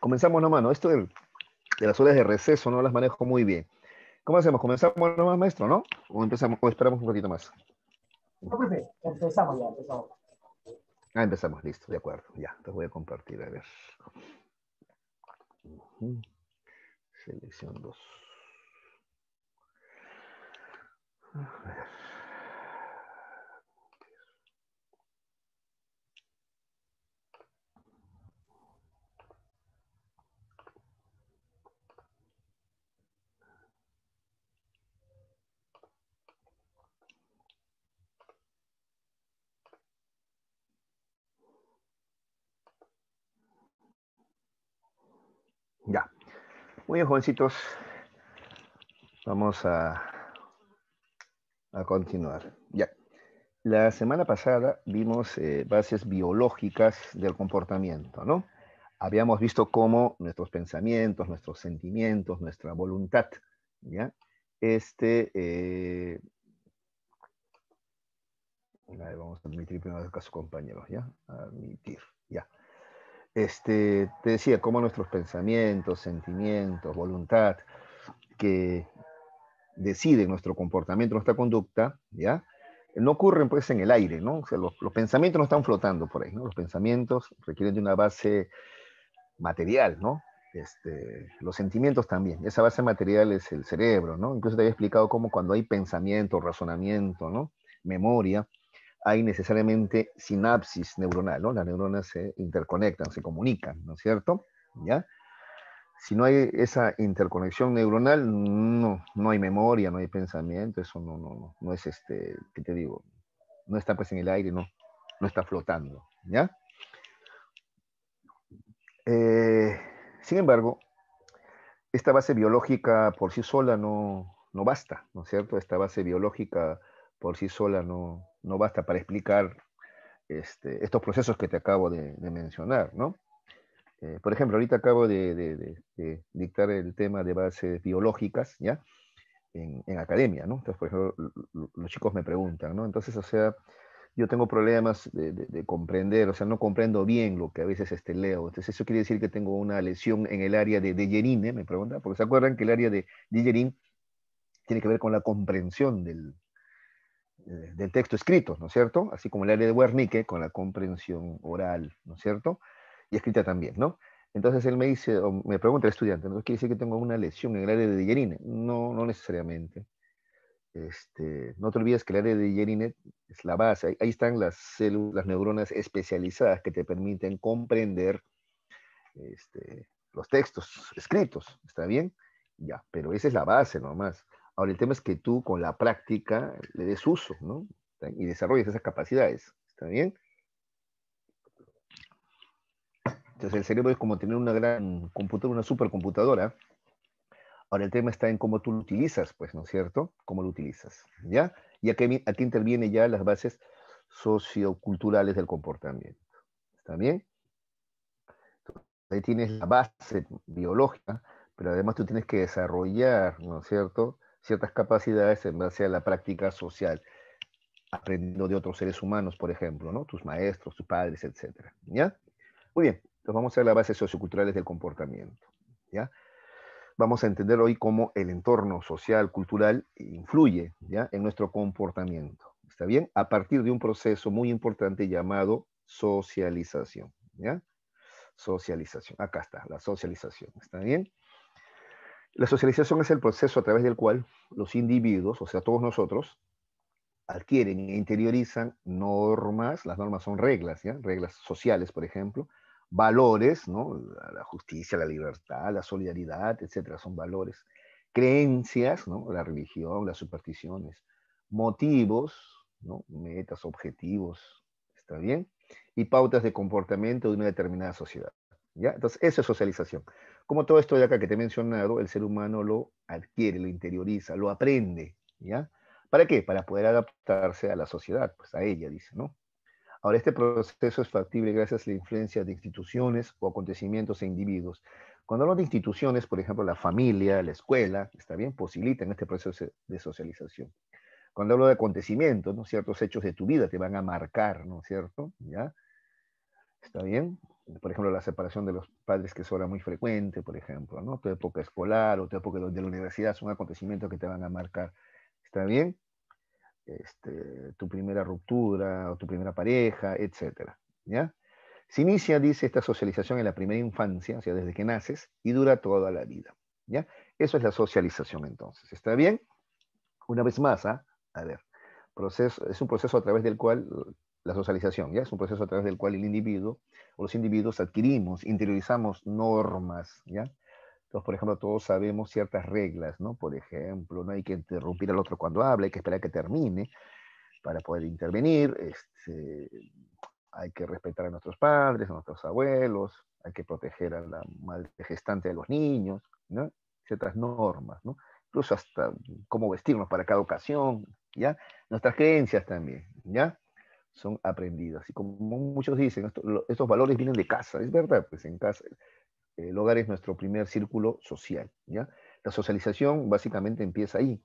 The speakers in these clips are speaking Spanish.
Comenzamos nomás, ¿no? Esto de, las horas de receso no las manejo muy bien. ¿Cómo hacemos? ¿Comenzamos nomás, maestro, no? ¿O, esperamos un poquito más? No, empezamos ya, empezamos. Ah, empezamos, listo, de acuerdo. Ya, te voy a compartir, a ver. Selección 2. A ver. Ya. Muy bien, jovencitos. Vamos a, continuar. Ya. La semana pasada vimos eh, bases biológicas del comportamiento, ¿no? Habíamos visto cómo nuestros pensamientos, nuestros sentimientos, nuestra voluntad, ¿ya? Este, eh, vamos a admitir primero a compañeros, ¿ya? Admitir, ya este, te decía, cómo nuestros pensamientos, sentimientos, voluntad, que deciden nuestro comportamiento, nuestra conducta, ¿ya? No ocurren pues en el aire, ¿no? los, pensamientos no están flotando por ahí, ¿no? Los pensamientos requieren de una base material, ¿no? Este, los sentimientos también. Esa base material es el cerebro, ¿no? Incluso te había explicado cómo cuando hay pensamiento, razonamiento, ¿no? Memoria, hay necesariamente sinapsis neuronal, ¿no? Las neuronas se interconectan, se comunican, ¿no es cierto? ¿Ya? Si no hay esa interconexión neuronal, no, no hay memoria, no hay pensamiento, eso no, no, no, es este, ¿qué te digo? No está pues en el aire, no, no está flotando, ¿ya? Eh, sin embargo, esta base biológica por sí sola no, no basta, ¿no es cierto? Esta base biológica por sí sola no, no basta para explicar este, estos procesos que te acabo de, mencionar, ¿no? Eh, por ejemplo, ahorita acabo de, dictar el tema de bases biológicas, ¿ya? En, academia, ¿no? Entonces, por ejemplo, los chicos me preguntan, ¿no? Entonces, o sea, yo tengo problemas de, comprender, o sea, no comprendo bien lo que a veces este, leo. Entonces, eso quiere decir que tengo una lesión en el área de Dejerine, me preguntan, porque se acuerdan que el área de Dejerine tiene que ver con la comprensión del, eh, del texto escrito, ¿no es cierto? Así como el área de Wernicke con la comprensión oral, ¿no es cierto? Y escrita también, ¿no? Entonces él me dice, o me pregunta el estudiante, ¿no quiere decir que tengo una lesión en el área de Dillerine? No, no necesariamente. Este, no te olvides que el área de Dillerine es la base, ahí, están las células, las neuronas especializadas que te permiten comprender este, los textos escritos, ¿está bien? Ya, pero esa es la base nomás. Ahora, el tema es que tú con la práctica le des uso, ¿no? Y desarrolles esas capacidades. ¿Está bien? Entonces, el cerebro es como tener una gran computadora, una supercomputadora. Ahora, el tema está en cómo tú lo utilizas, pues, ¿no es cierto? Cómo lo utilizas, ¿ya? Y aquí, aquí intervienen ya las bases socioculturales del comportamiento. ¿Está bien? ahí tienes la base biológica, pero además tú tienes que desarrollar, ¿no es cierto?, ciertas capacidades en base a la práctica social, aprendiendo de otros seres humanos, por ejemplo, ¿no? Tus maestros, tus padres, etcétera, ¿ya? Muy bien, entonces vamos a las bases socioculturales del comportamiento, ¿ya? Vamos a entender hoy cómo el entorno social, cultural, influye ¿ya? en nuestro comportamiento, ¿está bien? A partir de un proceso muy importante llamado socialización, ¿ya? Socialización, acá está, la socialización, ¿está bien? La socialización es el proceso a través del cual los individuos, o sea, todos nosotros, adquieren e interiorizan normas, las normas son reglas, ¿ya? reglas sociales, por ejemplo, valores, ¿no? la justicia, la libertad, la solidaridad, etcétera, son valores, creencias, ¿no? la religión, las supersticiones, motivos, ¿no? metas, objetivos, ¿está bien? Y pautas de comportamiento de una determinada sociedad. ¿ya? Entonces, eso es socialización como todo esto de acá que te he mencionado, el ser humano lo adquiere, lo interioriza, lo aprende, ¿ya? ¿Para qué? Para poder adaptarse a la sociedad, pues a ella, dice, ¿no? Ahora, este proceso es factible gracias a la influencia de instituciones o acontecimientos e individuos. Cuando hablo de instituciones, por ejemplo, la familia, la escuela, está bien, posibilitan este proceso de socialización. Cuando hablo de acontecimientos, ¿no? Ciertos hechos de tu vida te van a marcar, ¿no es cierto? ¿Ya? ¿Está bien? por ejemplo, la separación de los padres que es ahora muy frecuente, por ejemplo, ¿no? Tu época escolar o tu época de la universidad un acontecimiento que te van a marcar. ¿Está bien? Este, tu primera ruptura o tu primera pareja, etcétera. ¿Ya? Se inicia, dice, esta socialización en la primera infancia, o sea, desde que naces, y dura toda la vida. ¿Ya? Eso es la socialización entonces. ¿Está bien? Una vez más, ¿ah? a ver, proceso, es un proceso a través del cual, la socialización, ¿ya? Es un proceso a través del cual el individuo los individuos adquirimos, interiorizamos normas, ¿ya? Entonces, por ejemplo, todos sabemos ciertas reglas, ¿no? Por ejemplo, no hay que interrumpir al otro cuando habla, hay que esperar que termine para poder intervenir, este, hay que respetar a nuestros padres, a nuestros abuelos, hay que proteger a la madre gestante de los niños, ¿no? Ciertas normas, ¿no? Incluso hasta cómo vestirnos para cada ocasión, ¿ya? Nuestras creencias también, ¿ya? son aprendidas. Y como muchos dicen, estos valores vienen de casa, es verdad, pues en casa. El hogar es nuestro primer círculo social, ¿ya? La socialización básicamente empieza ahí,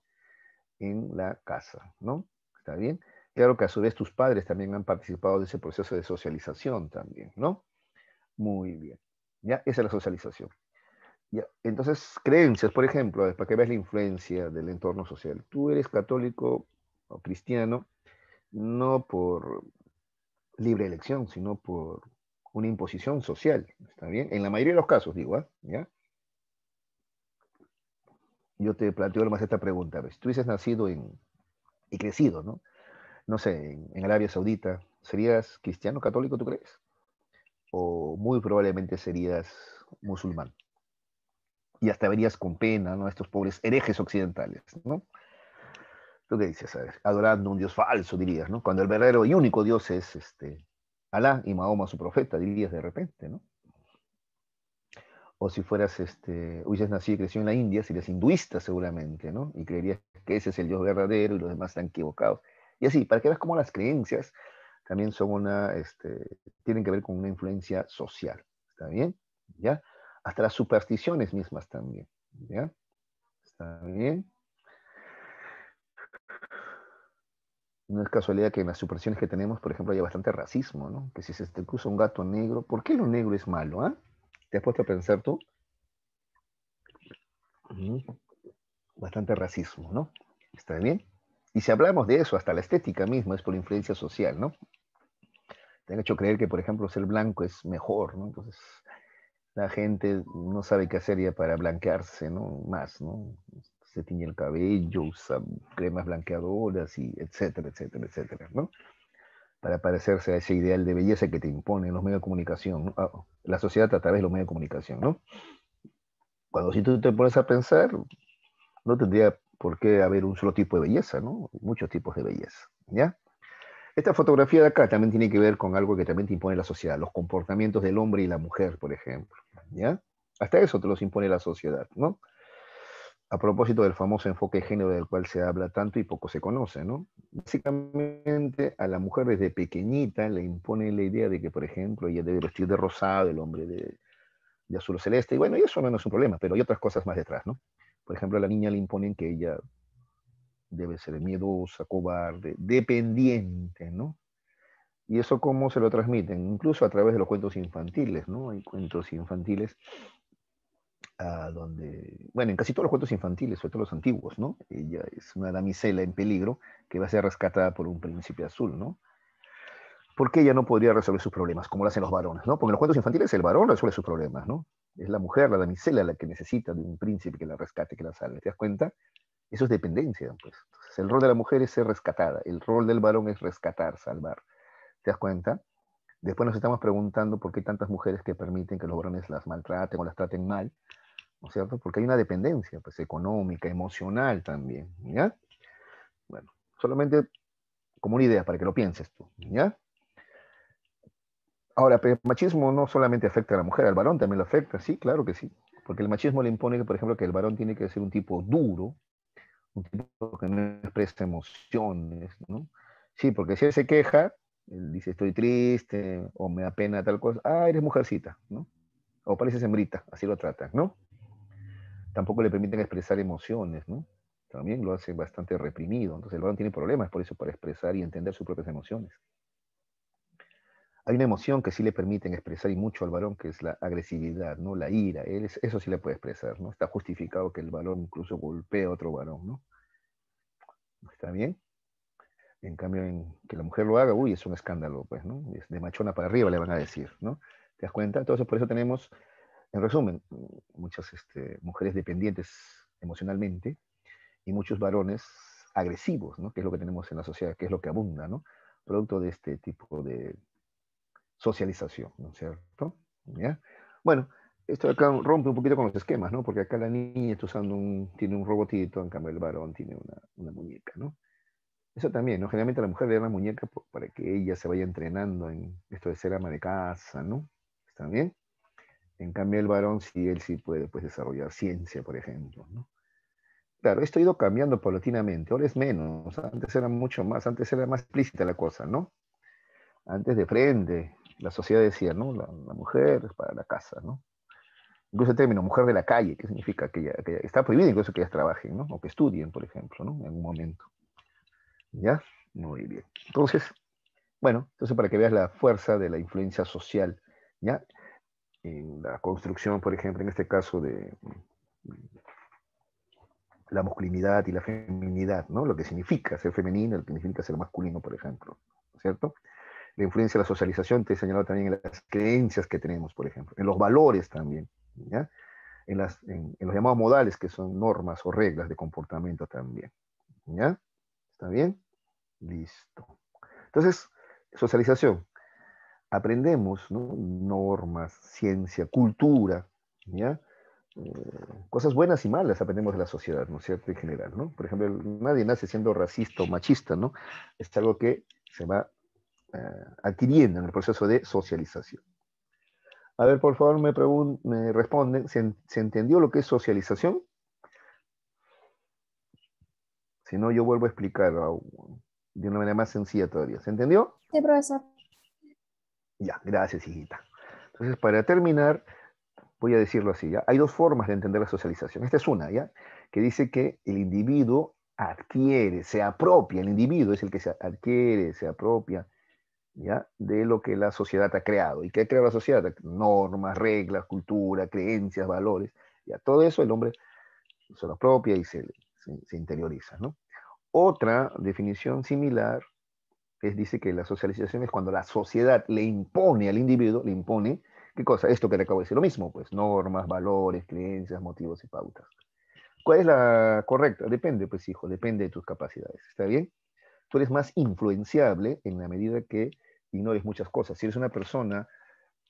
en la casa, ¿no? ¿Está bien? Claro que a su vez tus padres también han participado de ese proceso de socialización también, ¿no? Muy bien. Ya, esa es la socialización. ¿Ya? Entonces, creencias, por ejemplo, para que veas la influencia del entorno social. Tú eres católico o cristiano, no por libre elección, sino por una imposición social, ¿está bien? En la mayoría de los casos, digo, ¿ah? ¿ya? Yo te planteo más esta pregunta. Si tú hubieses nacido y crecido, ¿no? No sé, en, en Arabia Saudita, ¿serías cristiano católico, tú crees? O muy probablemente serías musulmán. Y hasta verías con pena, ¿no? Estos pobres herejes occidentales, ¿no? lo que dices, adorando un Dios falso, dirías, ¿no? Cuando el verdadero y único Dios es este, Alá y Mahoma su profeta, dirías de repente, ¿no? O si fueras, este, hubieses nacido y creció en la India, si eres hinduista seguramente, ¿no? Y creerías que ese es el Dios verdadero y los demás están equivocados. Y así, para que veas cómo las creencias también son una, este, tienen que ver con una influencia social, ¿está bien? ¿Ya? Hasta las supersticiones mismas también, ¿ya? ¿Está bien? no es casualidad que en las supresiones que tenemos, por ejemplo, haya bastante racismo, ¿no? Que si se te cruza un gato negro, ¿por qué lo negro es malo? ah? ¿Te has puesto a pensar tú? Bastante racismo, ¿no? ¿Está bien? Y si hablamos de eso, hasta la estética misma es por influencia social, ¿no? Te han hecho creer que, por ejemplo, ser blanco es mejor, ¿no? Entonces, la gente no sabe qué hacer ya para blanquearse, ¿no? Más, ¿no? se tiñe el cabello, usa cremas blanqueadoras, y etcétera, etcétera, etcétera, ¿no? Para parecerse a ese ideal de belleza que te imponen los medios de comunicación, ah, la sociedad a través de los medios de comunicación, ¿no? Cuando si tú te pones a pensar, no tendría por qué haber un solo tipo de belleza, ¿no? Muchos tipos de belleza, ¿ya? Esta fotografía de acá también tiene que ver con algo que también te impone la sociedad, los comportamientos del hombre y la mujer, por ejemplo, ¿ya? Hasta eso te los impone la sociedad, ¿no? a propósito del famoso enfoque de género del cual se habla tanto y poco se conoce, ¿no? Básicamente a la mujer desde pequeñita le impone la idea de que, por ejemplo, ella debe vestir de rosado, el hombre de, azul celeste, y bueno, y eso no es un problema, pero hay otras cosas más detrás, ¿no? Por ejemplo, a la niña le imponen que ella debe ser miedosa, cobarde, dependiente, ¿no? ¿Y eso cómo se lo transmiten? Incluso a través de los cuentos infantiles, ¿no? Hay cuentos infantiles donde, bueno, en casi todos los cuentos infantiles, sobre todo los antiguos, ¿no? Ella es una damisela en peligro que va a ser rescatada por un príncipe azul, ¿no? Porque ella no podría resolver sus problemas, como lo hacen los varones, ¿no? Porque en los cuentos infantiles el varón resuelve sus problemas, ¿no? Es la mujer, la damisela, la que necesita de un príncipe que la rescate, que la salve. ¿Te das cuenta? Eso es dependencia, pues. el rol de la mujer es ser rescatada, el rol del varón es rescatar, salvar. ¿Te das cuenta? Después nos estamos preguntando por qué tantas mujeres que permiten que los varones las maltraten o las traten mal, ¿no es cierto? Porque hay una dependencia, pues, económica, emocional también, ¿ya? Bueno, solamente como una idea para que lo pienses tú, ¿ya? Ahora, el machismo no solamente afecta a la mujer, al varón también lo afecta, sí, claro que sí. Porque el machismo le impone, por ejemplo, que el varón tiene que ser un tipo duro, un tipo que no expresa emociones, ¿no? Sí, porque si él se queja, él dice estoy triste, o me da pena tal cosa, ah, eres mujercita, ¿no? O pareces hembrita, así lo tratan, ¿no? tampoco le permiten expresar emociones, ¿no? También lo hace bastante reprimido, entonces el varón tiene problemas por eso para expresar y entender sus propias emociones. Hay una emoción que sí le permiten expresar y mucho al varón, que es la agresividad, ¿no? La ira, eso sí le puede expresar, ¿no? Está justificado que el varón incluso golpee a otro varón, ¿no? ¿Está bien? En cambio, en que la mujer lo haga, uy, es un escándalo, pues, ¿no? de machona para arriba le van a decir, ¿no? ¿Te das cuenta? Entonces, por eso tenemos en resumen, muchas este, mujeres dependientes emocionalmente y muchos varones agresivos, ¿no? que es lo que tenemos en la sociedad, que es lo que abunda, ¿no? producto de este tipo de socialización, ¿no es cierto? Bueno, esto acá rompe un poquito con los esquemas, ¿no? porque acá la niña está usando un, tiene un robotito, en cambio el varón tiene una, muñeca. ¿no? Eso también, ¿no? generalmente la mujer le da la muñeca para que ella se vaya entrenando en esto de ser ama de casa, ¿no? ¿Está bien? En cambio, el varón sí, él sí puede pues, desarrollar ciencia, por ejemplo. ¿no? Claro, esto ha ido cambiando paulatinamente, ahora es menos, antes era mucho más, antes era más explícita la cosa, ¿no? Antes de frente, la sociedad decía, ¿no? La, mujer es para la casa, ¿no? Incluso el término mujer de la calle, que significa que, ya, que está prohibido incluso que ellas trabajen, ¿no? O que estudien, por ejemplo, ¿no? En un momento. ¿Ya? Muy bien. Entonces, bueno, entonces para que veas la fuerza de la influencia social, ¿ya? en la construcción, por ejemplo, en este caso de mm, la masculinidad y la feminidad, ¿no? Lo que significa ser femenino, lo que significa ser masculino, por ejemplo, ¿cierto? La influencia de la socialización, te he señalado también en las creencias que tenemos, por ejemplo, en los valores también, ¿ya? En, en los llamados modales, que son normas o reglas de comportamiento también, ¿ya? ¿Está bien? Listo. Entonces, socialización, aprendemos normas, ciencia, cultura, eh, cosas buenas y malas aprendemos de la sociedad, ¿no es cierto?, en general, ¿no? Por ejemplo, nadie nace siendo racista o machista, ¿no? Es algo que se va eh, adquiriendo en el proceso de socialización. A ver, por favor, me, responden, ¿se, ¿se entendió lo que es socialización? Si no, yo vuelvo a explicar de una manera más sencilla todavía. ¿Se entendió? Sí, profesor. Ya, gracias, hijita. Entonces, para terminar, voy a decirlo así, ¿ya? Hay dos formas de entender la socialización. Esta es una, ¿ya? Que dice que el individuo adquiere, se apropia, el individuo es el que se adquiere, se apropia, ¿ya? De lo que la sociedad ha creado. ¿Y qué ha creado la sociedad? Normas, reglas, cultura, creencias, valores, ya. Todo eso el hombre se lo apropia y se, se, se interioriza, ¿no? Otra definición similar dice que la socialización es cuando la sociedad le impone al individuo, le impone, ¿qué cosa? Esto que le acabo de decir, lo mismo, pues normas, valores, creencias, motivos y pautas. ¿Cuál es la correcta? Depende, pues hijo, depende de tus capacidades, ¿está bien? Tú eres más influenciable en la medida que ignores muchas cosas. Si eres una persona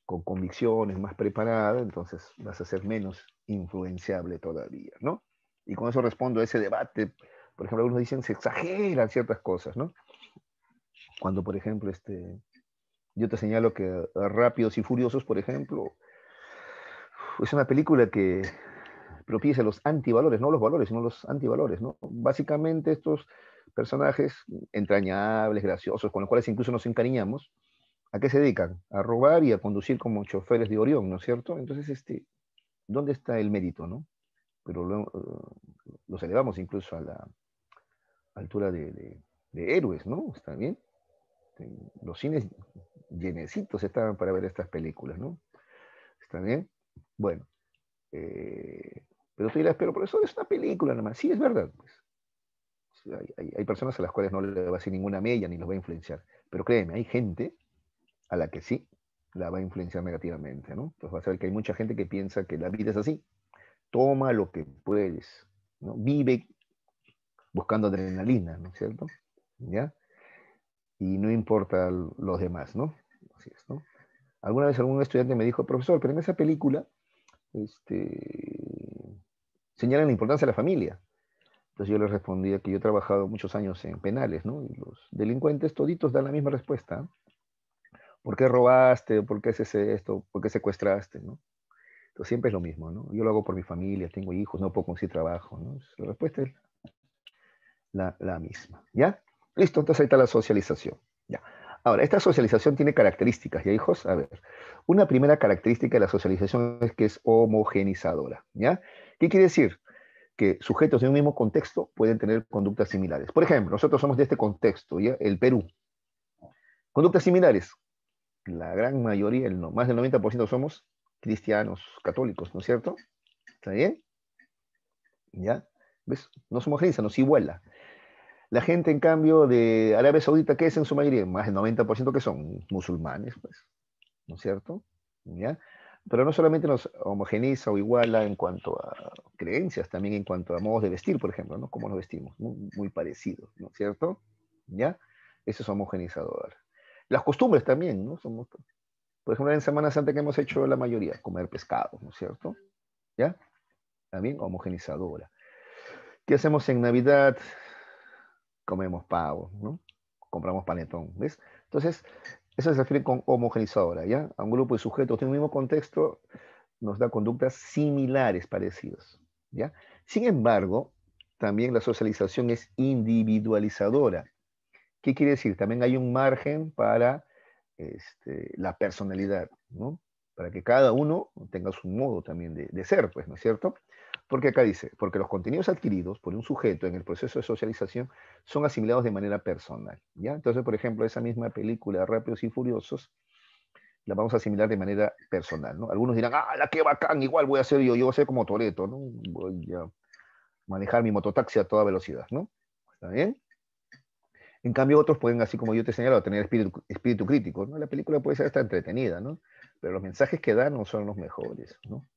con convicciones, más preparada, entonces vas a ser menos influenciable todavía, ¿no? Y con eso respondo a ese debate. Por ejemplo, algunos dicen se exageran ciertas cosas, ¿no? Cuando, por ejemplo, este, yo te señalo que Rápidos y Furiosos, por ejemplo, es una película que propicia los antivalores, no los valores, sino los antivalores, ¿no? Básicamente estos personajes entrañables, graciosos, con los cuales incluso nos encariñamos, ¿a qué se dedican? A robar y a conducir como choferes de Orión, ¿no es cierto? Entonces, este, ¿dónde está el mérito, no? Pero lo, eh, los elevamos incluso a la altura de héroes, ¿no? ¿Está bien? los cines llenecitos estaban para ver estas películas, ¿no? ¿Está bien? Bueno. Eh, pero tú dirás, pero profesor, es una película más Sí, es verdad. Pues. Hay, personas a las cuales no le va a hacer ninguna mella ni los va a influenciar. Pero créeme, hay gente a la que sí la va a influenciar negativamente, ¿no? Entonces pues va a saber que hay mucha gente que piensa que la vida es así. Toma lo que puedes, ¿no? Vive buscando adrenalina, ¿no es cierto? ¿Ya? y no importa los demás, ¿no? Así es, ¿no? Alguna vez algún estudiante me dijo, profesor, pero en esa película este, señalan la importancia de la familia. Entonces yo le respondía que yo he trabajado muchos años en penales, ¿no? Y los delincuentes toditos dan la misma respuesta. ¿Por qué robaste? ¿Por qué haces esto? ¿Por qué secuestraste? Entonces siempre es lo mismo, ¿no? Yo lo hago por mi familia, tengo hijos, no puedo conseguir trabajo, ¿no? La respuesta es la, la misma, ¿ya? Listo, entonces ahí está la socialización. Ya. Ahora, esta socialización tiene características, ¿ya hijos? A ver, una primera característica de la socialización es que es homogenizadora, ¿ya? ¿Qué quiere decir? Que sujetos de un mismo contexto pueden tener conductas similares. Por ejemplo, nosotros somos de este contexto, ¿ya? El Perú. Conductas similares. La gran mayoría, el, más del 90% somos cristianos, católicos, ¿no es cierto? ¿Está bien? ¿Ya? ¿Ves? se homogeniza, nos iguala. La gente, en cambio, de Arabia Saudita, ¿qué es en su mayoría, más del 90% que son musulmanes, pues, ¿no es cierto? ¿Ya? Pero no solamente nos homogeniza o iguala en cuanto a creencias, también en cuanto a modos de vestir, por ejemplo, ¿no? Cómo nos vestimos, muy, parecido, ¿no es cierto? ¿Ya? Eso es homogenizador. Las costumbres también, ¿no? Somos, por ejemplo, en Semana Santa que hemos hecho la mayoría, comer pescado, ¿no es cierto? ¿Ya? También homogenizadora. ¿Qué hacemos en Navidad? comemos pavo, ¿no? compramos panetón. ¿ves? Entonces, eso se refiere con homogenizadora, ¿ya? A un grupo de sujetos en un mismo contexto nos da conductas similares, parecidas, ¿ya? Sin embargo, también la socialización es individualizadora. ¿Qué quiere decir? También hay un margen para este, la personalidad, ¿no? Para que cada uno tenga su modo también de, de ser, pues, ¿no es cierto? Porque acá dice, porque los contenidos adquiridos por un sujeto en el proceso de socialización son asimilados de manera personal. ¿ya? Entonces, por ejemplo, esa misma película, Rápidos y Furiosos, la vamos a asimilar de manera personal. ¿no? Algunos dirán, ah, la que bacán, igual voy a ser yo, yo voy a ser como Toreto, ¿no? voy a manejar mi mototaxi a toda velocidad. ¿no? ¿Está bien? En cambio, otros pueden, así como yo te señalaba, tener espíritu, crítico, ¿no? La película puede ser hasta entretenida, ¿no? Pero los mensajes que da no son los mejores, ¿no?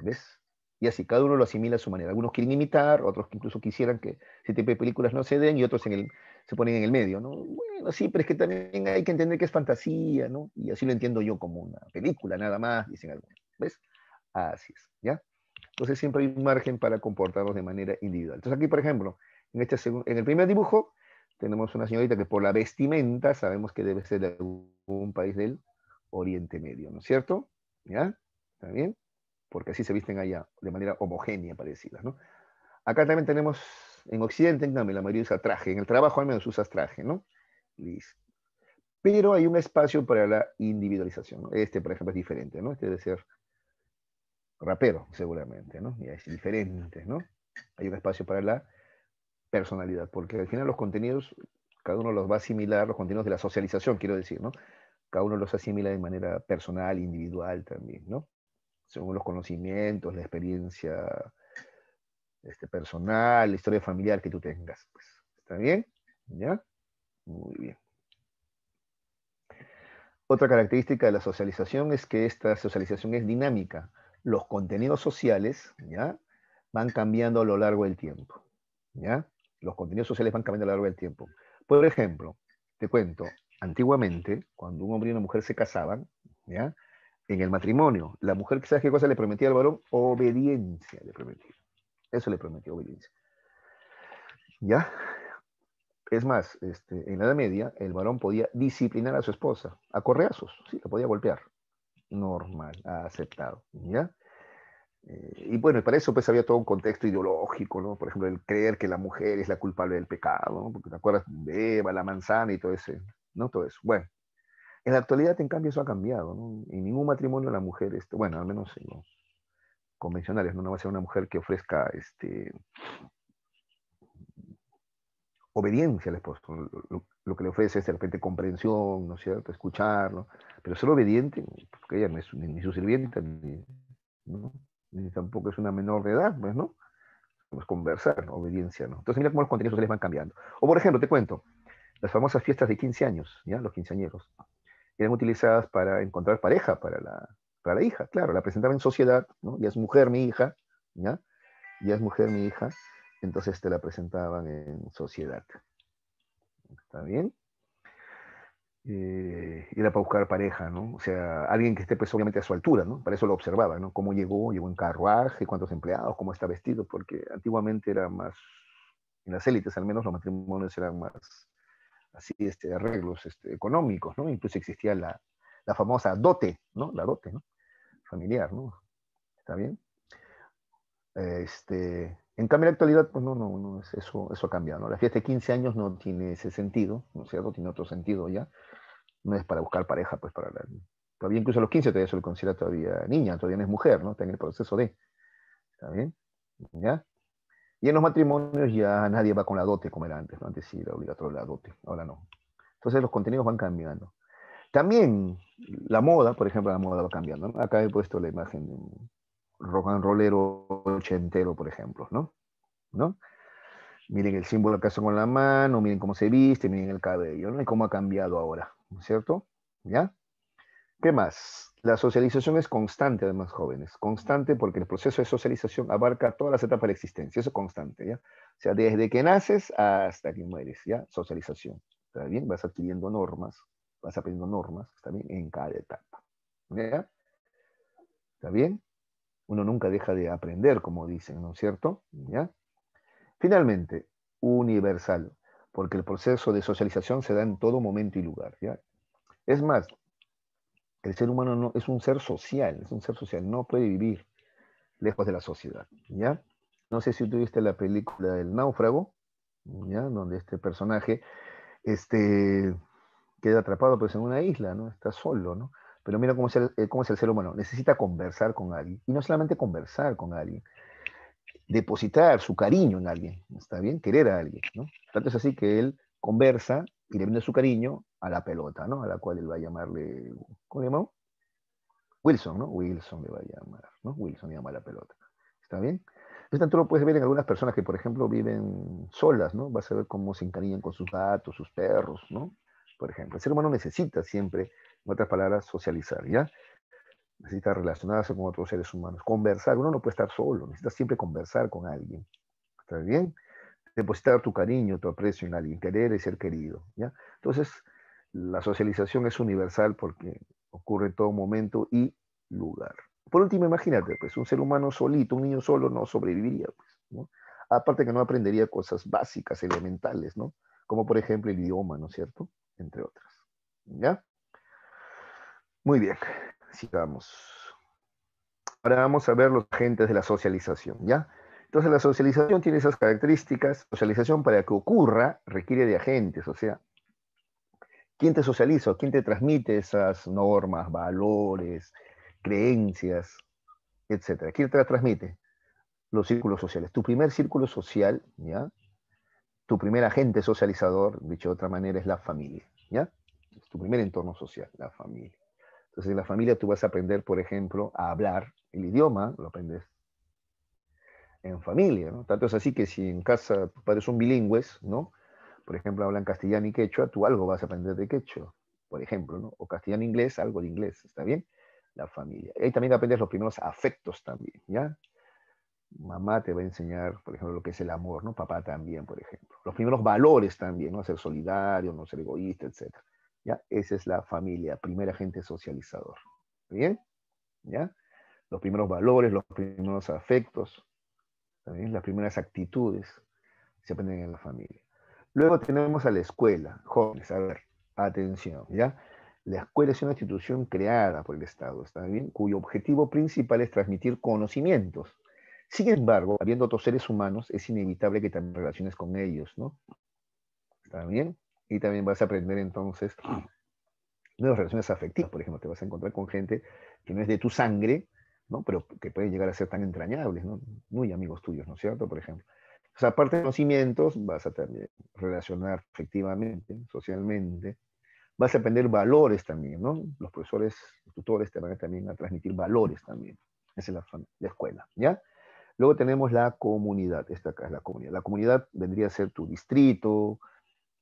¿Ves? Y así, cada uno lo asimila a su manera. Algunos quieren imitar, otros incluso quisieran que ese tipo de películas no se den y otros se ponen en el medio, ¿no? Bueno, sí, pero es que también hay que entender que es fantasía, ¿no? Y así lo entiendo yo como una película, nada más, dicen algunos. ¿Ves? Así es, ¿ya? Entonces siempre hay un margen para comportarnos de manera individual. Entonces aquí, por ejemplo, en, este en el primer dibujo tenemos una señorita que por la vestimenta sabemos que debe ser de algún país del Oriente Medio, ¿no es cierto? ¿Ya? ¿Está bien? porque así se visten allá, de manera homogénea, parecida. ¿no? Acá también tenemos, en Occidente, en la mayoría usa traje, en el trabajo al menos usas traje, ¿no? Pero hay un espacio para la individualización. Este, por ejemplo, es diferente, ¿no? Este debe ser rapero, seguramente, ¿no? Y es diferente, ¿no? Hay un espacio para la personalidad, porque al final los contenidos, cada uno los va a asimilar, los contenidos de la socialización, quiero decir, ¿no? Cada uno los asimila de manera personal, individual también, ¿no? según los conocimientos, la experiencia este, personal, la historia familiar que tú tengas. Pues. ¿Está bien? ¿Ya? Muy bien. Otra característica de la socialización es que esta socialización es dinámica. Los contenidos sociales ¿ya? van cambiando a lo largo del tiempo. ¿ya? Los contenidos sociales van cambiando a lo largo del tiempo. Por ejemplo, te cuento, antiguamente, cuando un hombre y una mujer se casaban, ¿ya? en el matrimonio. La mujer, ¿sabes qué cosa le prometía al varón? Obediencia le prometía. Eso le prometió obediencia. ¿Ya? Es más, este, en la Edad Media, el varón podía disciplinar a su esposa a correazos, sí, la podía golpear. Normal, aceptado, ¿ya? Eh, y bueno, para eso pues había todo un contexto ideológico, ¿no? Por ejemplo, el creer que la mujer es la culpable del pecado, ¿no? Porque te acuerdas Beba la manzana y todo ese, ¿no? Todo eso. Bueno, en la actualidad, en cambio, eso ha cambiado. En ningún matrimonio la mujer, este, bueno, al menos en los convencionales, ¿no? va a ser una mujer que ofrezca este, obediencia al esposo. Lo, que le ofrece es de repente comprensión, ¿no es cierto? Escucharlo. Pero ser obediente, porque pues, ella no es ni, su sirvienta, ni, tampoco es una menor de edad, pues, ¿no? Pues, conversar, obediencia, ¿no? Entonces mira cómo los contenidos sociales van cambiando. O por ejemplo, te cuento, las famosas fiestas de 15 años, ¿ya? Los quinceañeros eran utilizadas para encontrar pareja para la, para la hija. Claro, la presentaban en sociedad, ¿no? ya es mujer mi hija, ¿ya? ya es mujer mi hija, entonces te la presentaban en sociedad. ¿Está bien? Eh, era para buscar pareja, ¿no? O sea, alguien que esté pues obviamente a su altura, ¿no? Para eso lo observaba, ¿no? Cómo llegó, llegó en carruaje, cuántos empleados, cómo está vestido, porque antiguamente era más, en las élites al menos los matrimonios eran más, así este, arreglos este, económicos, ¿no? Incluso existía la, famosa dote, ¿no? La dote, ¿no? Familiar, ¿no? ¿Está bien? Este, en cambio, en la actualidad, pues no, no, no, eso, eso ha cambiado, ¿no? La fiesta de 15 años no tiene ese sentido, ¿no es cierto? Tiene otro sentido ya. No es para buscar pareja, pues para la... Todavía incluso a los 15 todavía se le considera todavía niña, todavía no es mujer, ¿no? Está en el proceso de... ¿Está bien? ¿Ya? Y en los matrimonios ya nadie va con la dote como era antes, ¿no? Antes sí era obligatorio la dote, ahora no. Entonces los contenidos van cambiando. También la moda, por ejemplo, la moda va cambiando. Acá he puesto la imagen de un rock and rollero ochentero, por ejemplo, ¿no? Miren el símbolo que hace con la mano, miren cómo se viste, miren el cabello, ¿no? Y cómo ha cambiado ahora, ¿cierto? ¿Ya? ¿Qué más? La socialización es constante, además, jóvenes. Constante porque el proceso de socialización abarca todas las etapas de la existencia. Eso es constante, ¿ya? O sea, desde que naces hasta que mueres, ¿ya? Socialización. ¿Está bien? Vas adquiriendo normas, vas aprendiendo normas, ¿está bien? En cada etapa. ¿Ya? ¿Está bien? Uno nunca deja de aprender, como dicen, ¿no es cierto? ¿Ya? Finalmente, universal, porque el proceso de socialización se da en todo momento y lugar, ¿ya? Es más, el ser humano no, es un ser social, es un ser social, no puede vivir lejos de la sociedad, ¿ya? No sé si tuviste la película del náufrago, ¿ya? Donde este personaje este, queda atrapado pues, en una isla, ¿no? Está solo, ¿no? Pero mira cómo es, el, eh, es el ser humano, necesita conversar con alguien, y no solamente conversar con alguien, depositar su cariño en alguien, ¿está bien? Querer a alguien, ¿no? Tanto es así que él conversa y le viene su cariño a la pelota, ¿no? A la cual él va a llamarle, ¿cómo le llamó? Wilson, ¿no? Wilson le va a llamar, ¿no? Wilson le llama a la pelota. ¿Está bien? Esto tanto lo puedes ver en algunas personas que, por ejemplo, viven solas, ¿no? Vas a ver cómo se encariñan con sus gatos, sus perros, ¿no? Por ejemplo, el ser humano necesita siempre, en otras palabras, socializar, ¿ya? Necesita relacionarse con otros seres humanos, conversar. Uno no puede estar solo, necesita siempre conversar con alguien. ¿Está bien? depositar tu cariño, tu aprecio en alguien, querer y ser querido. ¿ya? Entonces, la socialización es universal porque ocurre en todo momento y lugar. Por último, imagínate, pues un ser humano solito, un niño solo no sobreviviría. Pues, ¿no? Aparte que no aprendería cosas básicas, elementales, ¿no? Como por ejemplo el idioma, ¿no es cierto? Entre otras. ¿Ya? Muy bien, sigamos. Ahora vamos a ver los agentes de la socialización, ¿ya? Entonces la socialización tiene esas características. Socialización para que ocurra requiere de agentes, o sea, ¿quién te socializa? ¿Quién te transmite esas normas, valores, creencias, etcétera? ¿Quién te las transmite? Los círculos sociales. Tu primer círculo social, ¿ya? Tu primer agente socializador, dicho de otra manera, es la familia, ¿ya? Es tu primer entorno social, la familia. Entonces en la familia tú vas a aprender, por ejemplo, a hablar el idioma, lo aprendes en familia, ¿no? Tanto es así que si en casa tus padres son bilingües, ¿no? Por ejemplo, hablan castellano y quechua, tú algo vas a aprender de quechua, por ejemplo, ¿no? O castellano-inglés, algo de inglés, ¿está bien? La familia. Y ahí también aprendes los primeros afectos también, ¿ya? Mamá te va a enseñar, por ejemplo, lo que es el amor, ¿no? Papá también, por ejemplo. Los primeros valores también, ¿no? Ser solidario, no ser egoísta, etc. ¿Ya? Esa es la familia, primer agente socializador. ¿Bien? ¿Ya? Los primeros valores, los primeros afectos, las primeras actitudes se aprenden en la familia. Luego tenemos a la escuela, jóvenes, a ver, atención, ¿ya? La escuela es una institución creada por el Estado, ¿está bien? Cuyo objetivo principal es transmitir conocimientos. Sin embargo, habiendo otros seres humanos, es inevitable que tengas relaciones con ellos, ¿no? ¿Está bien? Y también vas a aprender entonces nuevas relaciones afectivas, por ejemplo, te vas a encontrar con gente que no es de tu sangre, ¿no? Pero que pueden llegar a ser tan entrañables, ¿no? Muy amigos tuyos, ¿no es cierto? Por ejemplo. O sea, aparte de conocimientos, vas a también relacionar efectivamente, socialmente, vas a aprender valores también, ¿no? Los profesores, los tutores te van a también a transmitir valores también. Esa es la, la escuela, ¿ya? Luego tenemos la comunidad, esta acá es la comunidad. La comunidad vendría a ser tu distrito,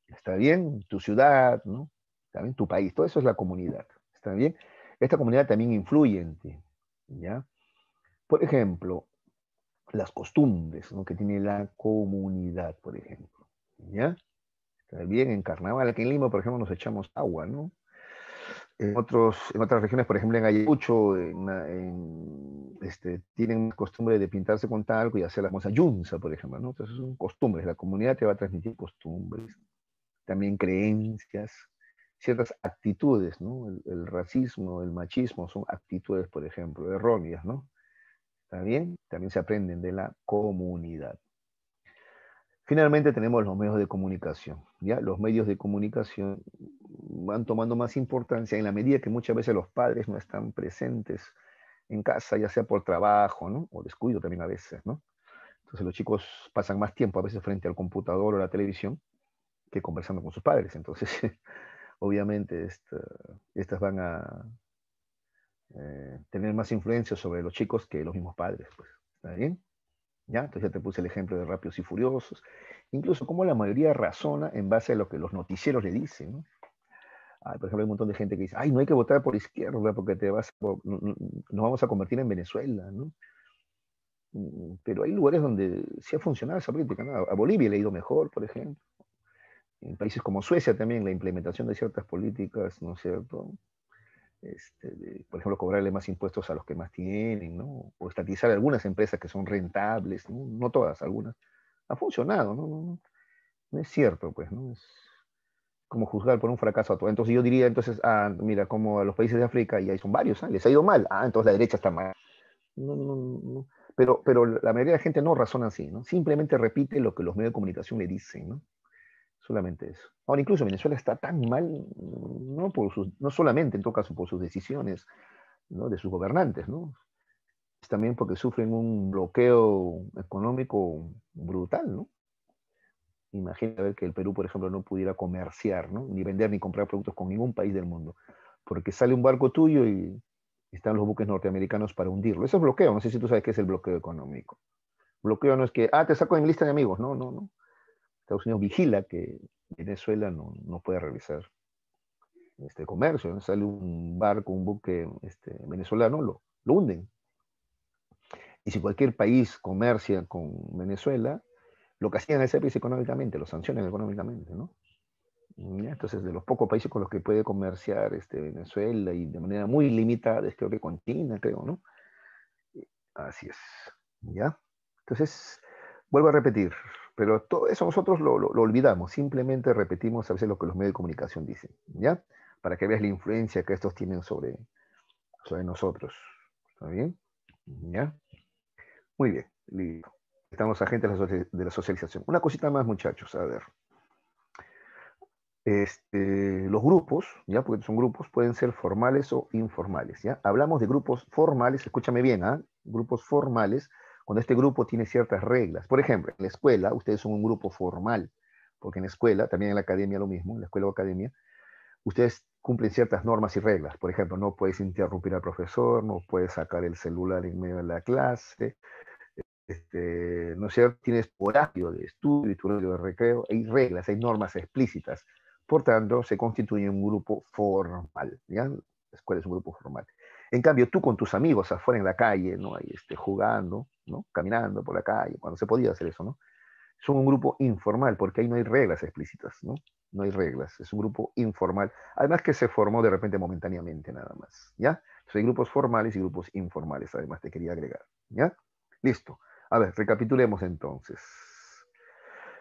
¿está bien? Tu ciudad, ¿no? También tu país, todo eso es la comunidad, ¿está bien? Esta comunidad también influye en ti, ¿ya? Por ejemplo, las costumbres ¿no? que tiene la comunidad, por ejemplo, ¿ya? Está bien, en carnaval, aquí en Lima, por ejemplo, nos echamos agua, ¿no? En, otros, en otras regiones, por ejemplo, en Ayacucho, en, este, tienen costumbre de pintarse con talco y hacer la famosa yunza, por ejemplo, ¿no? Entonces son costumbres, la comunidad te va a transmitir costumbres, también creencias, ciertas actitudes, ¿no? El, racismo, el machismo son actitudes, por ejemplo, erróneas, ¿no? También, también se aprenden de la comunidad. Finalmente tenemos los medios de comunicación. ¿ya? Los medios de comunicación van tomando más importancia en la medida que muchas veces los padres no están presentes en casa, ya sea por trabajo, ¿no? O descuido también a veces, ¿no? Entonces los chicos pasan más tiempo a veces frente al computador o la televisión que conversando con sus padres. Entonces obviamente estas van a eh, tener más influencia sobre los chicos que los mismos padres. Pues. ¿Está bien? ¿Ya? Entonces ya te puse el ejemplo de Rápidos y Furiosos. Incluso cómo la mayoría razona en base a lo que los noticieros le dicen. por ejemplo, hay un montón de gente que dice, ay, no hay que votar por izquierda porque te vas nos vamos a convertir en Venezuela. Mm, pero hay lugares donde sí ha funcionado esa política. A Bolivia le ha ido mejor, por ejemplo en países como Suecia también, la implementación de ciertas políticas, ¿no es cierto? Este, por ejemplo, cobrarle más impuestos a los que más tienen, ¿no? O estatizar algunas empresas que son rentables, no, todas, algunas. Ha funcionado, ¿no? No, es cierto, pues, ¿no? Es como juzgar por un fracaso a todo. Entonces yo diría, entonces, ah, mira, como a los países de África, y ahí son varios, ¿eh? les ha ido mal, ah, entonces la derecha está mal. No, no, no. Pero, pero la mayoría de la gente no razona así, ¿no? Simplemente repite lo que los medios de comunicación le dicen, ¿no? Solamente eso. Ahora, incluso Venezuela está tan mal, no, por no solamente en todo caso por sus decisiones ¿no? de sus gobernantes, es también porque sufren un bloqueo económico brutal. ¿no? Imagina que el Perú, por ejemplo, no pudiera comerciar, ni vender ni comprar productos con ningún país del mundo, porque sale un barco tuyo y están los buques norteamericanos para hundirlo. Eso es bloqueo, no sé si tú sabes qué es el bloqueo económico. Bloqueo no es que, ah, te saco de mi lista de amigos, no, no, no Estados Unidos vigila que Venezuela no, no pueda realizar este comercio. Sale un barco, un buque este, venezolano, lo, lo hunden. Y si cualquier país comercia con Venezuela, lo que hacían ese país económicamente, lo sancionan económicamente, ¿no? Entonces, de los pocos países con los que puede comerciar este, Venezuela y de manera muy limitada, creo que con China, creo, ¿no? Así es, ¿ya? Entonces, vuelvo a repetir, pero todo eso nosotros lo, olvidamos, simplemente repetimos a veces lo que los medios de comunicación dicen, ¿ya? Para que veas la influencia que estos tienen sobre, sobre nosotros. ¿Está bien? ¿Ya? Muy bien, listo. Estamos agentes de la socialización. Una cosita más, muchachos, a ver. Este, los grupos, ya porque son grupos, pueden ser formales o informales. ¿ya? Hablamos de grupos formales, escúchame bien, ¿ah? grupos formales cuando este grupo tiene ciertas reglas. Por ejemplo, en la escuela, ustedes son un grupo formal, porque en la escuela, también en la academia lo mismo, en la escuela o academia, ustedes cumplen ciertas normas y reglas. Por ejemplo, no puedes interrumpir al profesor, no puedes sacar el celular en medio de la clase, este, no sé, tienes horario de estudio y tu horario de recreo, hay reglas, hay normas explícitas. Por tanto, se constituye un grupo formal. La escuela es un grupo formal. En cambio, tú con tus amigos afuera en la calle, ¿no? este, jugando, ¿no? Caminando por la calle, cuando se podía hacer eso, ¿no? Son un grupo informal, porque ahí no hay reglas explícitas, ¿no? No hay reglas, es un grupo informal. Además que se formó de repente momentáneamente nada más, ¿ya? hay grupos formales y grupos informales, además te quería agregar, ¿ya? Listo. A ver, recapitulemos entonces.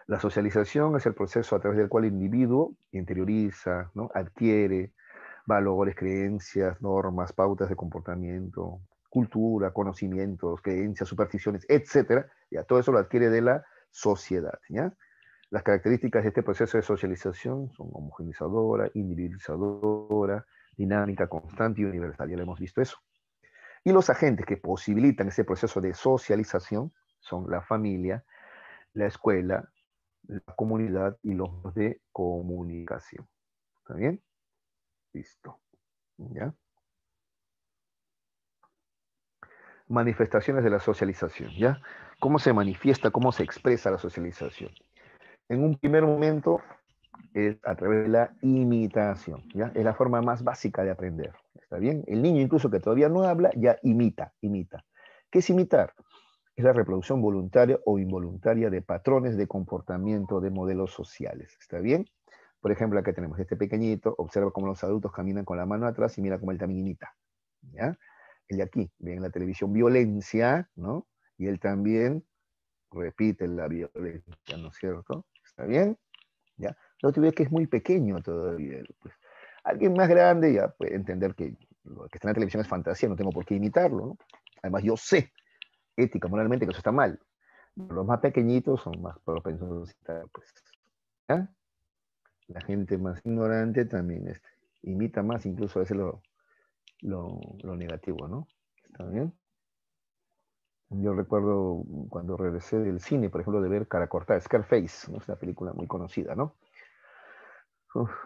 La socialización es el proceso a través del cual el individuo interioriza, ¿no? adquiere valores, creencias, normas, pautas de comportamiento, cultura, conocimientos, creencias, supersticiones, etcétera, ya todo eso lo adquiere de la sociedad, ¿ya? Las características de este proceso de socialización son homogenizadora, individualizadora, dinámica constante y universal, ya lo hemos visto eso. Y los agentes que posibilitan ese proceso de socialización son la familia, la escuela, la comunidad y los de comunicación. ¿Está bien? Listo. ¿Ya? manifestaciones de la socialización, ¿ya? ¿Cómo se manifiesta, cómo se expresa la socialización? En un primer momento es a través de la imitación, ¿ya? Es la forma más básica de aprender, ¿está bien? El niño incluso que todavía no habla ya imita, imita. ¿Qué es imitar? Es la reproducción voluntaria o involuntaria de patrones de comportamiento de modelos sociales, ¿está bien? Por ejemplo, acá tenemos este pequeñito, observa cómo los adultos caminan con la mano atrás y mira cómo él también imita, ¿ya? El de aquí ve en la televisión violencia, ¿no? Y él también repite la violencia, ¿no es cierto? ¿Está bien? ¿Ya? No te que es muy pequeño todavía. Pues. Alguien más grande ya puede entender que lo que está en la televisión es fantasía, no tengo por qué imitarlo, ¿no? Además, yo sé ética, moralmente, que eso está mal. Los más pequeñitos son más propensos a pues, ¿ya? La gente más ignorante también este, imita más, incluso a veces lo, lo, negativo, ¿no? ¿Está bien? Yo recuerdo cuando regresé del cine, por ejemplo, de ver Cara Cortada, Scarface, ¿no? es una película muy conocida, ¿no?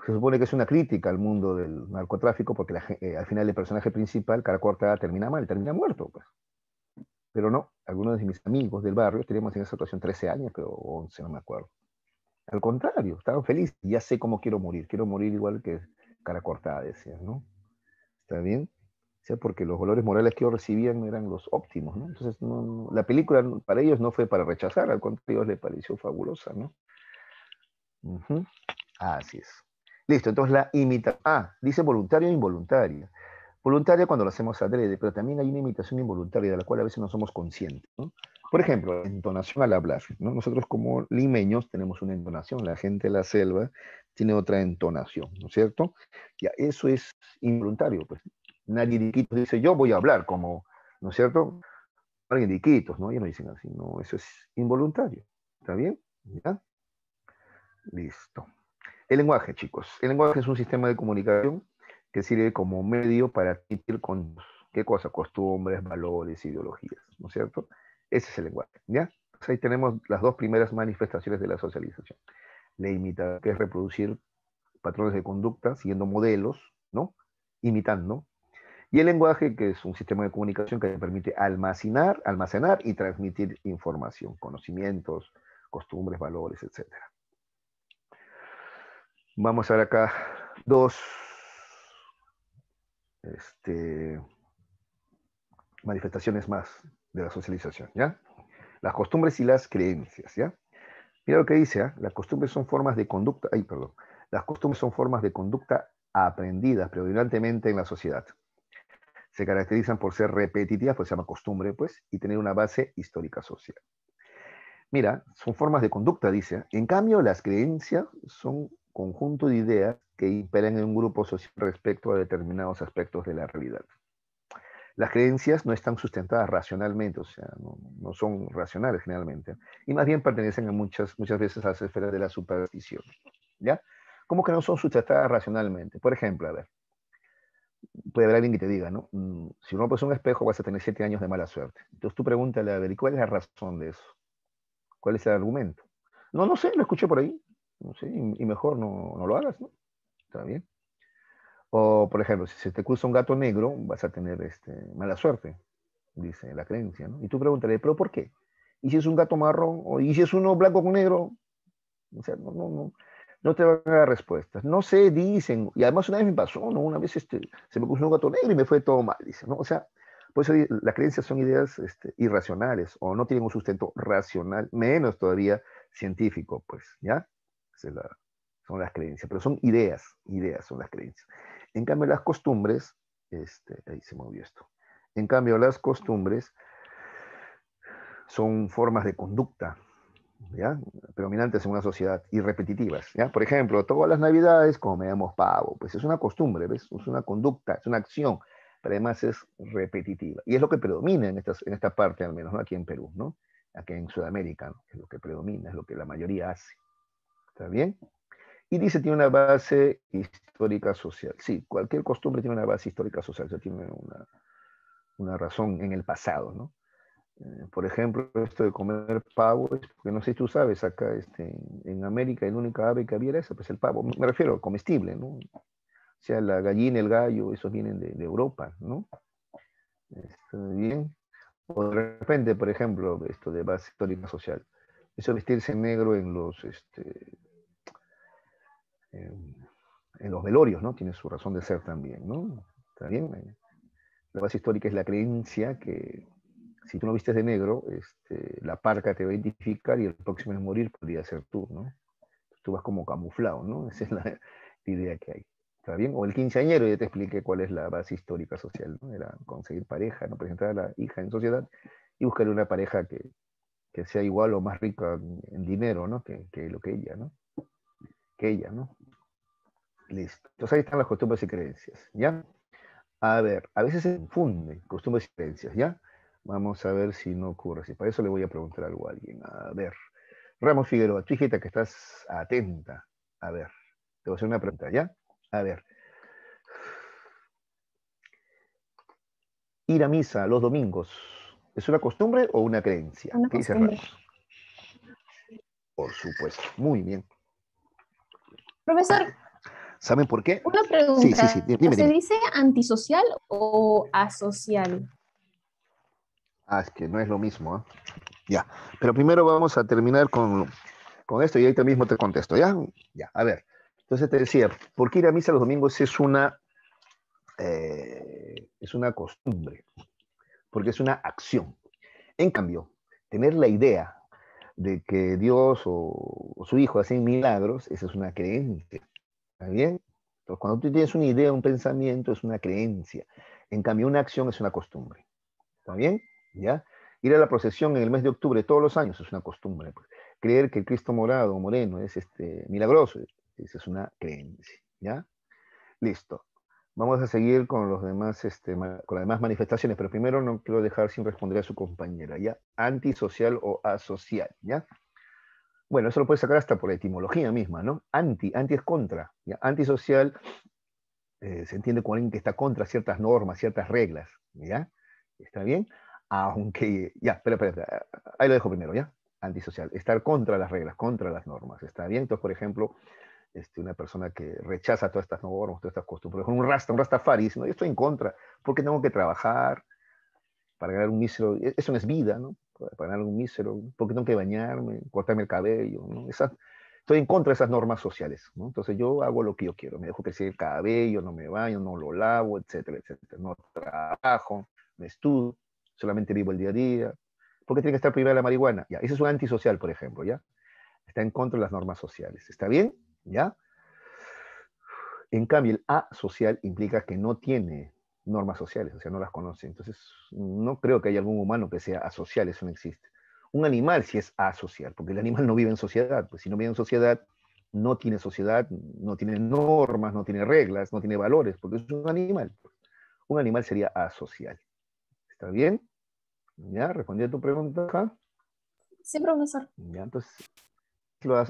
se supone que es una crítica al mundo del narcotráfico porque eh, al final el personaje principal, Cara Cortada, termina mal, termina muerto. Pues. Pero no, algunos de mis amigos del barrio, teníamos en esa situación 13 años, pero 11, no me acuerdo. Al contrario, estaban felices, ya sé cómo quiero morir, quiero morir igual que Cara Cortada, decía, ¿no? ¿Está bien? sea, porque los valores morales que ellos recibían eran los óptimos, ¿no? Entonces, la película para ellos no fue para rechazar, al contrario, les pareció fabulosa, ¿no? Así es. Listo, entonces la imitación. Ah, dice voluntaria o e involuntaria. Voluntaria cuando lo hacemos adrede, pero también hay una imitación involuntaria de la cual a veces no somos conscientes, Por ejemplo, la entonación al hablar. Nosotros como limeños tenemos una entonación, la gente de la selva tiene otra entonación, ¿no es cierto? Ya, eso es involuntario, pues. Nadie de dice, yo voy a hablar como, ¿no es cierto? Alguien de ¿no? Ya no dicen así, no, eso es involuntario, ¿está bien? ¿Ya? Listo. El lenguaje, chicos. El lenguaje es un sistema de comunicación que sirve como medio para admitir con qué cosas, costumbres, valores, ideologías, ¿no es cierto? Ese es el lenguaje, ¿ya? Pues ahí tenemos las dos primeras manifestaciones de la socialización le que es reproducir patrones de conducta siguiendo modelos, ¿no? Imitando. Y el lenguaje, que es un sistema de comunicación que permite almacenar, almacenar y transmitir información, conocimientos, costumbres, valores, etc. Vamos a ver acá dos este, manifestaciones más de la socialización, ¿ya? Las costumbres y las creencias, ¿ya? Mira lo que dice, ¿ah? las costumbres son formas de conducta, ay, perdón, las costumbres son formas de conducta aprendidas predominantemente en la sociedad. Se caracterizan por ser repetitivas, pues se llama costumbre, pues, y tener una base histórica social. Mira, son formas de conducta, dice. ¿ah? En cambio, las creencias son conjunto de ideas que imperan en un grupo social respecto a determinados aspectos de la realidad las creencias no están sustentadas racionalmente, o sea, no, son racionales generalmente, y más bien pertenecen muchas, muchas veces a las esferas de la superstición. ¿Ya? ¿Cómo que no son sustentadas racionalmente? Por ejemplo, a ver, puede haber alguien que te diga, ¿no? Mm, si uno pone un espejo vas a tener siete años de mala suerte. Entonces tú pregúntale, a ver, ¿y cuál es la razón de eso? ¿Cuál es el argumento? No, no sé, lo escuché por ahí, no sé, y, mejor no, no lo hagas, ¿no? Está bien. O, por ejemplo, si se te cruza un gato negro, vas a tener este, mala suerte, dice la creencia, ¿no? Y tú preguntaré, ¿pero por qué? ¿Y si es un gato marrón? ¿O y si es uno blanco con negro? O sea, no, no, no. No te van a dar respuestas. No sé, dicen. Y además una vez me pasó, ¿no? Una vez este, se me cruzó un gato negro y me fue todo mal, dice, ¿no? O sea, por las creencias son ideas este, irracionales o no tienen un sustento racional, menos todavía científico, pues, ¿ya? son las creencias, pero son ideas, ideas son las creencias. En cambio, las costumbres, este, ahí se movió esto. En cambio, las costumbres son formas de conducta, ¿ya? Predominantes en una sociedad y repetitivas, ¿ya? Por ejemplo, todas las navidades comemos pavo, pues es una costumbre, Es una conducta, es una acción, pero además es repetitiva. Y es lo que predomina en, en esta parte, al menos, Aquí en Perú, ¿no? Aquí en Sudamérica, Es lo que predomina, es lo que la mayoría hace. ¿Está bien? Y dice, tiene una base histórica social. Sí, cualquier costumbre tiene una base histórica social, o tiene una, razón en el pasado, ¿no? Eh, por ejemplo, esto de comer pavo, que no sé si tú sabes, acá este, en América el única ave que había era esa, pues el pavo, me refiero comestible, ¿no? O sea, la gallina, el gallo, esos vienen de, Europa, ¿no? Está bien. O de repente, por ejemplo, esto de base histórica social, eso vestirse negro en los, este, en los velorios, ¿no? Tiene su razón de ser también, ¿no? ¿Está bien? Eh, la base histórica es la creencia que si tú no vistes de negro, este, la parca te va a identificar y el próximo en morir podría ser tú, ¿no? Tú vas como camuflado, ¿no? Esa es la, idea que hay. ¿Está bien? O el quinceañero, ya te expliqué cuál es la base histórica social, ¿no? Era conseguir pareja, ¿no? Presentar a la hija en sociedad y buscar una pareja que, sea igual o más rica en dinero, ¿no? que lo que ella, ¿no? que ella, ¿no? Listo. Entonces ahí están las costumbres y creencias, ¿ya? A ver, a veces se confunden costumbres y creencias, ¿ya? Vamos a ver si no ocurre si Para eso le voy a preguntar algo a alguien. A ver, Ramos Figueroa, tu hijita que estás atenta. A ver, te voy a hacer una pregunta, ¿ya? A ver. Ir a misa los domingos, ¿es una costumbre o una creencia? ¿Qué dice Ramos? Por supuesto. Muy bien. Profesor. ¿Saben por qué? Una pregunta. ¿Se dice antisocial o asocial? Ah, es que no es lo mismo. ¿eh? Ya. Pero primero vamos a terminar con, esto y ahorita mismo te contesto. ¿Ya? Ya. A ver. Entonces te decía, ¿por qué ir a misa los domingos es una, eh, es una costumbre? Porque es una acción. En cambio, tener la idea de que Dios o, su Hijo hacen milagros, esa es una creencia. ¿Está bien? Entonces, cuando tú tienes una idea, un pensamiento, es una creencia. En cambio, una acción es una costumbre. ¿Está bien? ¿Ya? Ir a la procesión en el mes de octubre todos los años es una costumbre. Pues. Creer que el Cristo morado o moreno es este, milagroso, esa es una creencia. ¿Ya? Listo. Vamos a seguir con, los demás, este, con las demás manifestaciones, pero primero no quiero dejar sin responder a su compañera, ¿ya? Antisocial o asocial, ¿ya? Bueno, eso lo puedes sacar hasta por la etimología misma, ¿no? Anti, anti es contra, ¿ya? Antisocial eh, se entiende como alguien que está contra ciertas normas, ciertas reglas, ¿ya? ¿Está bien? Aunque, ya, espera, espera, ahí lo dejo primero, ¿ya? Antisocial, estar contra las reglas, contra las normas, ¿está bien? Entonces, por ejemplo, este, una persona que rechaza todas estas normas, todas estas costumbres, un rasta, un rastafari, yo estoy en contra, porque tengo que trabajar para ganar un mísero, e, eso no es vida, ¿no? Para ganar un mísero, porque tengo que bañarme, cortarme el cabello, ¿no? estoy en contra de esas normas sociales, ¿no? Entonces yo hago lo que yo quiero, me dejo crecer el cabello, no me baño, no lo lavo, etcétera, etcétera, no trabajo, me estudio, solamente vivo el día a día, porque tiene que estar privada la marihuana, ya, eso es un antisocial, por ejemplo, ¿ya? Está en contra de las normas sociales, ¿está bien? ¿ya? En cambio, el A social implica que no tiene normas sociales, o sea, no las conoce. Entonces, no creo que haya algún humano que sea asocial, eso no existe. Un animal sí es asocial, porque el animal no vive en sociedad, pues si no vive en sociedad, no tiene sociedad, no tiene normas, no tiene reglas, no tiene valores, porque es un animal. Pues. Un animal sería asocial. ¿Está bien? ¿Ya? ¿Respondí a tu pregunta? Sí, profesor. Ya, entonces,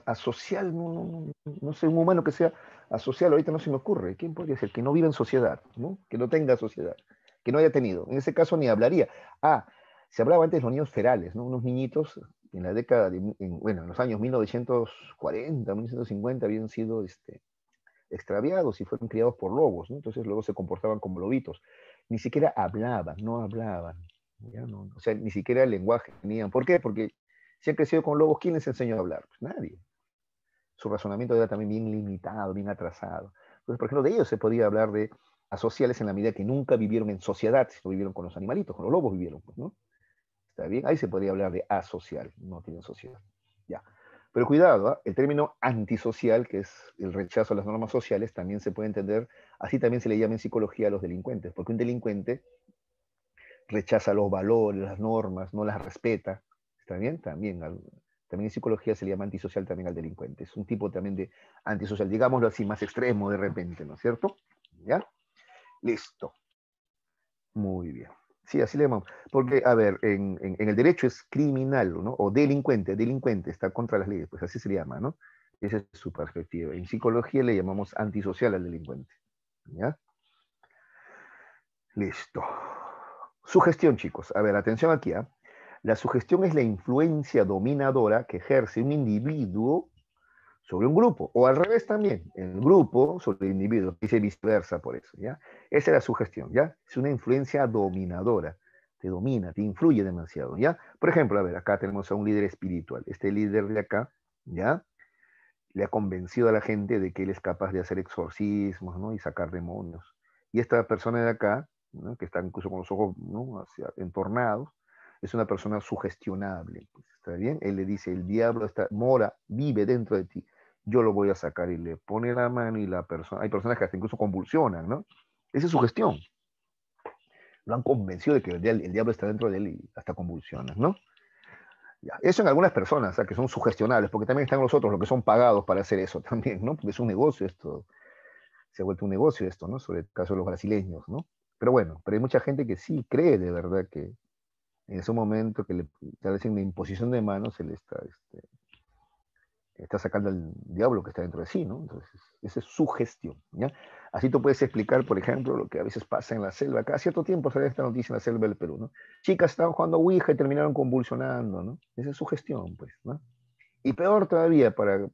asocial, no, no, sé, un humano que sea asocial, ahorita no se me ocurre. ¿Quién podría ser? Que no viva en sociedad, que no tenga sociedad, que no haya tenido. En ese caso ni hablaría. Ah, se hablaba antes de los niños ferales, ¿no? unos niñitos en la década, de, bueno, en los años 1940, 1950 habían sido este, extraviados y fueron criados por lobos, ¿no? entonces luego se comportaban como lobitos. Ni siquiera hablaban, no hablaban. o sea, ni siquiera el lenguaje tenían. ¿Por qué? Porque si han crecido con lobos, ¿quién les enseñó a hablar? Pues nadie. Su razonamiento era también bien limitado, bien atrasado. Entonces, por ejemplo, de ellos se podía hablar de asociales en la medida que nunca vivieron en sociedad, sino vivieron con los animalitos, con los lobos vivieron, pues, ¿no? Está bien, ahí se podría hablar de asocial, no tienen sociedad. Ya. Pero cuidado, ¿ah? el término antisocial, que es el rechazo a las normas sociales, también se puede entender, así también se le llama en psicología a los delincuentes, porque un delincuente rechaza los valores, las normas, no las respeta, también, también en psicología se le llama antisocial también al delincuente. Es un tipo también de antisocial, digámoslo así, más extremo de repente, ¿no es cierto? ¿Ya? Listo. Muy bien. Sí, así le llamamos. Porque, a ver, en, en, el derecho es criminal, ¿no? O delincuente, delincuente, está contra las leyes, pues así se le llama, ¿no? Esa es su perspectiva. En psicología le llamamos antisocial al delincuente. ¿Ya? Listo. Sugestión, chicos. A ver, atención aquí, ¿ah? La sugestión es la influencia dominadora que ejerce un individuo sobre un grupo, o al revés también, el grupo sobre el individuo, dice viceversa por eso, ¿ya? Esa es la sugestión, ¿ya? Es una influencia dominadora, te domina, te influye demasiado, ¿ya? Por ejemplo, a ver, acá tenemos a un líder espiritual, este líder de acá, ¿ya? Le ha convencido a la gente de que él es capaz de hacer exorcismos, ¿no? Y sacar demonios. Y esta persona de acá, ¿no? que está incluso con los ojos ¿no? entornados, es una persona sugestionable. Pues, ¿Está bien? Él le dice, el diablo está, mora, vive dentro de ti. Yo lo voy a sacar y le pone la mano y la persona, hay personas que hasta incluso convulsionan, ¿no? Esa es su gestión. Lo han convencido de que el, diablo está dentro de él y hasta convulsionan, ¿no? Eso en algunas personas, ¿ah? que son sugestionables, porque también están los otros, los que son pagados para hacer eso también, ¿no? Porque es un negocio esto, se ha vuelto un negocio esto, ¿no? Sobre el caso de los brasileños, ¿no? Pero bueno, pero hay mucha gente que sí cree de verdad que, en ese momento, que le, está vez la imposición de manos, le está, este, está sacando al diablo que está dentro de sí, ¿no? Entonces, esa es su gestión, ¿ya? Así tú puedes explicar, por ejemplo, lo que a veces pasa en la selva. Hace cierto tiempo sale esta noticia en la selva del Perú, ¿no? Chicas estaban jugando Ouija y terminaron convulsionando, ¿no? Esa es su gestión, pues, ¿no? Y peor todavía, para,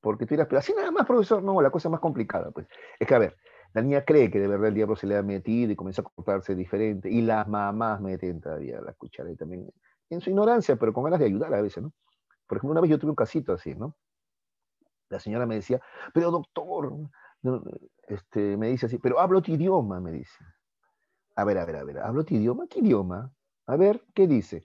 porque tú dirás, pero así nada más, profesor, no, la cosa más complicada, pues. Es que, a ver, la niña cree que de verdad el diablo se le ha metido y comienza a comportarse diferente. Y las mamás meten todavía la cuchara también en su ignorancia, pero con ganas de ayudar a veces, ¿no? Por ejemplo, una vez yo tuve un casito así, ¿no? La señora me decía, pero doctor, este, me dice así, pero hablo tu idioma, me dice. A ver, a ver, a ver, ¿hablo tu idioma? ¿Qué idioma? A ver, ¿qué dice?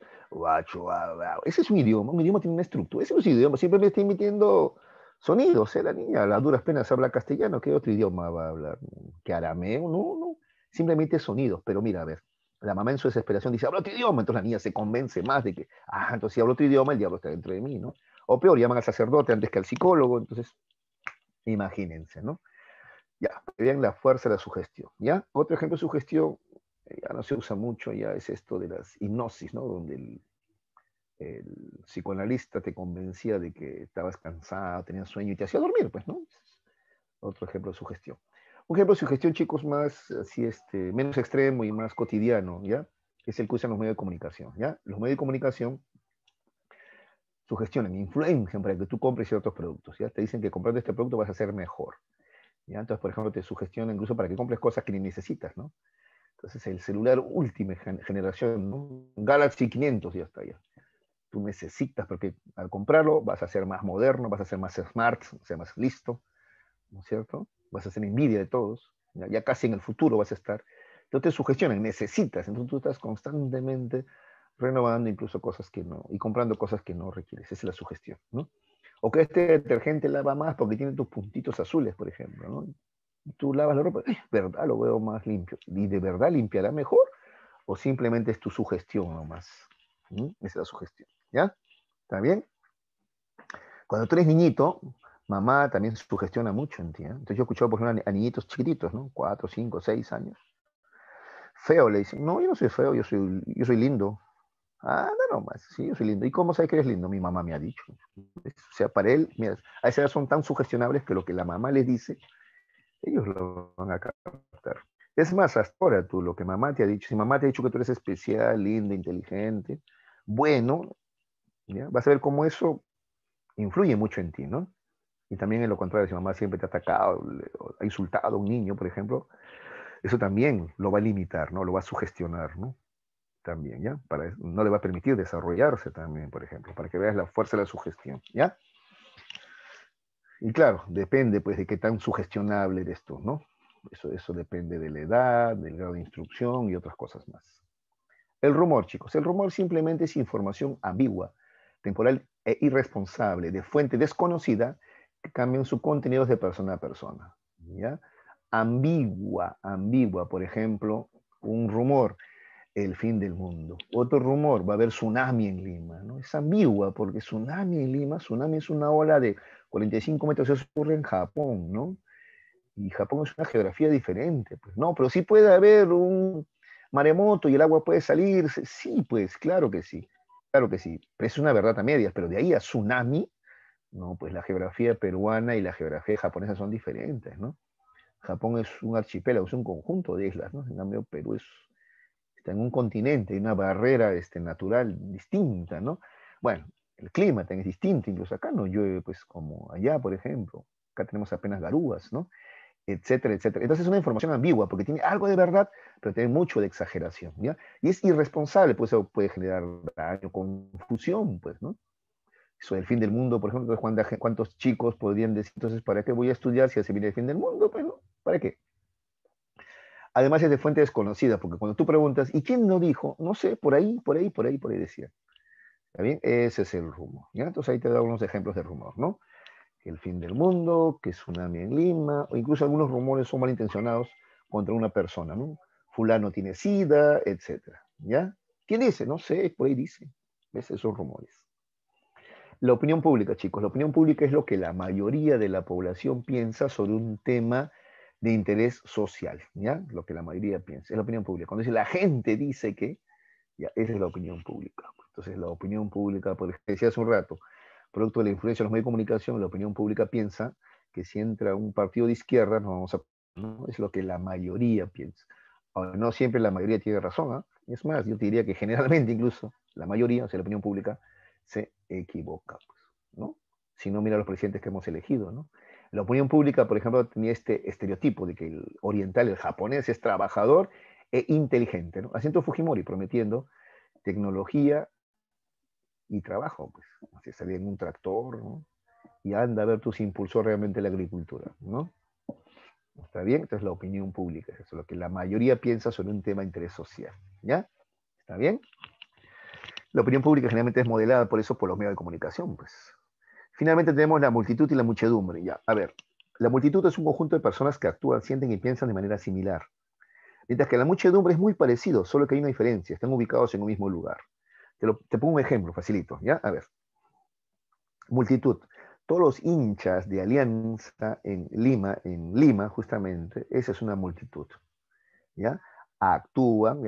Ese es un idioma, un idioma tiene una estructura, ese es un idioma, siempre me está emitiendo sonidos, ¿eh? La niña, a duras penas habla castellano, ¿qué otro idioma va a hablar? ¿Que arameo? No, no, simplemente sonidos, pero mira, a ver, la mamá en su desesperación dice, habla otro idioma, entonces la niña se convence más de que, ah, entonces si hablo otro idioma, el diablo está dentro de mí, ¿no? O peor, llaman al sacerdote antes que al psicólogo, entonces, imagínense, ¿no? Ya, vean la fuerza de la sugestión, ¿ya? Otro ejemplo de sugestión, eh, ya no se usa mucho, ya es esto de las hipnosis, ¿no? Donde el el psicoanalista te convencía de que estabas cansado, tenías sueño y te hacía dormir, pues, ¿no? Otro ejemplo de sugestión. Un ejemplo de sugestión, chicos, más así, este, menos extremo y más cotidiano, ¿ya? Es el que usan los medios de comunicación, ¿ya? Los medios de comunicación sugestionan, influencian para que tú compres ciertos productos, ¿ya? Te dicen que comprando este producto vas a ser mejor, ¿ya? Entonces, por ejemplo, te sugestionan incluso para que compres cosas que ni necesitas, ¿no? Entonces, el celular última generación, ¿no? Galaxy 500 ya está, ya tú necesitas, porque al comprarlo vas a ser más moderno, vas a ser más smart, o sea, más listo, ¿no es cierto? Vas a ser envidia de todos, ya, casi en el futuro vas a estar. Entonces te sugestionan, necesitas, entonces tú estás constantemente renovando incluso cosas que no, y comprando cosas que no requieres, esa es la sugestión, ¿no? O que este detergente lava más porque tiene tus puntitos azules, por ejemplo, ¿no? tú lavas la ropa, ¿verdad? Lo veo más limpio. ¿Y de verdad limpiará mejor? ¿O simplemente es tu sugestión nomás? ¿Mm? Esa es la sugestión. ¿Ya? ¿Está Cuando tú eres niñito, mamá también sugestiona mucho entiendes ¿eh? Entonces yo he escuchado, por ejemplo, a niñitos chiquititos, ¿no? Cuatro, cinco, seis años. Feo, le dicen, no, yo no soy feo, yo soy, yo soy lindo. Ah, no, no, sí, yo soy lindo. ¿Y cómo sabes que eres lindo? Mi mamá me ha dicho. O sea, para él, mira, a esa edad son tan sugestionables que lo que la mamá les dice, ellos lo van a captar. Es más, hasta ahora tú, lo que mamá te ha dicho, si mamá te ha dicho que tú eres especial, lindo, inteligente, bueno, Vas a ver cómo eso influye mucho en ti, ¿no? Y también en lo contrario, si mamá siempre te ha atacado, ha insultado a un niño, por ejemplo, eso también lo va a limitar, ¿no? Lo va a sugestionar, ¿no? También, ¿ya? Para, no le va a permitir desarrollarse también, por ejemplo, para que veas la fuerza de la sugestión, ¿ya? Y claro, depende pues de qué tan sugestionable eres tú, ¿no? Eso, eso depende de la edad, del grado de instrucción y otras cosas más. El rumor, chicos, el rumor simplemente es información ambigua temporal e irresponsable de fuente desconocida que cambian su contenido de persona a persona. ¿ya? Ambigua, ambigua, por ejemplo, un rumor, el fin del mundo. Otro rumor, va a haber tsunami en Lima. ¿no? Es ambigua porque tsunami en Lima, tsunami es una ola de 45 metros, eso ocurre en Japón, ¿no? Y Japón es una geografía diferente. Pues no, pero sí puede haber un maremoto y el agua puede salir. Sí, pues, claro que sí. Claro que sí, pero es una verdad a medias, pero de ahí a tsunami, no, pues la geografía peruana y la geografía japonesa son diferentes, ¿no? Japón es un archipiélago, es un conjunto de islas, ¿no? En cambio, Perú es, está en un continente, hay una barrera este, natural distinta, ¿no? Bueno, el clima también es distinto, incluso acá no llueve, pues como allá, por ejemplo. Acá tenemos apenas garúas, ¿no? etcétera, etcétera. Entonces es una información ambigua porque tiene algo de verdad, pero tiene mucho de exageración, Y es irresponsable, pues eso puede generar daño, confusión, pues, ¿no? Eso del fin del mundo, por ejemplo, ¿cuántos chicos podrían decir, entonces, ¿para qué voy a estudiar si así viene el fin del mundo? Pues, ¿no? ¿Para qué? Además es de fuente desconocida, porque cuando tú preguntas, ¿y quién no dijo? No sé, por ahí, por ahí, por ahí, por ahí decía. ¿Está bien? Ese es el rumor, ¿ya? Entonces ahí te da unos ejemplos de rumor, ¿no? el fin del mundo, que tsunami en Lima, o incluso algunos rumores son malintencionados contra una persona, ¿no? Fulano tiene sida, etcétera, ¿ya? ¿Quién dice? No sé, por ahí dice. ¿Ves? Esos rumores. La opinión pública, chicos. La opinión pública es lo que la mayoría de la población piensa sobre un tema de interés social, ¿ya? Lo que la mayoría piensa. Es la opinión pública. Cuando dice la gente dice que, ya, esa es la opinión pública. Entonces, la opinión pública, por ejemplo, decía hace un rato, producto de la influencia de los medios de comunicación, la opinión pública piensa que si entra un partido de izquierda, no vamos a... Es lo que la mayoría piensa. no siempre la mayoría tiene razón, ¿ah? es más, yo te diría que generalmente incluso la mayoría, o sea, la opinión pública, se equivoca, pues, ¿no? Si no, mira los presidentes que hemos elegido, ¿no? La opinión pública, por ejemplo, tenía este estereotipo de que el oriental, el japonés, es trabajador e inteligente, ¿no? Asiento Fujimori prometiendo tecnología y trabajo, pues, Así salía en un tractor, Y anda a ver tus impulsó realmente la agricultura, ¿no? ¿Está bien? Entonces la opinión pública es lo que la mayoría piensa sobre un tema de interés social, ¿ya? ¿Está bien? La opinión pública generalmente es modelada por eso por los medios de comunicación, pues. Finalmente tenemos la multitud y la muchedumbre, ya. A ver, la multitud es un conjunto de personas que actúan, sienten y piensan de manera similar. Mientras que la muchedumbre es muy parecido, solo que hay una diferencia, están ubicados en un mismo lugar. Te, pongo un ejemplo, facilito, ¿ya? A ver. Multitud. Todos los hinchas de Alianza en Lima, en Lima justamente, esa es una multitud, ¿ya? Actúan,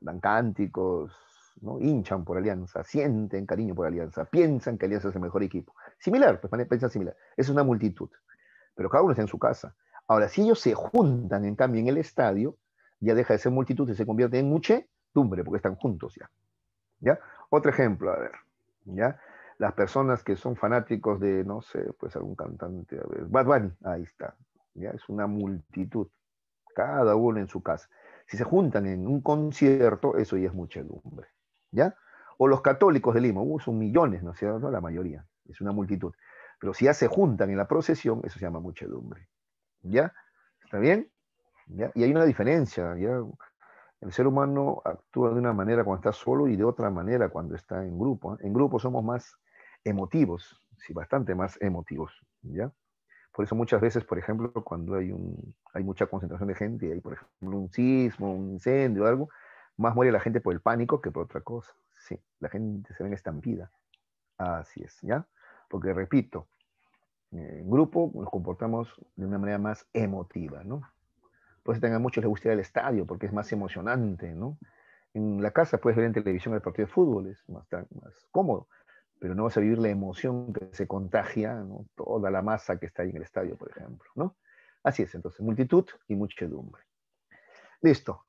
Dan cánticos, ¿no? hinchan por Alianza, sienten cariño por Alianza, piensan que Alianza es el mejor equipo. Similar, pues piensan similar. Es una multitud, pero cada uno está en su casa. Ahora, si ellos se juntan, en cambio, en el estadio, ya deja de ser multitud y se convierte en muchedumbre, porque están juntos ya. ¿ya? Otro ejemplo, a ver, ¿ya? Las personas que son fanáticos de, no sé, pues algún cantante, a ver, Bad Bunny, ahí está, ¿ya? Es una multitud, cada uno en su casa. Si se juntan en un concierto, eso ya es muchedumbre, ¿ya? O los católicos de Lima, uh, son millones, ¿no es cierto? La mayoría, es una multitud. Pero si ya se juntan en la procesión, eso se llama muchedumbre, ¿ya? ¿Está bien? Y hay una diferencia, ¿ya? El ser humano actúa de una manera cuando está solo y de otra manera cuando está en grupo. En grupo somos más emotivos, sí, bastante más emotivos, ¿ya? Por eso muchas veces, por ejemplo, cuando hay, un, hay mucha concentración de gente, hay, por ejemplo, un sismo, un incendio, algo, más muere la gente por el pánico que por otra cosa. Sí, la gente se ve estampida. Así es, ¿ya? Porque repito, en grupo nos comportamos de una manera más emotiva, ¿no? Pues tengan mucho les gustaría ir al estadio porque es más emocionante, ¿no? En la casa puedes ver en televisión el partido de fútbol, es más, cómodo, pero no vas a vivir la emoción que se contagia, ¿no? Toda la masa que está ahí en el estadio, por ejemplo, ¿no? Así es, entonces, multitud y muchedumbre. Listo.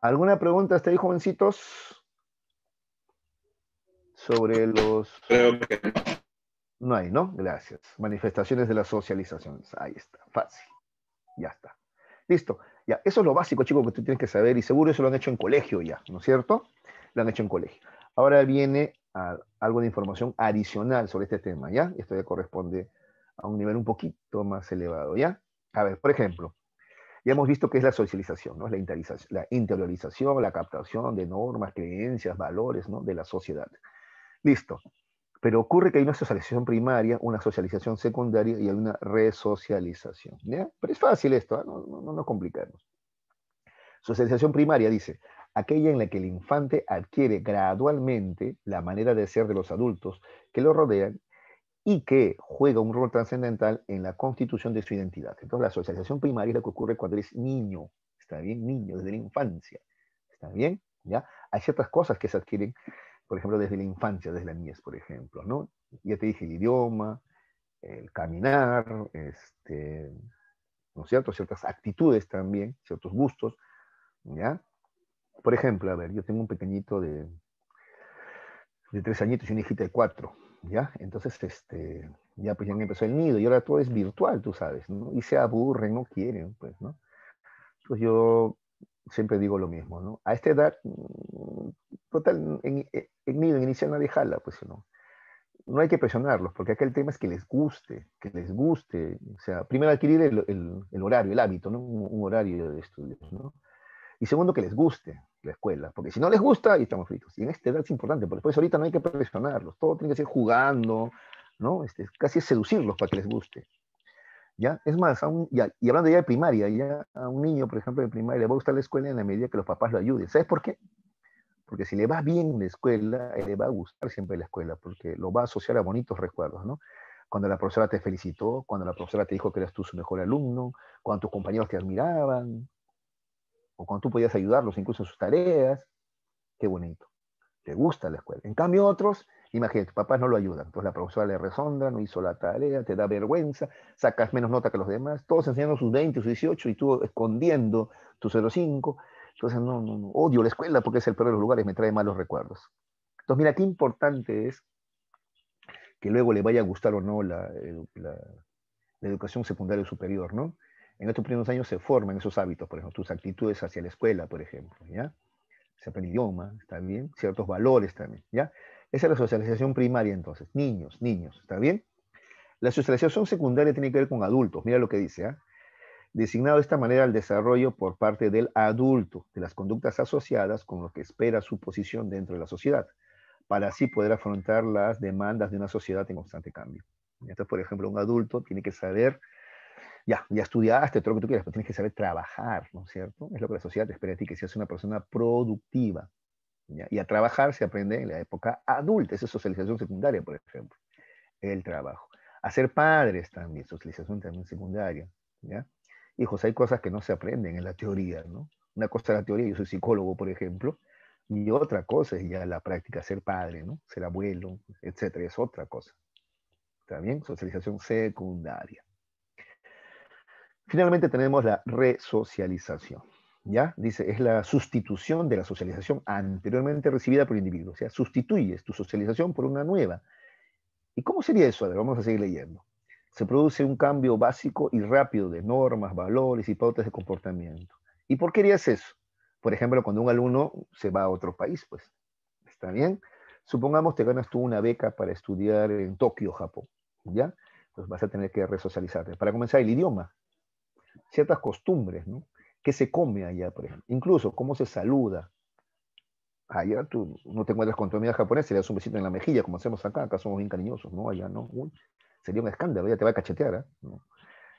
¿Alguna pregunta hasta ahí, jovencitos? Sobre los... no. No hay, ¿no? Gracias. Manifestaciones de las socializaciones. Ahí está, fácil. Ya está. Listo. Ya, eso es lo básico, chicos, que tú tienes que saber y seguro eso lo han hecho en colegio ya, ¿no es cierto? Lo han hecho en colegio. Ahora viene algo de información adicional sobre este tema, ¿ya? Esto ya corresponde a un nivel un poquito más elevado, ¿ya? A ver, por ejemplo, ya hemos visto que es la socialización, ¿no? Es la interiorización, la captación de normas, creencias, valores, ¿no? De la sociedad. Listo. Pero ocurre que hay una socialización primaria, una socialización secundaria y hay una resocialización. ¿ya? Pero es fácil esto, ¿ah? no, nos complicamos. Socialización primaria dice, aquella en la que el infante adquiere gradualmente la manera de ser de los adultos que lo rodean y que juega un rol trascendental en la constitución de su identidad. Entonces, la socialización primaria es la que ocurre cuando eres niño, ¿está bien? Niño, desde la infancia, ¿está bien? ¿Ya? Hay ciertas cosas que se adquieren por ejemplo, desde la infancia, desde la niñez, por ejemplo, ¿no? Ya te dije el idioma, el caminar, este, ¿no es cierto? Ciertas actitudes también, ciertos gustos, ¿ya? Por ejemplo, a ver, yo tengo un pequeñito de, de tres añitos y una hijita de cuatro, ¿ya? Entonces, este, ya pues ya empezó el nido y ahora todo es virtual, tú sabes, ¿no? Y se aburren, no quieren, pues, ¿no? Entonces yo siempre digo lo mismo, ¿no? A esta edad, mm, total, en, eh, en, en inicial nadie jala, pues no. No hay que presionarlos, porque aquel tema es que les guste, que les guste. O sea, primero adquirir el, el, horario, el hábito, ¿no? Un, horario de estudios, ¿no? Y segundo, que les guste la escuela, porque si no les gusta, ahí estamos fritos. Y en esta edad es importante, porque después ahorita no hay que presionarlos, todo tiene que ser jugando, ¿no? Este, casi es seducirlos para que les guste. ¿ya? Es más, y hablando ya de primaria, ya a un niño, por ejemplo, en primaria le va a gustar la escuela en la medida que los papás lo ayuden. ¿Sabes por qué? Porque si le va bien la escuela, eh, le va a gustar siempre la escuela, porque lo va a asociar a bonitos recuerdos, ¿no? Cuando la profesora te felicitó, cuando la profesora te dijo que eras tú su mejor alumno, cuando tus compañeros te admiraban, o cuando tú podías ayudarlos incluso en sus tareas, qué bonito. le gusta la escuela. En cambio, otros Imagínate, tus papás no lo ayudan, pues la profesora le resonda, no hizo la tarea, te da vergüenza, sacas menos nota que los demás, todos enseñando sus 20, sus 18 y tú escondiendo tu 0,5. Entonces, no, no, no, odio la escuela porque es el peor de los lugares, me trae malos recuerdos. Entonces, mira, qué importante es que luego le vaya a gustar o no la, educación secundaria o superior, ¿no? En estos primeros años se forman esos hábitos, por ejemplo, tus actitudes hacia la escuela, por ejemplo, ¿ya? Se aprende idioma, ¿está Ciertos valores también, ¿ya? Esa es la socialización primaria entonces, niños, niños, ¿está bien? La socialización secundaria tiene que ver con adultos, mira lo que dice, ¿ah? Designado de esta manera al desarrollo por parte del adulto de las conductas asociadas con lo que espera su posición dentro de la sociedad, para así poder afrontar las demandas de una sociedad en constante cambio. Entonces, por ejemplo, un adulto tiene que saber, ya, ya estudiaste todo lo que tú quieras, pero tienes que saber trabajar, ¿no es cierto? Es lo que la sociedad te espera de ti, que seas una persona productiva, y a trabajar se aprende en la época adulta, esa es socialización secundaria, por ejemplo, el trabajo. A ser padres también, socialización también secundaria, ¿ya? Hijos, hay cosas que no se aprenden en la teoría, ¿no? Una cosa es la teoría, yo soy psicólogo, por ejemplo, y otra cosa es ya la práctica, ser padre, ¿no? Ser abuelo, etcétera, es otra cosa. También socialización secundaria. Finalmente tenemos la resocialización. ¿ya? Dice, es la sustitución de la socialización anteriormente recibida por el individuo. O sea, sustituyes tu socialización por una nueva. ¿Y cómo sería eso? vamos a seguir leyendo. Se produce un cambio básico y rápido de normas, valores y pautas de comportamiento. ¿Y por qué harías eso? Por ejemplo, cuando un alumno se va a otro país, pues, ¿está bien? Supongamos que ganas tú una beca para estudiar en Tokio, Japón, ¿ya? Pues vas a tener que resocializarte. Para comenzar, el idioma, ciertas costumbres, ¿no? ¿Qué se come allá, por ejemplo. Incluso cómo se saluda. Allá tú no te encuentras con tu amiga japonesa, le das un besito en la mejilla, como hacemos acá, acá somos bien cariñosos, ¿no? Allá no. sería un escándalo, ya te va a cachetear, ¿ah? ¿No?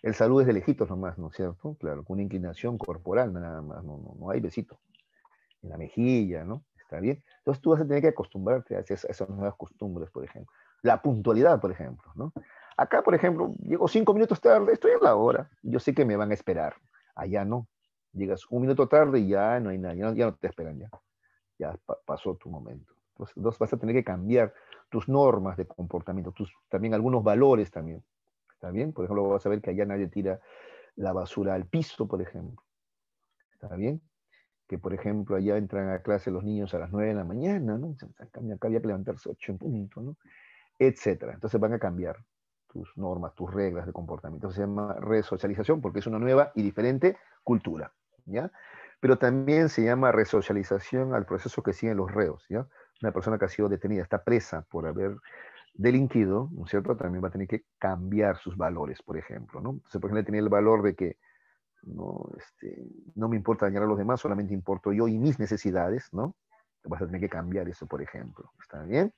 El saludo es de lejitos nomás, ¿no es cierto? Claro, con una inclinación corporal nada más, no, no, hay besito. En la mejilla, ¿no? Está bien. Entonces tú vas a tener que acostumbrarte a esas, a esas nuevas costumbres, por ejemplo. La puntualidad, por ejemplo, ¿no? Acá, por ejemplo, llego cinco minutos tarde, estoy a la hora, yo sé que me van a esperar. Allá no, llegas un minuto tarde y ya no hay nadie, ya no, te esperan ya. Ya pasó tu momento. Entonces, vas a tener que cambiar tus normas de comportamiento, también algunos valores también. ¿Está bien? Por ejemplo, vas a ver que allá nadie tira la basura al piso, por ejemplo. ¿Está bien? Que, por ejemplo, allá entran a clase los niños a las 9 de la mañana, ¿no? Acá había que levantarse 8 en punto, ¿no? Etcétera. Entonces van a cambiar tus normas, tus reglas de comportamiento. se llama resocialización porque es una nueva y diferente cultura. Pero también se llama resocialización al proceso que siguen los reos, Una persona que ha sido detenida, está presa por haber delinquido, ¿no cierto? También va a tener que cambiar sus valores, por ejemplo, Entonces, por ejemplo, tenía el valor de que este, no, me importa dañar a los demás, solamente importo yo y mis necesidades, ¿no? Vas a tener que cambiar eso, por ejemplo, ¿está bien?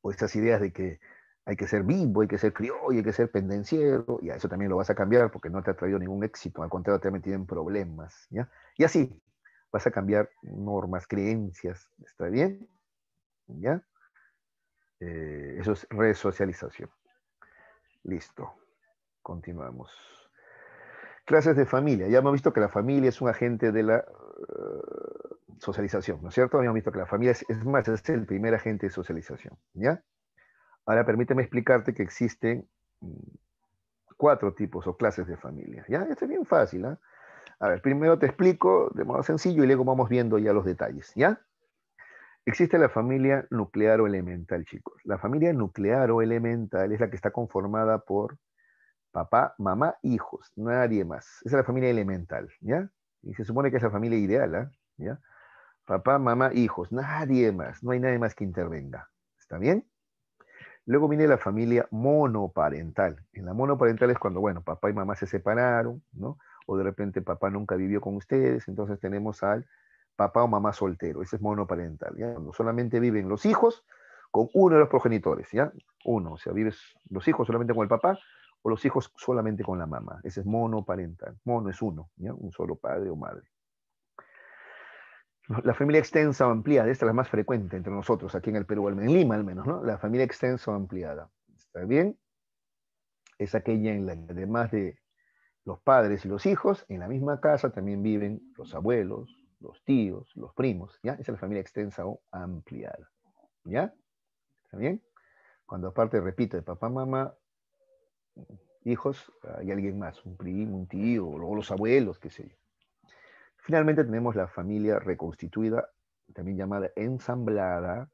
O estas ideas de que hay que ser vivo, hay que ser criollo, hay que ser pendenciero, y a eso también lo vas a cambiar porque no te ha traído ningún éxito, al contrario, te ha metido en problemas, ¿ya? Y así, vas a cambiar normas, creencias, ¿está bien? ¿Ya? Eh, eso es resocialización. Listo, continuamos. Clases de familia. Ya hemos visto que la familia es un agente de la eh, socialización, ¿no es cierto? hemos visto que la familia es, es más, es el primer agente de socialización, ¿ya? Ahora permíteme explicarte que existen mm, cuatro tipos o clases de familia. ¿ya? es bien fácil. ¿ah? A ver, primero te explico de modo sencillo y luego vamos viendo ya los detalles. ¿ya? Existe la familia nuclear o elemental, chicos. La familia nuclear o elemental es la que está conformada por papá, mamá, hijos, nadie más. Esa es la familia elemental, ¿ya? Y se supone que es la familia ideal, ¿ah? ¿ya? Papá, mamá, hijos, nadie más. No hay nadie más que intervenga. ¿Está bien? Luego viene la familia monoparental. En la monoparental es cuando, bueno, papá y mamá se separaron, ¿no? O de repente papá nunca vivió con ustedes, entonces tenemos al papá o mamá soltero. Ese es monoparental, ¿ya? Cuando solamente viven los hijos con uno de los progenitores, ¿ya? Uno, o sea, vives los hijos solamente con el papá o los hijos solamente con la mamá. Ese es monoparental. Mono es uno, ¿ya? Un solo padre o madre. La familia extensa o ampliada, esta es la más frecuente entre nosotros, aquí en el Perú, en Lima al menos, ¿no? La familia extensa o ampliada. ¿Está bien? Es aquella en la que además de los padres y los hijos, en la misma casa también viven los abuelos, los tíos, los primos, ¿ya? Esa es la familia extensa o ampliada, ¿ya? ¿Está bien? Cuando aparte, repito, de papá, mamá, hijos, hay alguien más, un primo, un tío, o los abuelos, qué sé yo. Finalmente tenemos la familia reconstituida, también llamada ensamblada,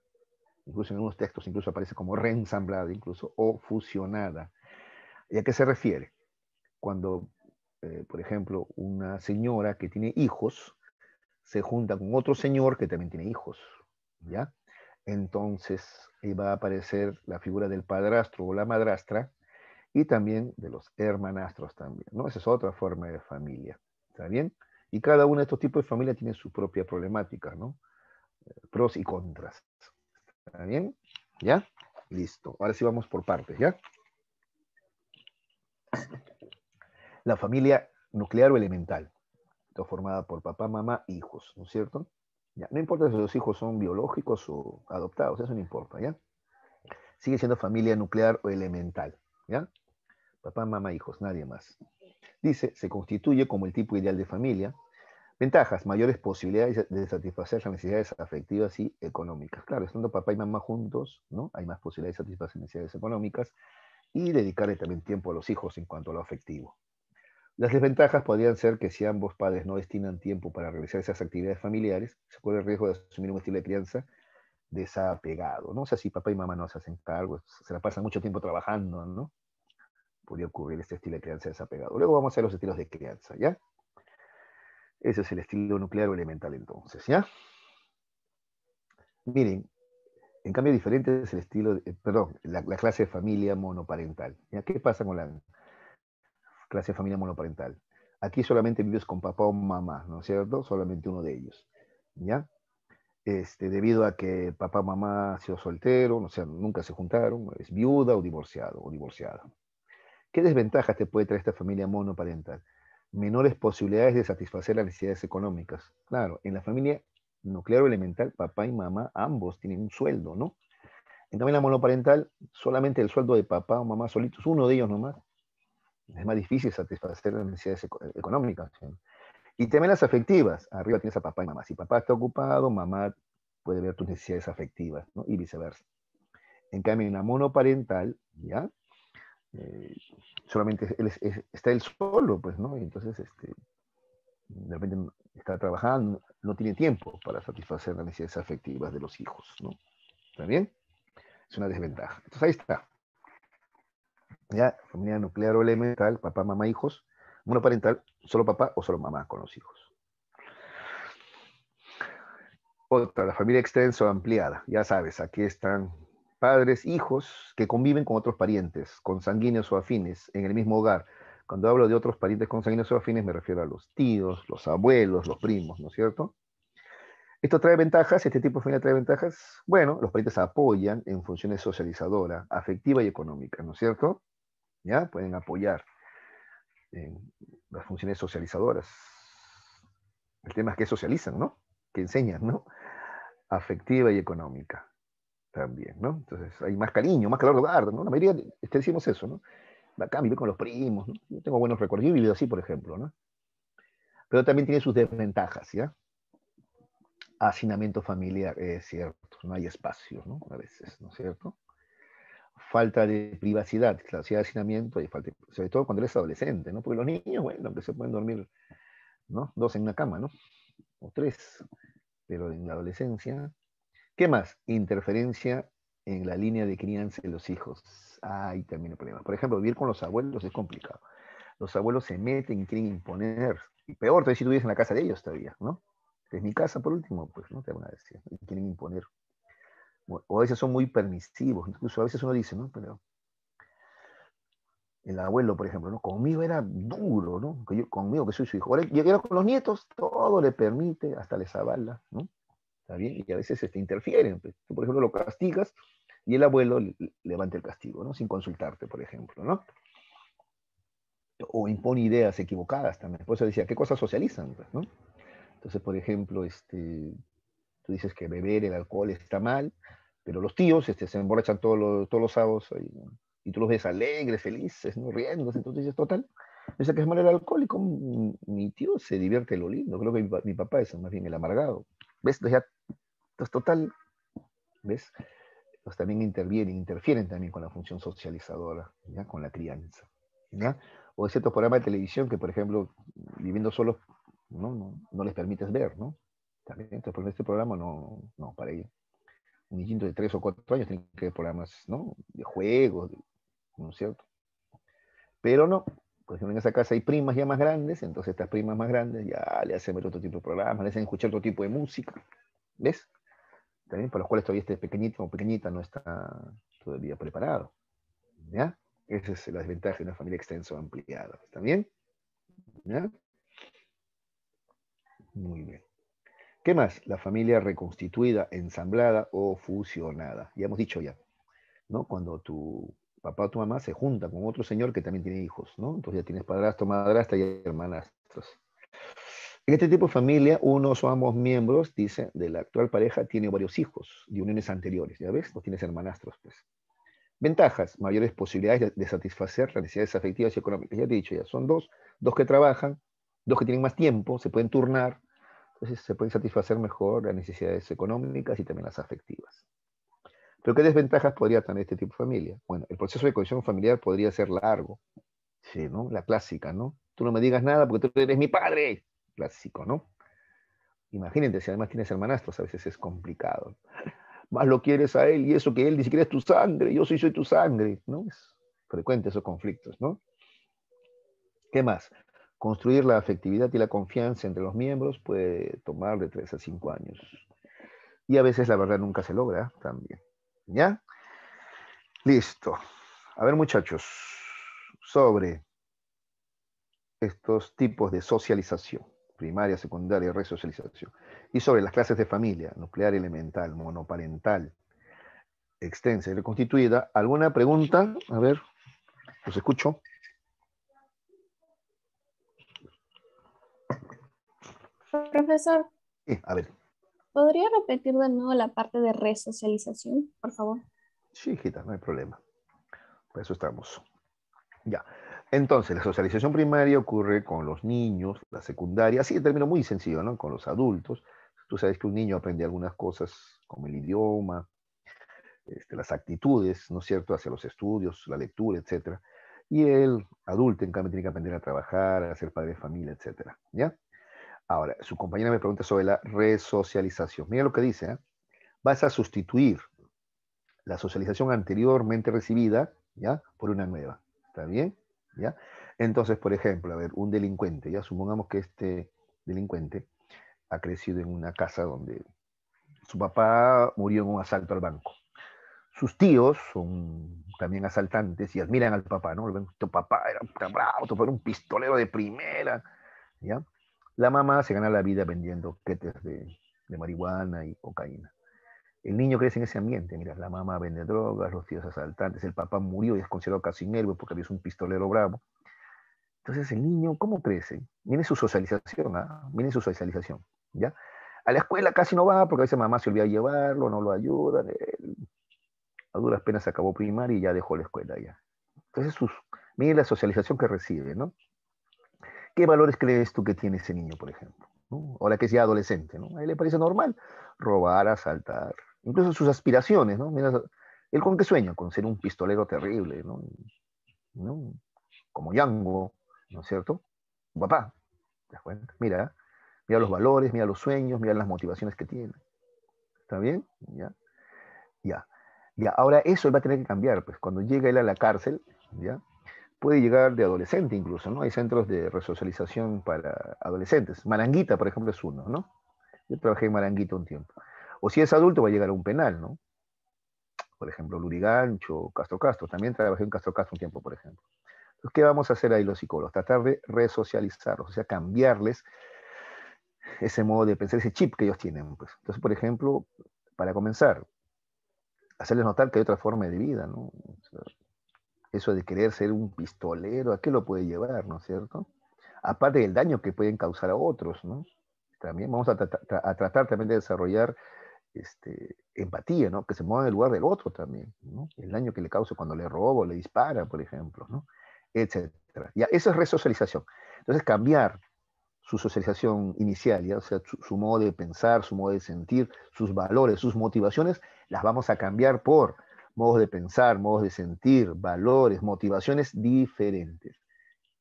incluso en unos textos incluso aparece como reensamblada incluso, o fusionada. ¿Y a qué se refiere? Cuando, eh, por ejemplo, una señora que tiene hijos se junta con otro señor que también tiene hijos, ¿ya? Entonces ahí va a aparecer la figura del padrastro o la madrastra y también de los hermanastros también, ¿no? Esa es otra forma de familia, ¿está bien? Y cada uno de estos tipos de familia tiene su propia problemática, ¿no? Pros y contras. ¿Está bien? ¿Ya? Listo. Ahora sí vamos por partes, ¿ya? La familia nuclear o elemental, está formada por papá, mamá, hijos, ¿no es cierto? Ya. No importa si los hijos son biológicos o adoptados, eso no importa, ¿ya? Sigue siendo familia nuclear o elemental, ¿ya? Papá, mamá, hijos, nadie más. Dice, se constituye como el tipo ideal de familia. Ventajas, mayores posibilidades de satisfacer las necesidades afectivas y económicas. Claro, estando papá y mamá juntos, ¿no? Hay más posibilidades de satisfacer necesidades económicas y dedicarle también tiempo a los hijos en cuanto a lo afectivo. Las desventajas podrían ser que si ambos padres no destinan tiempo para realizar esas actividades familiares, se corre el riesgo de asumir un estilo de crianza desapegado, ¿no? O sea, si papá y mamá no se hacen cargo, se la pasa mucho tiempo trabajando, ¿no? Podría ocurrir este estilo de crianza desapegado. Luego vamos a ver los estilos de crianza, ¿ya? Ese es el estilo nuclear o elemental entonces, ¿ya? Miren, en cambio diferente es el estilo, eh, perdón, la, clase de familia monoparental. ¿Qué pasa con la clase de familia monoparental? Aquí solamente vives con papá o mamá, ¿no es cierto? Solamente uno de ellos, ¿ya? Este, debido a que papá o mamá ha sido soltero, o sea, nunca se juntaron, es viuda o divorciado o divorciada. ¿Qué desventajas te puede traer esta familia monoparental? Menores posibilidades de satisfacer las necesidades económicas. Claro, en la familia nuclear o elemental, papá y mamá ambos tienen un sueldo, ¿no? En en la monoparental, solamente el sueldo de papá o mamá solitos, uno de ellos nomás, es más difícil satisfacer las necesidades económicas. Y también las afectivas. Arriba tienes a papá y mamá. Si papá está ocupado, mamá puede ver tus necesidades afectivas, ¿no? Y viceversa. En cambio, en la monoparental, ¿ya? Eh, solamente está él solo, pues, ¿no? Y entonces, este, de repente está trabajando, no tiene tiempo para satisfacer las necesidades afectivas de los hijos, ¿no? ¿Está bien? Es una desventaja. Entonces ahí está. Ya, familia nuclear o elemental, papá, mamá, hijos, monoparental, solo papá o solo mamá con los hijos. Otra, la familia extensa o ampliada. Ya sabes, aquí están padres, hijos que conviven con otros parientes, consanguíneos o afines, en el mismo hogar. Cuando hablo de otros parientes consanguíneos o afines, me refiero a los tíos, los abuelos, los primos, ¿no es cierto? ¿Esto trae ventajas? ¿Este tipo de familia trae ventajas? Bueno, los parientes apoyan en funciones socializadoras, afectivas y económicas, ¿no es cierto? ¿Ya? Pueden apoyar en las funciones socializadoras. El tema es que socializan, ¿no? Que enseñan, ¿no? Afectiva y económica también, ¿no? Entonces hay más cariño, más calor de ¿no? La mayoría este, decimos eso, ¿no? Acá vive con los primos, ¿no? Yo tengo buenos recuerdos, yo he vivido así, por ejemplo, ¿no? Pero también tiene sus desventajas, ¿ya? Hacinamiento familiar, es cierto, no hay espacio, ¿no? A veces, ¿no es cierto? Falta de privacidad, claro, si de hacinamiento, sobre todo cuando eres adolescente, ¿no? Porque los niños, bueno, que se pueden dormir, ¿no? Dos en una cama, ¿no? O tres, pero en la adolescencia ¿Qué más? Interferencia en la línea de crianza de los hijos. Ahí también el problema. Por ejemplo, vivir con los abuelos es complicado. Los abuelos se meten y quieren imponer. Y peor todavía si tú vives en la casa de ellos todavía, ¿no? Es mi casa, por último, pues, ¿no? Te van a decir. quieren imponer. O a veces son muy permisivos. Incluso a veces uno dice, ¿no? Pero el abuelo, por ejemplo, ¿no? Conmigo era duro, ¿no? Yo, conmigo que soy su hijo. Ahora, con los nietos, todo le permite, hasta les avala, ¿no? Y a veces te este, interfieren. Pues. Tú, por ejemplo, lo castigas y el abuelo levanta el castigo, ¿no? Sin consultarte, por ejemplo, ¿no? O impone ideas equivocadas también. Por eso decía, ¿qué cosas socializan? Pues, Entonces, por ejemplo, este, tú dices que beber el alcohol está mal, pero los tíos este, se emborrachan todos los, todos los sábados y, tú los ves alegres, felices, ¿no? riéndose. Entonces dices, total, es que es mal el alcohol y mi tío se divierte lo lindo. Creo que mi papá es más bien el amargado. ¿Ves? Entonces, ya, total, ¿ves? pues también intervienen, interfieren también con la función socializadora, ¿ya? Con la crianza, ¿ya? O hay ciertos programas de televisión que, por ejemplo, viviendo solos, no, no, les permites ver, ¿no? También, entonces, por este programa no, no, para ellos. Un niñito de tres o cuatro años tiene que ver programas, ¿no? De juegos, ¿no es cierto? Pero no, por pues, en esa casa hay primas ya más grandes, entonces estas primas más grandes ya le hacen ver otro tipo de programas, le hacen escuchar otro tipo de música, ¿ves? También para los cuales todavía este pequeñito o pequeñita no está todavía preparado, ¿ya? Esa es la desventaja de una familia extensa o ampliada, ¿está bien? ¿Ya? Muy bien. ¿Qué más? La familia reconstituida, ensamblada o fusionada. Ya hemos dicho ya, ¿no? Cuando tu papá o tu mamá se junta con otro señor que también tiene hijos, ¿no? Entonces ya tienes padrastro, madrastra y hermanastros. En este tipo de familia, unos o ambos miembros, dice, de la actual pareja tiene varios hijos de uniones anteriores, ¿ya ves? No tienes hermanastros, pues. Ventajas, mayores posibilidades de, de satisfacer las necesidades afectivas y económicas. Ya te he dicho, ya son dos, dos que trabajan, dos que tienen más tiempo, se pueden turnar, entonces se pueden satisfacer mejor las necesidades económicas y también las afectivas. Pero ¿qué desventajas podría tener este tipo de familia? Bueno, el proceso de cohesión familiar podría ser largo, sí, ¿no? La clásica, ¿no? Tú no me digas nada porque tú eres mi padre. Clásico, ¿no? Imagínate, si además tienes hermanastros, a veces es complicado. Más lo quieres a él y eso que él dice que eres tu sangre, yo soy, soy tu sangre, ¿no? Es frecuente esos conflictos, ¿no? ¿Qué más? Construir la afectividad y la confianza entre los miembros puede tomar de tres a cinco años. Y a veces la verdad nunca se logra también. ¿Ya? Listo. A ver, muchachos, sobre estos tipos de socialización, primaria, secundaria, resocialización, y sobre las clases de familia, nuclear, elemental, monoparental, extensa y reconstituida. ¿Alguna pregunta? A ver, los escucho. Profesor. Sí, a ver. ¿Podría repetir de nuevo la parte de resocialización, por favor? Sí, hijita, no hay problema. Por eso estamos. Ya. Entonces, la socialización primaria ocurre con los niños, la secundaria, así de término muy sencillo, ¿no? Con los adultos. Tú sabes que un niño aprende algunas cosas como el idioma, este, las actitudes, ¿no es cierto?, hacia los estudios, la lectura, etcétera. Y el adulto, en cambio, tiene que aprender a trabajar, a ser padre de familia, etcétera. ¿Ya? Ahora, su compañera me pregunta sobre la resocialización. Mira lo que dice. ¿eh? Vas a sustituir la socialización anteriormente recibida ¿ya? por una nueva. ¿Está bien? ¿Ya? Entonces, por ejemplo, a ver, un delincuente, ya supongamos que este delincuente ha crecido en una casa donde su papá murió en un asalto al banco. Sus tíos son también asaltantes y admiran al papá, ¿no? Tu papá era bravo, tu papá era un pistolero de primera, ¿ya? La mamá se gana la vida vendiendo quetes de, marihuana y cocaína. El niño crece en ese ambiente. Mira, la mamá vende drogas, los tíos asaltantes, el papá murió y es considerado casi héroe porque había un pistolero bravo. Entonces, el niño, ¿cómo crece? Viene su socialización, ¿ah? Viene su socialización, ¿ya? A la escuela casi no va porque a veces mamá se olvida llevarlo, no lo ayuda. a duras penas acabó primaria y ya dejó la escuela ya. Entonces, sus, la socialización que recibe, ¿no? ¿Qué valores crees tú que tiene ese niño, por ejemplo? Ahora que es ya adolescente, ¿no? A él le parece normal robar, asaltar, incluso sus aspiraciones, ¿no? Mira, él con qué sueña, con ser un pistolero terrible, ¿no? Como Yango, ¿no es cierto? Papá, ¿te das cuenta? Mira, mira los valores, mira los sueños, mira las motivaciones que tiene. ¿Está bien? Ya. Ya. Ya. Ahora eso él va a tener que cambiar, pues cuando llega él a la cárcel, ¿ya? puede llegar de adolescente incluso, ¿no? Hay centros de resocialización para adolescentes. Maranguita, por ejemplo, es uno, ¿no? Yo trabajé en Maranguita un tiempo. O si es adulto, va a llegar a un penal, ¿no? Por ejemplo, Lurigancho, Castro Castro. También trabajé en Castro Castro un tiempo, por ejemplo. Entonces, ¿qué vamos a hacer ahí los psicólogos? Tratar de resocializarlos, o sea, cambiarles ese modo de pensar, ese chip que ellos tienen. Pues. Entonces, por ejemplo, para comenzar, hacerles notar que hay otra forma de vida, ¿no? eso de querer ser un pistolero, ¿a qué lo puede llevar, no es cierto? Aparte del daño que pueden causar a otros, ¿no? También vamos a, tratar también de desarrollar este, empatía, ¿no? Que se mueva en el lugar del otro también, ¿no? El daño que le causa cuando le robo, le dispara, por ejemplo, ¿no? Etcétera. Ya, eso es resocialización. Entonces, cambiar su socialización inicial, ¿ya? o sea, su, su, modo de pensar, su modo de sentir, sus valores, sus motivaciones, las vamos a cambiar por modos de pensar, modos de sentir, valores, motivaciones diferentes.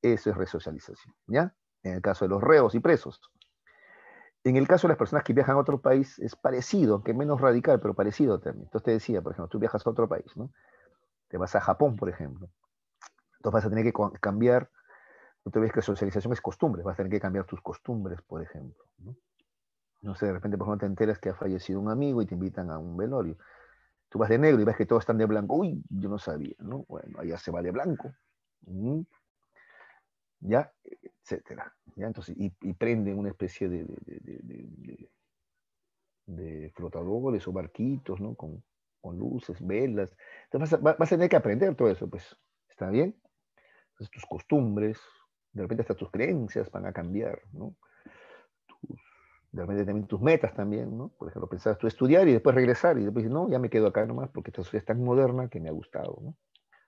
Eso es resocialización, ¿ya? En el caso de los reos y presos. En el caso de las personas que viajan a otro país, es parecido, aunque menos radical, pero parecido también. Entonces te decía, por ejemplo, tú viajas a otro país, ¿no? Te vas a Japón, por ejemplo. Entonces vas a tener que cambiar, tú ves que socialización es costumbre, vas a tener que cambiar tus costumbres, por ejemplo. ¿no? no sé, de repente, por ejemplo, te enteras que ha fallecido un amigo y te invitan a un velorio. Tú vas de negro y ves que todos están de blanco. Uy, yo no sabía, ¿no? Bueno, allá se va de blanco. ¿Ya? Etcétera. Entonces, y, prenden una especie de, de, flotadores o barquitos, ¿no? Con, luces, velas. Entonces vas a, vas a tener que aprender todo eso, pues. ¿Está bien? Entonces tus costumbres, de repente hasta tus creencias van a cambiar, ¿no? Tus, de repente también tus metas también, ¿no? Por ejemplo, pensabas tú estudiar y después regresar y después no, ya me quedo acá nomás porque esta sociedad es tan moderna que me ha gustado, ¿no?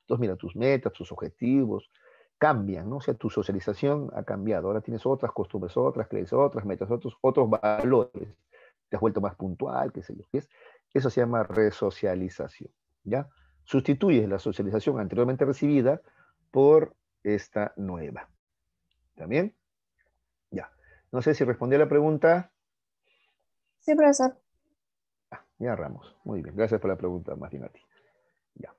Entonces, mira, tus metas, tus objetivos cambian, ¿no? O sea, tu socialización ha cambiado. Ahora tienes otras costumbres, otras creencias, otras metas, otros, otros valores. Te has vuelto más puntual, qué sé yo. es Eso se llama resocialización, ¿ya? Sustituyes la socialización anteriormente recibida por esta nueva. ¿También? Ya. No sé si respondí a la pregunta. Sí, profesor. ya, ah, Ramos. Muy bien. Gracias por la pregunta, ti Ya.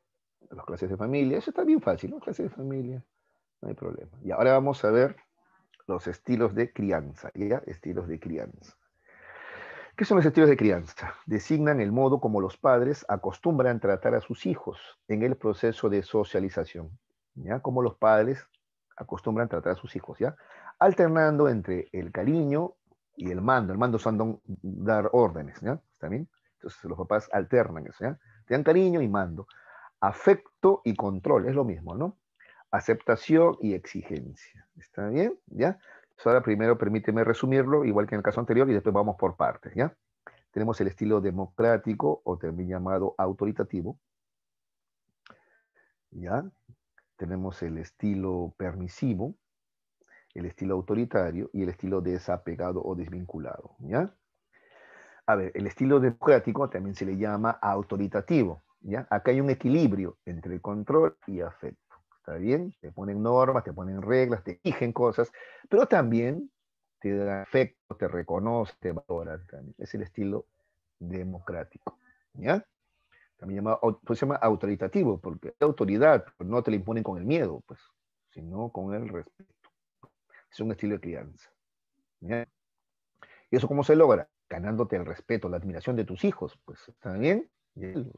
Las clases de familia. Eso está bien fácil, ¿no? Clases de familia. No hay problema. Y ahora vamos a ver los estilos de crianza. ¿Ya? Estilos de crianza. ¿Qué son los estilos de crianza? Designan el modo como los padres acostumbran tratar a sus hijos en el proceso de socialización. ¿Ya? Como los padres acostumbran tratar a sus hijos, ¿ya? Alternando entre el cariño y el mando. El mando son dar órdenes, ¿ya? ¿Está bien? Entonces los papás alternan eso, ¿ya? Te cariño y mando. Afecto y control, es lo mismo, ¿no? Aceptación y exigencia. ¿Está bien? ¿Ya? Entonces ahora primero permíteme resumirlo, igual que en el caso anterior, y después vamos por partes, ¿ya? Tenemos el estilo democrático o también llamado autoritativo. ¿Ya? Tenemos el estilo permisivo, el estilo autoritario y el estilo desapegado o desvinculado. ¿ya? A ver, el estilo democrático también se le llama autoritativo. ¿ya? Acá hay un equilibrio entre control y afecto. ¿Está bien? Te ponen normas, te ponen reglas, te exigen cosas, pero también te da afecto, te reconoce, te valora Es el estilo democrático. ¿Ya? También pues, se llama autoritativo, porque la autoridad, no te la imponen con el miedo, pues, sino con el respeto es un estilo de crianza. ¿Y eso cómo se logra? Ganándote el respeto, la admiración de tus hijos, pues está bien. Este,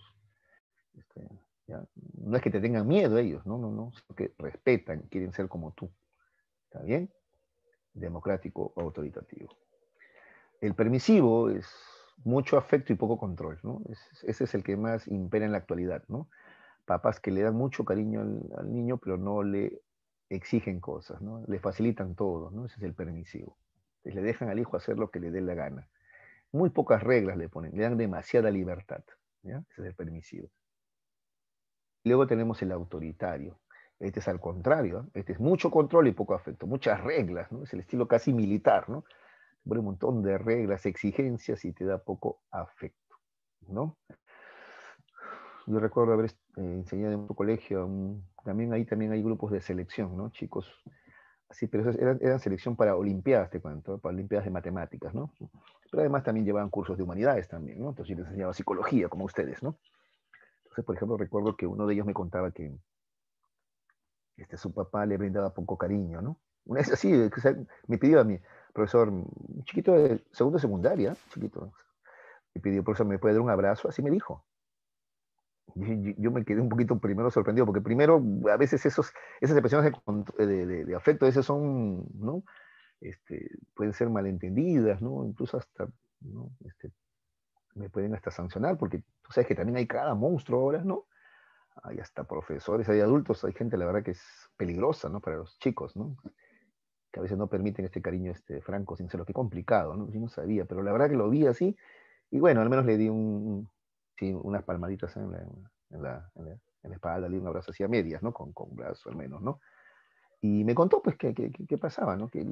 no es que te tengan miedo ellos, no, no, no, sino que respetan, quieren ser como tú. ¿Está bien? Democrático autoritativo. El permisivo es mucho afecto y poco control, ¿no? ese es el que más impera en la actualidad, ¿no? Papás que le dan mucho cariño al niño, pero no le exigen cosas, ¿no? Le facilitan todo, ¿no? Ese es el permisivo. Entonces, le dejan al hijo hacer lo que le dé la gana. Muy pocas reglas le ponen, le dan demasiada libertad, ¿ya? Ese es el permisivo. Luego tenemos el autoritario. Este es al contrario, ¿eh? este es mucho control y poco afecto, muchas reglas, ¿no? Es el estilo casi militar, ¿no? Pone un montón de reglas, exigencias y te da poco afecto, ¿no? yo recuerdo haber eh, enseñado en un colegio, también ahí también hay grupos de selección, ¿no? Chicos, así, pero eran, selección para olimpiadas, te cuento, para olimpiadas de matemáticas, ¿no? Pero además también llevaban cursos de humanidades también, ¿no? Entonces yo les enseñaba psicología, como ustedes, ¿no? Entonces, por ejemplo, recuerdo que uno de ellos me contaba que este, su papá le brindaba poco cariño, ¿no? Una vez así, me pidió a mi profesor, un chiquito de segundo secundaria, chiquito, me pidió, profesor, ¿me puede dar un abrazo? Así me dijo yo, me quedé un poquito primero sorprendido, porque primero a veces esos, esas expresiones de, afecto, son, ¿no? Este, pueden ser malentendidas, ¿no? Incluso hasta, ¿no? Este, me pueden hasta sancionar, porque tú sabes que también hay cada monstruo ahora, ¿no? Hay hasta profesores, hay adultos, hay gente, la verdad, que es peligrosa, ¿no? Para los chicos, ¿no? Que a veces no permiten este cariño este, franco, sincero, qué complicado, ¿no? Yo no sabía, pero la verdad que lo vi así, y bueno, al menos le di un, Sí, unas palmaditas en la, en la, en la, espalda, le un abrazo a medias, ¿no? Con, con brazo al menos, ¿no? Y me contó, pues, qué que, pasaba, ¿no? Que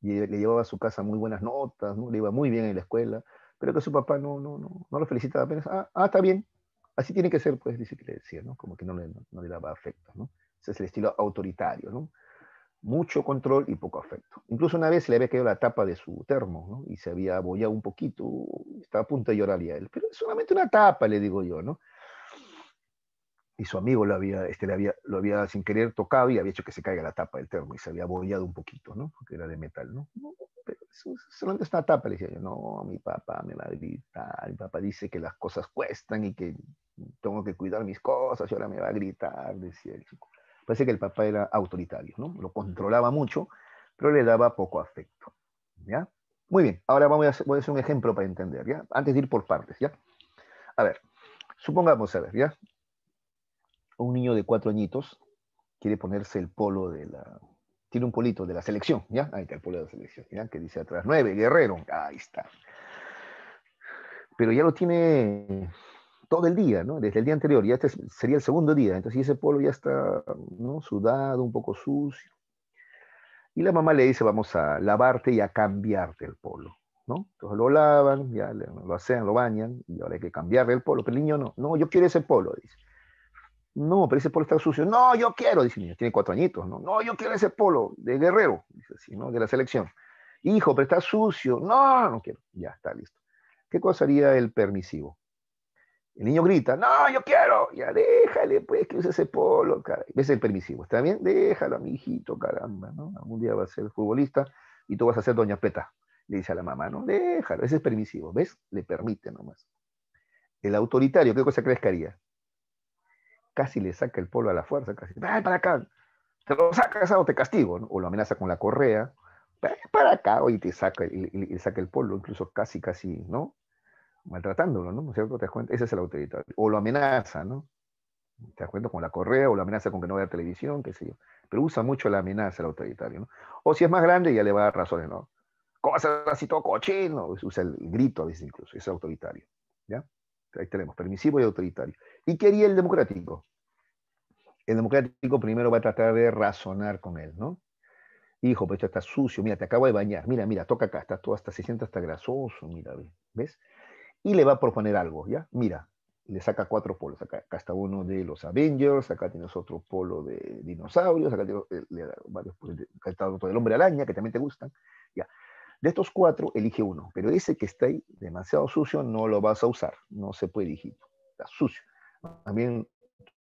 le llevaba a su casa muy buenas notas, ¿no? Le iba muy bien en la escuela, pero que su papá no, no, no, no lo felicitaba apenas. Ah, ah está bien, así tiene que ser, pues, dice que le decía, ¿no? Como que no le, no le daba afecto, ¿no? Ese es el estilo autoritario, ¿no? mucho control y poco afecto. Incluso una vez le había caído la tapa de su termo y se había abollado un poquito, estaba a punto de llorar a él, pero es solamente una tapa, le digo yo, ¿no? Y su amigo lo había, este, lo había sin querer tocado y había hecho que se caiga la tapa del termo y se había abollado un poquito, Porque era de metal, ¿no? pero solamente es una tapa, le decía yo, no, mi papá me va a gritar, mi papá dice que las cosas cuestan y que tengo que cuidar mis cosas y ahora me va a gritar, decía el chico. Parece que el papá era autoritario, ¿no? Lo controlaba mucho, pero le daba poco afecto, ¿ya? Muy bien, ahora vamos a voy a hacer un ejemplo para entender, ¿ya? Antes de ir por partes, ¿ya? A ver, supongamos, a ver, ¿ya? Un niño de cuatro añitos quiere ponerse el polo de la... Tiene un polito de la selección, ¿ya? Ahí está el polo de la selección, ¿ya? Que dice atrás, nueve, guerrero, ahí está. Pero ya lo tiene todo el día, ¿no? Desde el día anterior, ya este sería el segundo día, entonces ese polo ya está sudado, un poco sucio. Y la mamá le dice, vamos a lavarte y a cambiarte el polo, ¿no? Entonces lo lavan, ya lo hacen, lo bañan, y ahora hay que cambiarle el polo, pero el niño no, no, yo quiero ese polo, dice. No, pero ese polo está sucio. No, yo quiero, dice el niño, tiene cuatro añitos, ¿no? No, yo quiero ese polo de guerrero, dice así, ¿no? De la selección. Hijo, pero está sucio. No, no quiero. Ya está listo. ¿Qué cosa haría el permisivo? El niño grita, no, yo quiero. Ya déjale, pues, que use ese polo, caray. Ves el permisivo, ¿está bien? Déjalo, mi hijito, caramba, ¿no? Algún día va a ser futbolista y tú vas a ser doña Peta. Le dice a la mamá, no, déjalo, ese es permisivo, ¿ves? Le permite nomás. El autoritario, ¿qué cosa crees que haría? Casi le saca el polo a la fuerza, casi, para acá! Te lo sacas o te castigo, ¿no? o lo amenaza con la correa, para acá, y te saca, y, saca el polo, incluso casi, casi, ¿no? maltratándolo, ¿no? ¿No es cierto? ¿Te das cuenta? Ese es el autoritario. O lo amenaza, ¿no? ¿Te das Con la correa o lo amenaza con que no vea televisión, qué sé yo. Pero usa mucho la amenaza el autoritario, ¿no? O si es más grande, ya le va a dar razones, ¿no? ¿Cómo vas a así todo cochino? Usa el grito a veces incluso, es autoritario, ¿ya? Ahí tenemos, permisivo y autoritario. ¿Y qué haría el democrático? El democrático primero va a tratar de razonar con él, ¿no? Hijo, pero pues esto está sucio, mira, te acabo de bañar, mira, mira, toca acá, está todo hasta, se siente hasta grasoso, mira, ¿ves? y le va a proponer algo, ¿ya? Mira, le saca cuatro polos. Acá, está uno de los Avengers, acá tienes otro polo de dinosaurios, eh, acá está otro del hombre araña, que también te gustan, ¿ya? De estos cuatro, elige uno, pero ese que está ahí demasiado sucio no lo vas a usar, no se puede, elegir. está sucio. También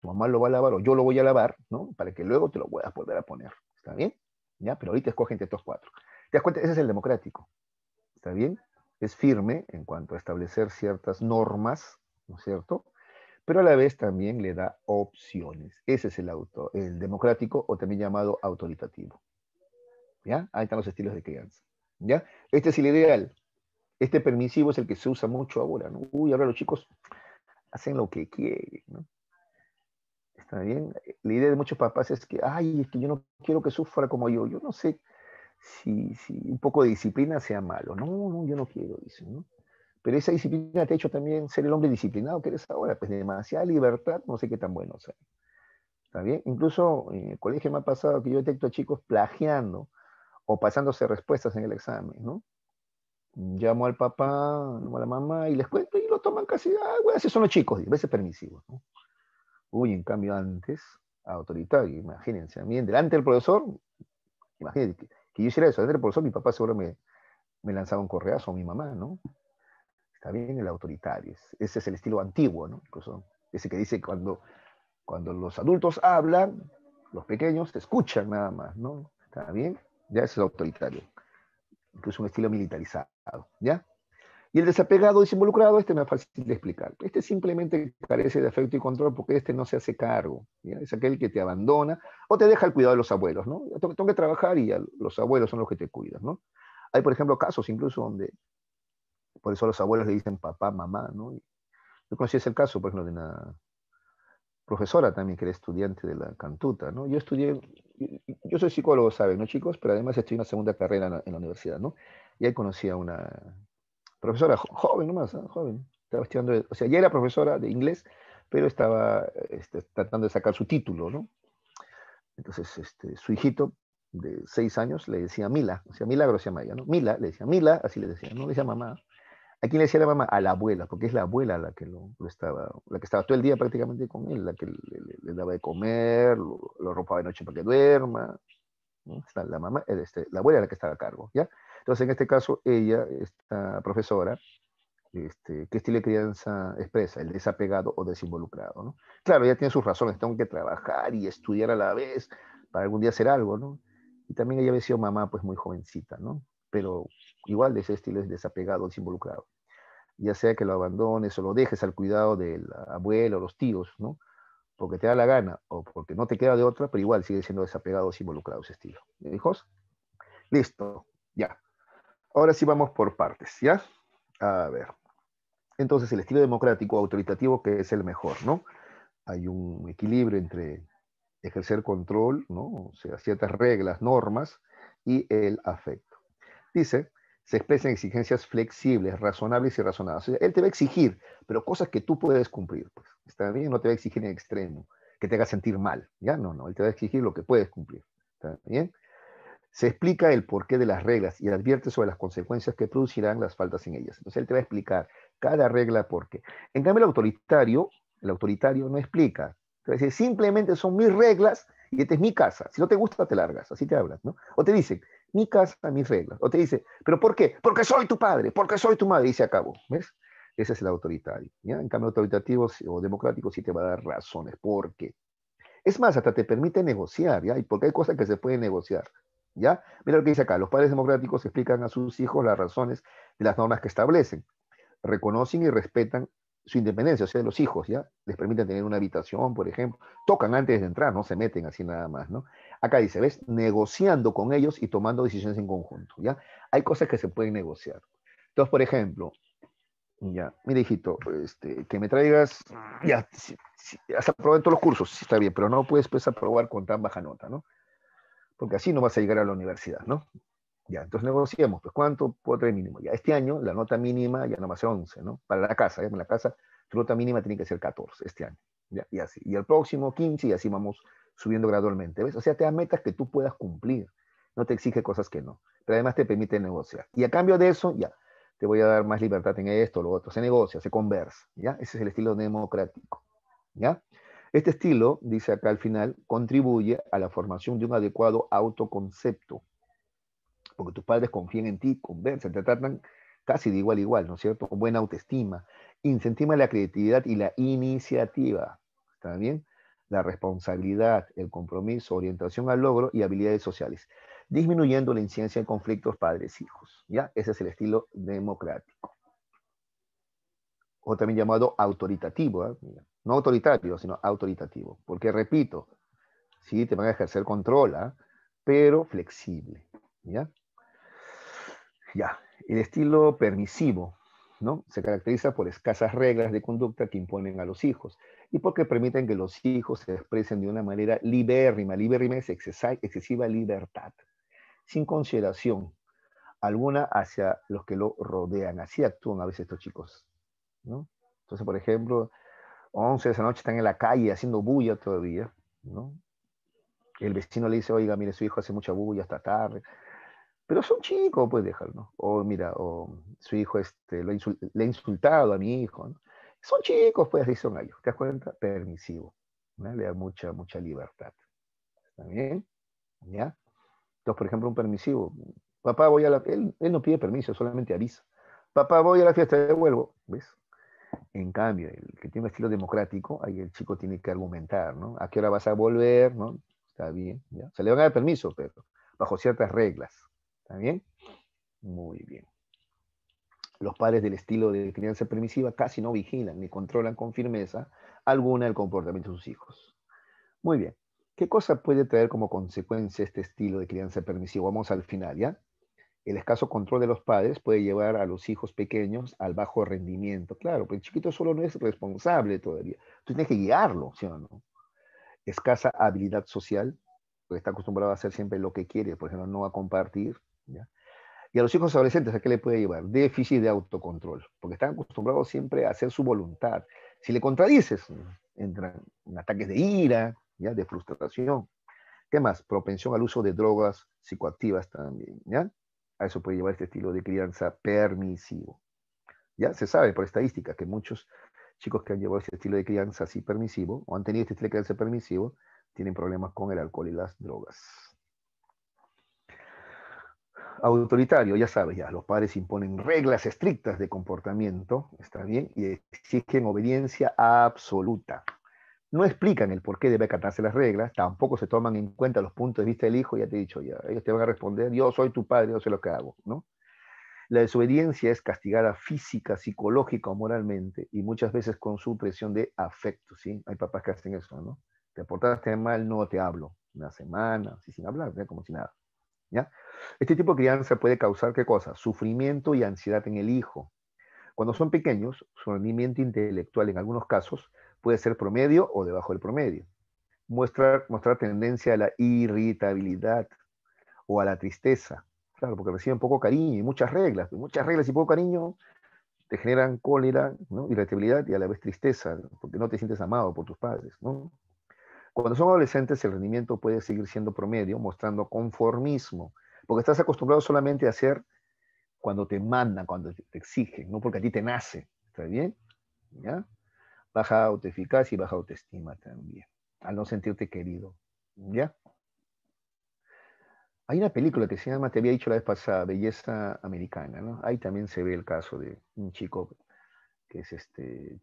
tu mamá lo va a lavar o yo lo voy a lavar, ¿no? Para que luego te lo puedas volver a poner, ¿está bien? ¿Ya? Pero ahorita escoge entre estos cuatro. ¿Te das cuenta? Ese es el democrático, ¿está bien? es firme en cuanto a establecer ciertas normas, ¿no es cierto? Pero a la vez también le da opciones. Ese es el, auto, el democrático o también llamado autoritativo. ¿Ya? Ahí están los estilos de crianza. ¿Ya? Este es el ideal. Este permisivo es el que se usa mucho ahora. ¿no? Uy, ahora los chicos hacen lo que quieren, ¿no? Está bien. La idea de muchos papás es que, ay, es que yo no quiero que sufra como yo. Yo no sé si, un poco de disciplina sea malo. No, no, yo no quiero, dice. Pero esa disciplina te ha hecho también ser el hombre disciplinado que eres ahora, pues demasiada libertad, no sé qué tan bueno sea. ¿Está bien? Incluso en el colegio me ha pasado que yo detecto a chicos plagiando o pasándose respuestas en el examen, ¿no? Llamo al papá, llamo a la mamá y les cuento y lo toman casi, ah, güey, así son los chicos, a veces permisivos, ¿no? Uy, en cambio antes, autoritario, imagínense, a mí delante del profesor, imagínense, que yo hiciera eso. Por eso mi papá seguro me, lanzaba un correazo a mi mamá, ¿no? Está bien el autoritario, ese es el estilo antiguo, ¿no? Incluso ese que dice cuando, cuando los adultos hablan, los pequeños te escuchan nada más, ¿no? Está bien, ya ese es autoritario. Incluso un estilo militarizado, ¿ya? Y el desapegado desinvolucrado, este no es fácil de explicar. Este simplemente carece de afecto y control porque este no se hace cargo. Es aquel que te abandona o te deja el cuidado de los abuelos, ¿no? Tengo, que trabajar y los abuelos son los que te cuidan, ¿no? Hay, por ejemplo, casos incluso donde, por eso los abuelos le dicen papá, mamá, ¿no? yo conocí ese caso, por ejemplo, de una profesora también que era estudiante de la Cantuta, ¿no? Yo estudié, yo soy psicólogo, ¿saben, no chicos? Pero además estoy en una segunda carrera en la, universidad, ¿no? Y ahí conocí a una profesora joven nomás, joven. Estaba estudiando, o sea, ya era profesora de inglés, pero estaba este, tratando de sacar su título, ¿no? Entonces, este, su hijito de seis años le decía Mila, o sea, Mila se ella, Mila, le decía Mila, así le decía, no le decía mamá. ¿A quién le decía la mamá? A la abuela, porque es la abuela la que lo, estaba, la que estaba todo el día prácticamente con él, la que le, daba de comer, lo, lo, ropaba de noche para que duerma, la mamá, este, la abuela la que estaba a cargo, ¿ya? Entonces, en este caso, ella, esta profesora, este, ¿qué estilo de crianza expresa? El desapegado o desinvolucrado, ¿no? Claro, ella tiene sus razones, tengo que trabajar y estudiar a la vez para algún día hacer algo, ¿no? Y también ella había sido mamá, pues, muy jovencita, ¿no? Pero igual de ese estilo es desapegado o desinvolucrado. Ya sea que lo abandones o lo dejes al cuidado del abuelo o los tíos, ¿no? porque te da la gana o porque no te queda de otra, pero igual sigue siendo desapegados, e involucrados, estilo. ¿Hijos? Listo, ya. Ahora sí vamos por partes, ¿ya? A ver. Entonces, el estilo democrático autoritativo que es el mejor, ¿no? Hay un equilibrio entre ejercer control, ¿no? O sea, ciertas reglas, normas y el afecto. Dice, se expresan exigencias flexibles, razonables y razonadas. él te va a exigir, pero cosas que tú puedes cumplir, pues. Está bien, no te va a exigir en extremo, que te haga sentir mal. Ya no, no, él te va a exigir lo que puedes cumplir. Está bien. Se explica el porqué de las reglas y advierte sobre las consecuencias que producirán las faltas en ellas. Entonces él te va a explicar cada regla por qué. En cambio, el autoritario, el autoritario no explica. Te simplemente son mis reglas y esta es mi casa. Si no te gusta, te largas. Así te hablas, ¿no? O te dice, mi casa, mis reglas. O te dice, ¿pero por qué? Porque soy tu padre, porque soy tu madre. Y se acabó. ¿Ves? Ese es el autoritario. En cambio, autoritativos o democráticos sí te va a dar razones. ¿Por qué? Es más, hasta te permite negociar, ¿ya? Y porque hay cosas que se pueden negociar, ¿ya? Mira lo que dice acá. Los padres democráticos explican a sus hijos las razones de las normas que establecen. Reconocen y respetan su independencia, o sea, de los hijos, ¿ya? Les permiten tener una habitación, por ejemplo. Tocan antes de entrar, no se meten así nada más, ¿no? Acá dice, ¿ves? Negociando con ellos y tomando decisiones en conjunto, ¿ya? Hay cosas que se pueden negociar. Entonces, por ejemplo, ya, mira, hijito, este, que me traigas, ya, si, has aprobado todos los cursos, está bien, pero no puedes pues, aprobar con tan baja nota, ¿no? Porque así no vas a llegar a la universidad, ¿no? Ya, entonces negociamos, pues cuánto puedo traer mínimo. Ya, este año la nota mínima ya no va a ser 11, ¿no? Para la casa, en la casa tu nota mínima tiene que ser 14 este año, ya, y así. Y el próximo 15 y así vamos subiendo gradualmente, ¿ves? O sea, te da metas que tú puedas cumplir, no te exige cosas que no, pero además te permite negociar. Y a cambio de eso, ya, te voy a dar más libertad en esto, lo otro. Se negocia, se conversa, ¿ya? Ese es el estilo democrático, ¿ya? Este estilo, dice acá al final, contribuye a la formación de un adecuado autoconcepto, porque tus padres confían en ti, conversan, te tratan casi de igual a igual, ¿no es cierto? Con buena autoestima, incentiva la creatividad y la iniciativa, ¿está bien? La responsabilidad, el compromiso, orientación al logro y habilidades sociales disminuyendo la incidencia en conflictos padres-hijos. ¿ya? Ese es el estilo democrático. O también llamado autoritativo. ¿eh? No autoritario, sino autoritativo. Porque, repito, sí te van a ejercer control, ¿ah? pero flexible. ¿ya? ya, el estilo permisivo. ¿no? Se caracteriza por escasas reglas de conducta que imponen a los hijos y porque permiten que los hijos se expresen de una manera libérrima. Libérrima es excesiva libertad sin consideración alguna hacia los que lo rodean. Así actúan a veces estos chicos. Entonces, por ejemplo, 11 de esa noche están en la calle haciendo bulla todavía. ¿no? El vecino le dice, oiga, mire, su hijo hace mucha bulla hasta tarde. Pero son chicos, pues déjalo. O mira, o su hijo este, le ha insultado a mi hijo. Son chicos, pues así son ellos. ¿Te das cuenta? Permisivo. Le da mucha, mucha libertad. ¿Está bien? ¿Ya? Entonces, por ejemplo, un permisivo. Papá, voy a la... Él, él no pide permiso, solamente avisa. Papá, voy a la fiesta, devuelvo. ¿Ves? En cambio, el que tiene un estilo democrático, ahí el chico tiene que argumentar, ¿no? ¿A qué hora vas a volver? ¿No? Está bien. ¿ya? Se le van a dar permiso, pero bajo ciertas reglas. ¿Está bien? Muy bien. Los padres del estilo de crianza permisiva casi no vigilan ni controlan con firmeza alguna el comportamiento de sus hijos. Muy bien. ¿Qué cosa puede traer como consecuencia este estilo de crianza permisivo. Vamos al final, ¿ya? El escaso control de los padres puede llevar a los hijos pequeños al bajo rendimiento. Claro, Pero pues el chiquito solo no es responsable todavía. Tú tienes que guiarlo, ¿sí o no? Escasa habilidad social, porque está acostumbrado a hacer siempre lo que quiere, por ejemplo, no a compartir. ¿ya? Y a los hijos adolescentes, ¿a qué le puede llevar? Déficit de autocontrol, porque están acostumbrados siempre a hacer su voluntad. Si le contradices, entran en ataques de ira, de frustración. ¿Qué más? Propensión al uso de drogas psicoactivas también, A eso puede llevar este estilo de crianza permisivo. Ya se sabe por estadística que muchos chicos que han llevado este estilo de crianza así permisivo o han tenido este estilo de crianza permisivo tienen problemas con el alcohol y las drogas. Autoritario, ya sabes, ya los padres imponen reglas estrictas de comportamiento, está bien, y exigen obediencia absoluta no explican el por qué debe cantarse las reglas, tampoco se toman en cuenta los puntos de vista del hijo, ya te he dicho, ya, ellos te van a responder, yo soy tu padre, yo sé lo que hago, ¿no? La desobediencia es castigada física, psicológica o moralmente, y muchas veces con supresión de afecto, ¿sí? Hay papás que hacen eso, ¿no? Te portaste mal, no te hablo, una semana, así sin hablar, ¿eh? como si nada, ¿ya? Este tipo de crianza puede causar, ¿qué cosa? Sufrimiento y ansiedad en el hijo. Cuando son pequeños, su rendimiento intelectual en algunos casos puede ser promedio o debajo del promedio. mostrar tendencia a la irritabilidad o a la tristeza. Claro, porque reciben poco cariño y muchas reglas. Muchas reglas y poco cariño te generan cólera, irritabilidad y a la vez tristeza, porque no te sientes amado por tus padres. Cuando son adolescentes, el rendimiento puede seguir siendo promedio, mostrando conformismo, porque estás acostumbrado solamente a hacer cuando te mandan, cuando te exigen, no porque a ti te nace. ¿Está bien? ¿Ya? baja autoeficacia y baja autoestima también, al no sentirte querido. ¿Ya? Hay una película que se llama, te había dicho la vez pasada, Belleza Americana, ¿no? Ahí también se ve el caso de un chico que es este,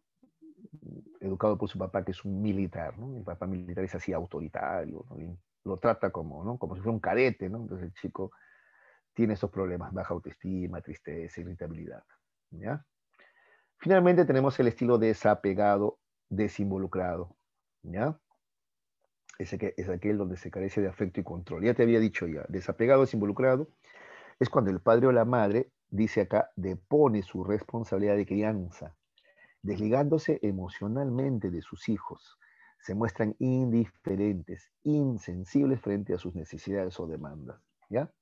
educado por su papá, que es un militar, ¿no? El papá militar es así autoritario, lo trata como, ¿no? como si fuera un cadete, ¿no? Entonces el chico tiene esos problemas, baja autoestima, tristeza, irritabilidad, ¿ya? Finalmente tenemos el estilo desapegado, desinvolucrado, ¿ya? Es aquel, es aquel donde se carece de afecto y control. Ya te había dicho ya, desapegado, desinvolucrado, es cuando el padre o la madre, dice acá, depone su responsabilidad de crianza, desligándose emocionalmente de sus hijos. Se muestran indiferentes, insensibles frente a sus necesidades o demandas. ¿Ya?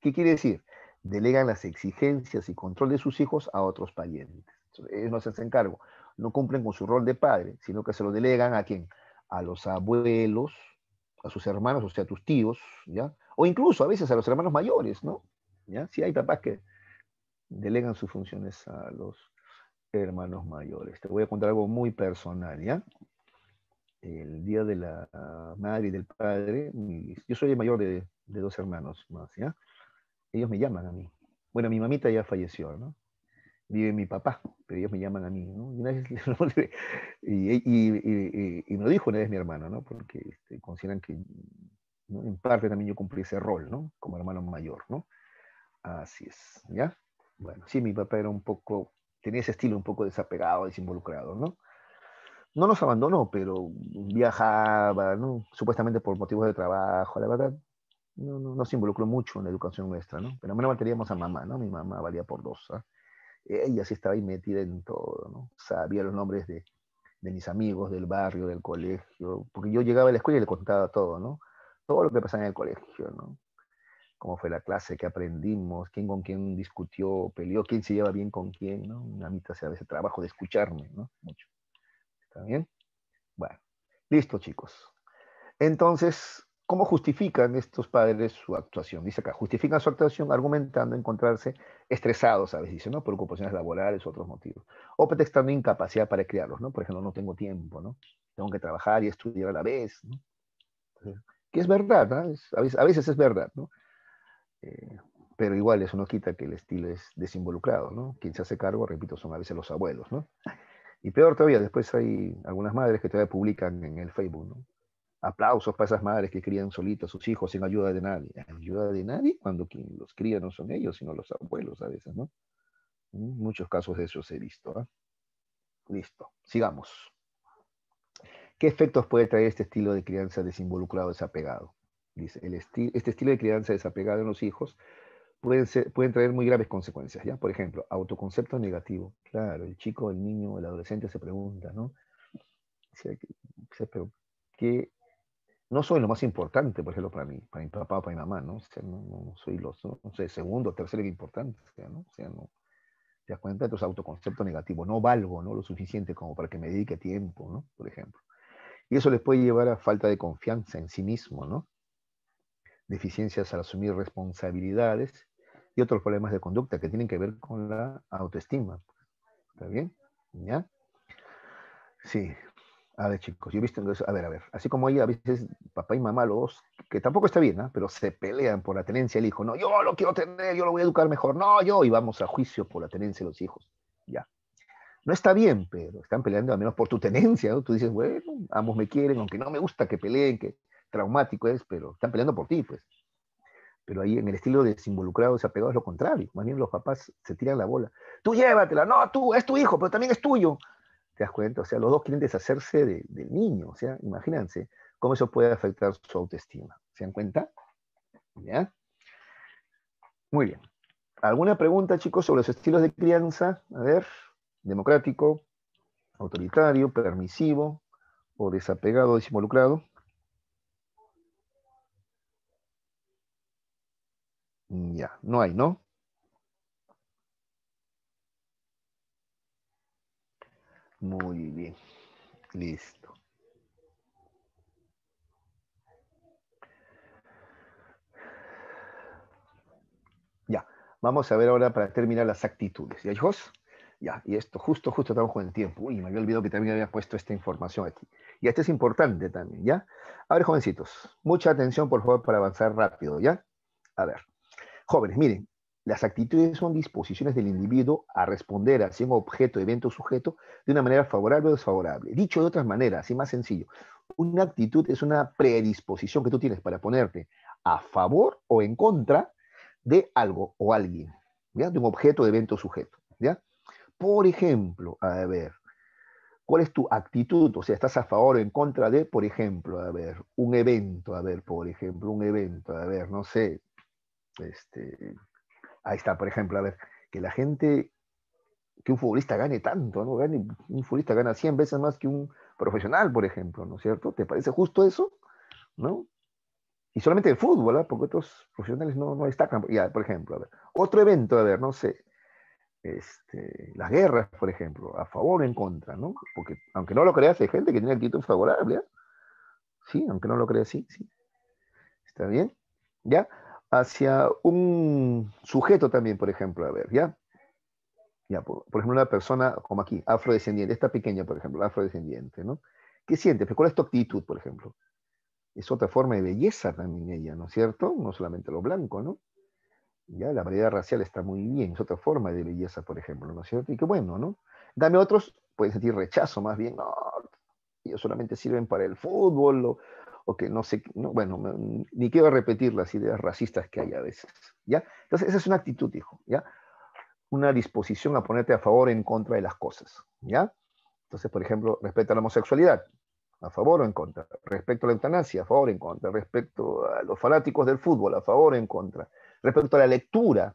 ¿Qué quiere decir? Delegan las exigencias y control de sus hijos a otros parientes. Eh, no se hacen cargo, no cumplen con su rol de padre, sino que se lo delegan a quién? A los abuelos, a sus hermanos, o sea, a tus tíos, ¿ya? O incluso a veces a los hermanos mayores, ¿no? ¿Ya? si hay papás que delegan sus funciones a los hermanos mayores. Te voy a contar algo muy personal, ¿ya? El día de la madre y del padre, yo soy el mayor de, de dos hermanos más, ¿ya? Ellos me llaman a mí. Bueno, mi mamita ya falleció, ¿no? vive mi papá, pero ellos me llaman a mí, ¿no? Y, una me dijo una es mi hermano, ¿no? Porque este, consideran que en parte también yo cumplí ese rol, ¿no? Como hermano mayor, ¿no? Así es, ¿ya? Bueno, sí, mi papá era un poco, tenía ese estilo un poco desapegado, desinvolucrado, ¿no? No nos abandonó, pero viajaba, ¿no? Supuestamente por motivos de trabajo, la verdad, no, no, se involucró mucho en la educación nuestra, ¿no? Pero menos manteníamos a mamá, ¿no? Mi mamá valía por dos, ¿ah? ella sí estaba ahí metida en todo, ¿no? Sabía los nombres de, mis amigos, del barrio, del colegio, porque yo llegaba a la escuela y le contaba todo, ¿no? Todo lo que pasaba en el colegio, ¿no? Cómo fue la clase, que aprendimos, quién con quién discutió, peleó, quién se lleva bien con quién, ¿no? A mí se hace trabajo de escucharme, ¿no? Mucho. ¿Está bien? Bueno, listo, chicos. Entonces, ¿Cómo justifican estos padres su actuación? Dice acá, justifican su actuación argumentando encontrarse estresados, a veces ¿no? Por ocupaciones laborales u otros motivos. O pretextando incapacidad para criarlos, ¿no? Por ejemplo, no tengo tiempo, ¿no? Tengo que trabajar y estudiar a la vez, ¿no? que es verdad, ¿no? a, veces, es verdad, ¿no? Eh, pero igual eso no quita que el estilo es desinvolucrado, ¿no? Quien se hace cargo, repito, son a veces los abuelos, ¿no? Y peor todavía, después hay algunas madres que todavía publican en el Facebook, ¿no? Aplausos para esas madres que crían solitas a sus hijos sin ayuda de nadie. Ayuda de nadie cuando quien los cría no son ellos, sino los abuelos a veces, ¿no? Mm, muchos casos de esos he visto. ¿ah? Listo, sigamos. ¿Qué efectos puede traer este estilo de crianza desinvolucrado, desapegado? Dice, el estilo este estilo de crianza desapegado en los hijos pueden, pueden traer muy graves consecuencias, ¿ya? Por ejemplo, autoconcepto negativo. Claro, el chico, el niño, el adolescente se pregunta, ¿no? ¿qué no soy lo más importante, por ejemplo, para mí para mi papá, para mi mamá, ¿no? O sea, no, soy los, no, no sé, segundo, tercero importante importante, ¿no? O sea, no, te das cuenta de tus autoconcepto negativo. no valgo, ¿no? Lo suficiente como para que me dedique tiempo, ¿no? Por ejemplo. Y eso les puede llevar a falta de confianza en sí mismo, ¿no? Deficiencias al asumir responsabilidades y otros problemas de conducta que tienen que ver con la autoestima. ¿Está bien? ¿Ya? Sí, a ah, ver, chicos, yo he visto, a ver, a ver, así como hay a veces papá y mamá, los que tampoco está bien, ¿no? pero se pelean por la tenencia del hijo. No, yo lo quiero tener, yo lo voy a educar mejor. No, yo, y vamos a juicio por la tenencia de los hijos. Ya. No está bien, pero están peleando al menos por tu tenencia. Tú dices, bueno, ambos me quieren, aunque no me gusta que peleen, que traumático es, pero están peleando por ti, pues. Pero ahí en el estilo desinvolucrado, desapegado, es lo contrario. Más bien los papás se tiran la bola. Tú llévatela, no, tú, es tu hijo, pero también es tuyo ¿Te das cuenta? O sea, los dos quieren deshacerse del niño. O sea, imagínense cómo eso puede afectar su autoestima. ¿Se dan cuenta? ¿Ya? Muy bien. ¿Alguna pregunta, chicos, sobre los estilos de crianza? A ver, democrático, autoritario, permisivo, o desapegado, desinvolucrado. Ya, no hay, ¿no? Muy bien. Listo. Ya, vamos a ver ahora para terminar las actitudes. ¿Ya, hijos? Ya, y esto, justo, justo estamos con el tiempo. Uy, me había olvidado que también había puesto esta información aquí. Y esto es importante también, ¿ya? A ver, jovencitos, mucha atención, por favor, para avanzar rápido, ¿ya? A ver, jóvenes, miren, las actitudes son disposiciones del individuo a responder a un objeto, evento, sujeto de una manera favorable o desfavorable. Dicho de otras maneras, así más sencillo, una actitud es una predisposición que tú tienes para ponerte a favor o en contra de algo o alguien, ¿ya? de un objeto, evento evento, sujeto. ¿ya? Por ejemplo, a ver, ¿cuál es tu actitud? O sea, ¿estás a favor o en contra de, por ejemplo, a ver, un evento, a ver, por ejemplo, un evento, a ver, no sé, este, Ahí está, por ejemplo, a ver, que la gente, que un futbolista gane tanto, ¿no? un futbolista gana 100 veces más que un profesional, por ejemplo, ¿no es cierto? ¿Te parece justo eso? ¿No? Y solamente el fútbol, ¿verdad? ¿ah? Porque otros profesionales no, no destacan. Ya, por ejemplo, a ver, otro evento, a ver, no sé, este, las guerras, por ejemplo, a favor o en contra, ¿no? Porque aunque no lo creas, hay gente que tiene actitud favorable, ¿eh? ¿ah? Sí, aunque no lo creas, sí, sí. ¿Está bien? ¿Ya? hacia un sujeto también, por ejemplo, a ver, ¿ya? Ya, por, ejemplo, una persona como aquí, afrodescendiente, esta pequeña, por ejemplo, afrodescendiente, ¿no? ¿Qué siente? Pues, ¿Cuál es tu actitud, por ejemplo? Es otra forma de belleza también ella, ¿no es cierto? No solamente lo blanco, ¿no? Ya, la variedad racial está muy bien, es otra forma de belleza, por ejemplo, ¿no es cierto? Y qué bueno, ¿no? Dame otros, pueden sentir rechazo más bien, no, ellos solamente sirven para el fútbol, o, o que no sé, no, bueno, ni quiero repetir las ideas racistas que hay a veces, ¿ya? Entonces, esa es una actitud, hijo, ¿ya? Una disposición a ponerte a favor o en contra de las cosas, ¿ya? Entonces, por ejemplo, respecto a la homosexualidad, a favor o en contra, respecto a la eutanasia, a favor o en contra, respecto a los fanáticos del fútbol, a favor o en contra, respecto a la lectura,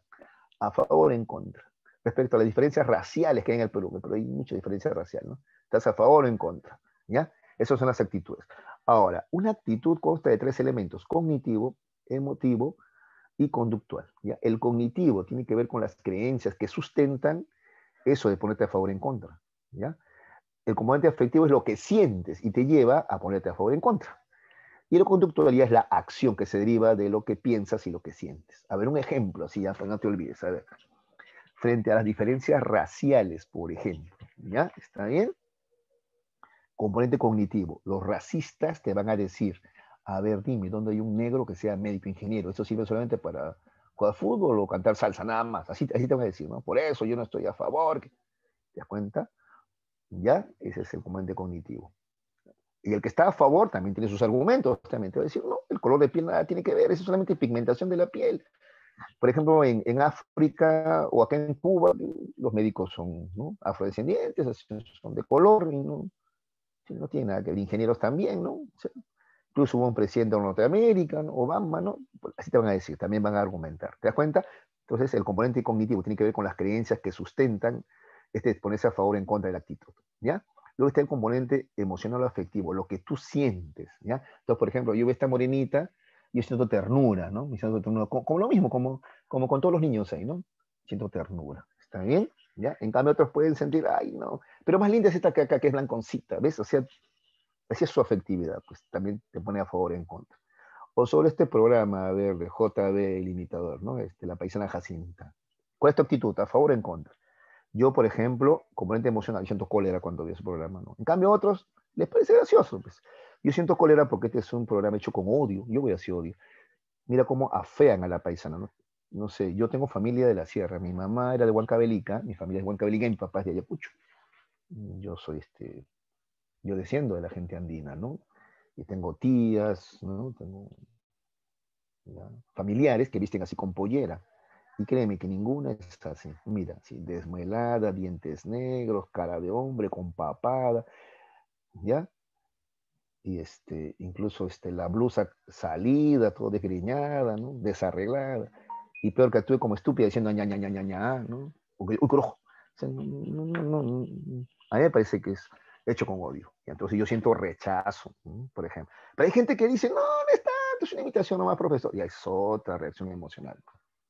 a favor o en contra, respecto a las diferencias raciales que hay en el Perú, pero hay mucha diferencia racial, ¿no? Estás a favor o en contra, ¿ya? Esas son las actitudes. Ahora, una actitud consta de tres elementos, cognitivo, emotivo y conductual. ¿ya? El cognitivo tiene que ver con las creencias que sustentan eso de ponerte a favor o en contra. ¿ya? El componente afectivo es lo que sientes y te lleva a ponerte a favor o en contra. Y lo conductual ya es la acción que se deriva de lo que piensas y lo que sientes. A ver, un ejemplo, así ya, pues, no te olvides. A ver, frente a las diferencias raciales, por ejemplo. ¿Ya? ¿Está bien? componente cognitivo. Los racistas te van a decir, a ver, dime, ¿dónde hay un negro que sea médico, ingeniero? Eso sirve solamente para jugar fútbol o cantar salsa, nada más. Así, te van a decir, ¿no? Por eso yo no estoy a favor. ¿Te das cuenta? Ya, ese es el componente cognitivo. Y el que está a favor también tiene sus argumentos, también te va a decir, no, el color de piel nada tiene que ver, eso es solamente pigmentación de la piel. Por ejemplo, en, África o acá en Cuba, los médicos son afrodescendientes, son de color, ¿no? No tiene nada que ver. Ingenieros también, ¿no? incluso hubo un presidente de Norteamérica, Obama, ¿no? Pues, así te van a decir, también van a argumentar. ¿Te das cuenta? Entonces, el componente cognitivo tiene que ver con las creencias que sustentan este ponerse a favor o en contra de la actitud, ¿ya? Luego está el componente emocional o afectivo, lo que tú sientes, ¿ya? Entonces, por ejemplo, yo veo esta morenita, yo siento ternura, ¿no? Me ternura, como, lo mismo, como, como con todos los niños ahí, ¿no? Siento ternura, ¿está bien? En cambio otros pueden sentir, ay, no, pero más linda es esta que acá, que es blanconcita, ¿ves? O sea, así es su afectividad, pues también te pone a favor o en contra. O sobre este programa, a ver, de JB, el ¿no? Este, la paisana Jacinta. ¿Cuál es tu actitud? ¿A favor o en contra? Yo, por ejemplo, componente emocional, siento cólera cuando veo ese programa, ¿no? En cambio, a otros les parece gracioso, pues. Yo siento cólera porque este es un programa hecho con odio, yo voy hacia odio. Mira cómo afean a la paisana, ¿no? no sé, yo tengo familia de la sierra, mi mamá era de Huancabelica, mi familia es de Huancabelica y mi papá es de Ayacucho. Mm, yo soy este, yo desciendo de la gente andina, ¿no? Y tengo tías, ¿no? Tengo familiares que visten así con pollera. Y créeme que ninguna es así. Mira, así, desmuelada, dientes negros, cara de hombre, con papada, ¿ya? Y este, incluso este, la blusa salida, todo desgreñada, ¿no? Desarreglada y peor que actúe como estúpida diciendo ña, ¿no? O uy, corojo. no, no, no, a mí me parece que es hecho con odio. Y entonces yo siento rechazo, por ejemplo. Pero hay gente que dice, no, no está, es una imitación nomás, profesor. Y es otra reacción emocional.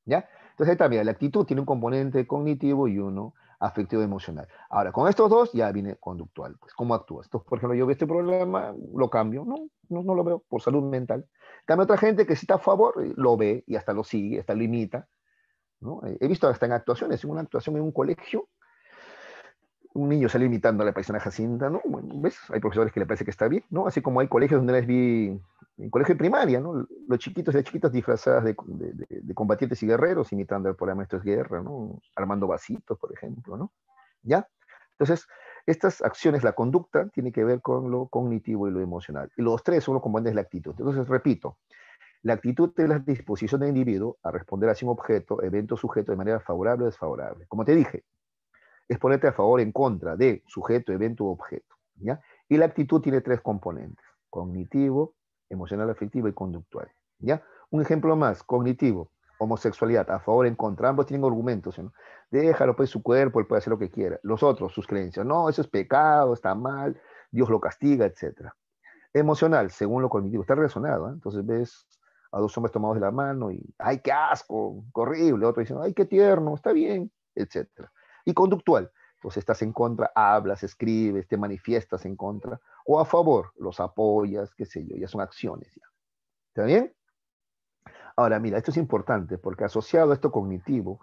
¿Ya? Entonces también la actitud tiene un componente cognitivo y uno afectivo emocional. Ahora, con estos dos ya viene conductual. Pues, ¿Cómo actúas? Entonces, por ejemplo, yo veo este problema, lo cambio. No, no, no lo veo por salud mental. También otra gente que si está a favor, eh, lo ve y hasta lo sigue, hasta lo imita. ¿no? Eh, he visto hasta en actuaciones, en una actuación en un colegio, un niño sale imitando a la persona Jacinta, ¿no? ¿Ves? Hay profesores que le parece que está bien, ¿no? Así como hay colegios donde les vi, en colegio de primaria, ¿no? Los chiquitos y las chiquitas disfrazadas de, combatientes y guerreros, imitando al programa Esto es Guerra, ¿no? Armando Vasitos, por ejemplo, ¿no? ¿Ya? Entonces, estas acciones, la conducta, tiene que ver con lo cognitivo y lo emocional. Y los tres son los componentes de la actitud. Entonces, repito, la actitud es la disposición del individuo a responder a un objeto, evento, sujeto de manera favorable o desfavorable. Como te dije, es ponerte a favor, en contra de sujeto, evento o objeto. Y la actitud tiene tres componentes, cognitivo, emocional, afectivo y conductual. ¿ya? Un ejemplo más, cognitivo homosexualidad, a favor, en contra, ambos tienen argumentos, ¿no? Déjalo, pues, su cuerpo, él puede hacer lo que quiera. Los otros, sus creencias, no, eso es pecado, está mal, Dios lo castiga, etc. Emocional, según lo cognitivo, está resonado, ¿eh? Entonces ves a dos hombres tomados de la mano y, ay, qué asco, horrible, otro dice, ay, qué tierno, está bien, etc. Y conductual, pues estás en contra, hablas, escribes, te manifiestas en contra, o a favor, los apoyas, qué sé yo, ya son acciones, ya. ¿Está bien? Ahora, mira, esto es importante porque asociado a esto cognitivo,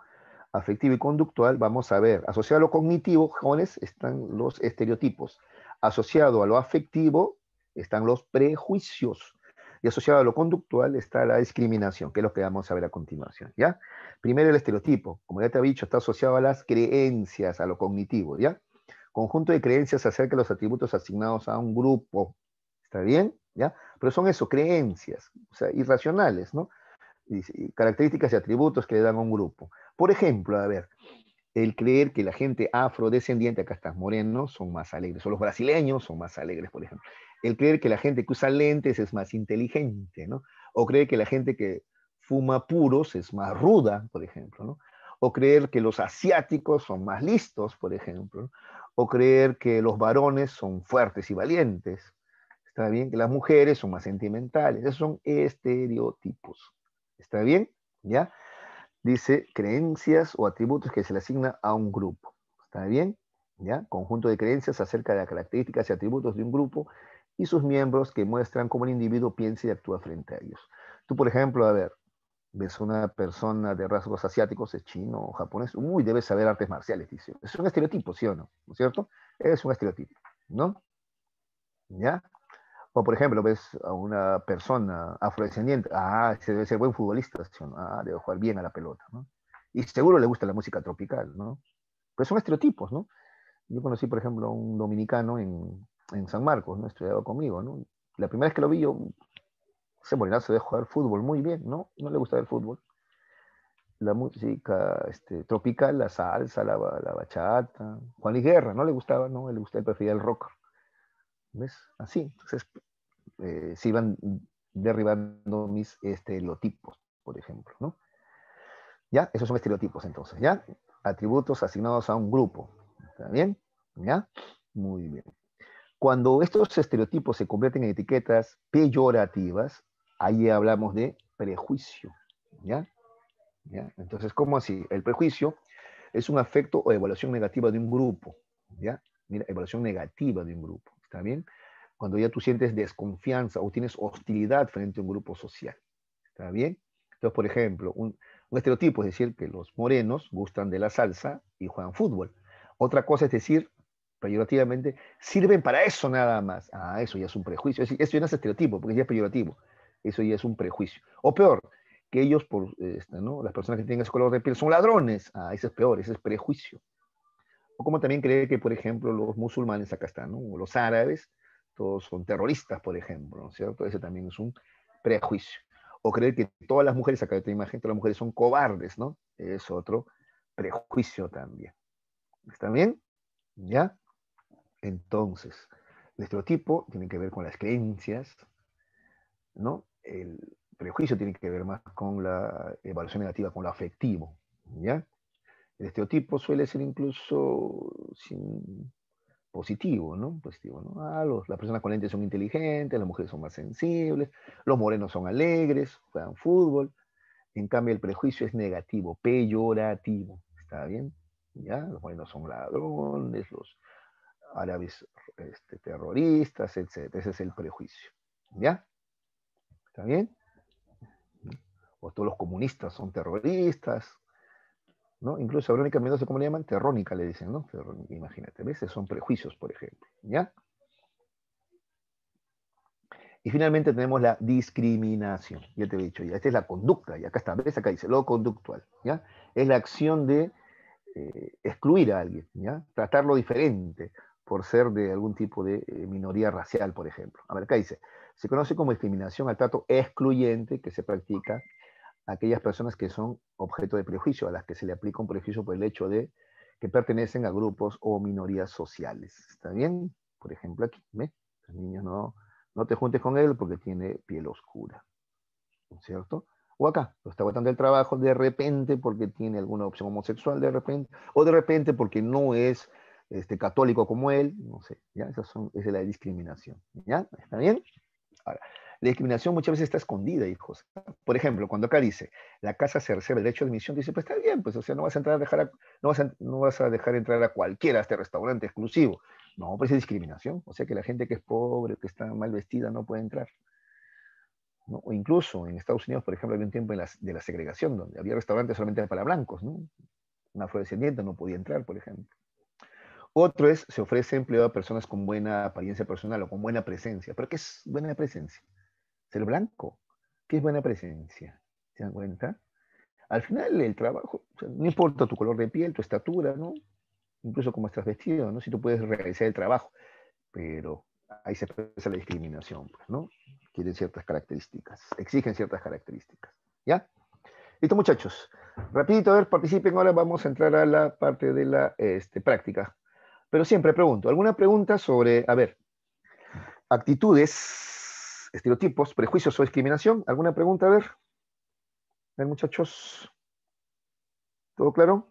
afectivo y conductual, vamos a ver, asociado a lo cognitivo, jóvenes, están los estereotipos. Asociado a lo afectivo están los prejuicios. Y asociado a lo conductual está la discriminación, que es lo que vamos a ver a continuación, ¿ya? Primero el estereotipo, como ya te he dicho, está asociado a las creencias, a lo cognitivo, ¿ya? Conjunto de creencias acerca de los atributos asignados a un grupo, ¿está bien? ¿Ya? Pero son eso, creencias, o sea, irracionales, ¿no? características y atributos que le dan a un grupo. Por ejemplo, a ver, el creer que la gente afrodescendiente, acá estás moreno, son más alegres, o los brasileños son más alegres, por ejemplo. El creer que la gente que usa lentes es más inteligente, ¿no? O creer que la gente que fuma puros es más ruda, por ejemplo, ¿no? O creer que los asiáticos son más listos, por ejemplo, o creer que los varones son fuertes y valientes, está bien, que las mujeres son más sentimentales, esos son estereotipos. ¿Está bien? ¿Ya? Dice creencias o atributos que se le asigna a un grupo. ¿Está bien? ¿Ya? Conjunto de creencias acerca de las características y atributos de un grupo y sus miembros que muestran cómo el individuo piensa y actúa frente a ellos. Tú, por ejemplo, a ver, ves una persona de rasgos asiáticos, es chino o japonés, uy, debe saber artes marciales, dice. Es un estereotipo, ¿sí o no? ¿No es cierto? Es un estereotipo, ¿no? ¿Ya? O por ejemplo, ves a una persona afrodescendiente, ah, se debe ser buen futbolista, ah, debe jugar bien a la pelota, ¿no? Y seguro le gusta la música tropical, ¿no? Pero pues son estereotipos, ¿no? Yo conocí, por ejemplo, a un dominicano en, San Marcos, ¿no? Estudiaba conmigo, ¿no? La primera vez que lo vi yo, ese morenazo debe jugar fútbol muy bien, ¿no? No le gusta el fútbol. La música este, tropical, la salsa, la, la bachata. Juan y Guerra, no le gustaba, ¿no? Le gustaba, él prefería el rock ¿Ves? Así. Entonces, eh, se iban derribando mis estereotipos, por ejemplo, ¿no? ¿Ya? Esos son estereotipos, entonces, ¿ya? Atributos asignados a un grupo. ¿Está bien? ¿Ya? Muy bien. Cuando estos estereotipos se convierten en etiquetas peyorativas, ahí hablamos de prejuicio, ¿ya? ¿Ya? Entonces, ¿cómo así? El prejuicio es un afecto o evaluación negativa de un grupo, ¿ya? Mira, evaluación negativa de un grupo. ¿Está bien? Cuando ya tú sientes desconfianza o tienes hostilidad frente a un grupo social. ¿Está bien? Entonces, por ejemplo, un, estereotipo es decir que los morenos gustan de la salsa y juegan fútbol. Otra cosa es decir, peyorativamente, sirven para eso nada más. Ah, eso ya es un prejuicio. Eso ya no es estereotipo, porque ya es peyorativo. Eso ya es un prejuicio. O peor, que ellos, por este, ¿no? las personas que tienen ese color de piel, son ladrones. Ah, ese es peor, ese es prejuicio. O como también creer que, por ejemplo, los musulmanes acá están, ¿no? o los árabes, todos son terroristas, por ejemplo, ¿no es cierto? Ese también es un prejuicio. O creer que todas las mujeres, acá esta imagen, todas las mujeres son cobardes, ¿no? Es otro prejuicio también. ¿Está bien? ¿Ya? Entonces, nuestro tipo tiene que ver con las creencias, ¿no? El prejuicio tiene que ver más con la evaluación negativa, con lo afectivo, ¿ya? El estereotipo suele ser incluso positivo, ¿no? Positivo, Ah, las personas con lentes son inteligentes, las mujeres son más sensibles, los morenos son alegres, juegan fútbol. En cambio, el prejuicio es negativo, peyorativo, ¿está bien? ¿Ya? Los morenos son ladrones, los árabes este, terroristas, etc. Ese es el prejuicio, ¿ya? ¿Está bien? O todos los comunistas son terroristas, Incluso a Verónica Mendoza, ¿cómo le llaman? Terrónica le dicen, ¿no? imagínate. imagínate, veces Son prejuicios, por ejemplo, ¿ya? Y finalmente tenemos la discriminación, ya te he dicho, ya, esta es la conducta, y acá está, ¿ves? Acá dice, lo conductual, ¿ya? Es la acción de eh, excluir a alguien, ¿ya? Tratarlo diferente por ser de algún tipo de eh, minoría racial, por ejemplo. A ver, acá dice, se conoce como discriminación al trato excluyente que se practica aquellas personas que son objeto de prejuicio, a las que se le aplica un prejuicio por el hecho de que pertenecen a grupos o minorías sociales. ¿Está bien? Por ejemplo, aquí, ¿ves? Los niños no, no te juntes con él porque tiene piel oscura. ¿Cierto? O acá, lo está botando el trabajo de repente porque tiene alguna opción homosexual de repente, o de repente porque no es este, católico como él, no sé, ¿ya? esa es la discriminación, ¿ya? ¿Está bien? Ahora, la discriminación muchas veces está escondida, hijos. Por ejemplo, cuando acá dice, la casa se reserva el derecho de admisión, dice, pues está bien, pues, o sea, no vas a entrar a dejar no vas a, dejar entrar a cualquiera a este restaurante exclusivo. No, pues es discriminación. O sea, que la gente que es pobre, que está mal vestida, no puede entrar. O incluso en Estados Unidos, por ejemplo, había un tiempo de la segregación, donde había restaurantes solamente para blancos, ¿no? Una afrodescendiente no podía entrar, por ejemplo. Otro es, se ofrece empleo a personas con buena apariencia personal o con buena presencia. ¿Pero qué es buena presencia? ser blanco, que es buena presencia. ¿Se dan cuenta? Al final, el trabajo, no importa tu color de piel, tu estatura, ¿no? Incluso cómo estás vestido, ¿no? Si tú puedes realizar el trabajo, pero ahí se expresa la discriminación, pues, ¿no? Quieren ciertas características, exigen ciertas características, ¿ya? Listo, muchachos. Rapidito, a ver, participen. Ahora vamos a entrar a la parte de la este, práctica. Pero siempre pregunto, ¿alguna pregunta sobre, a ver, actitudes estereotipos, prejuicios o discriminación. ¿Alguna pregunta? A ver. A muchachos. ¿Todo claro?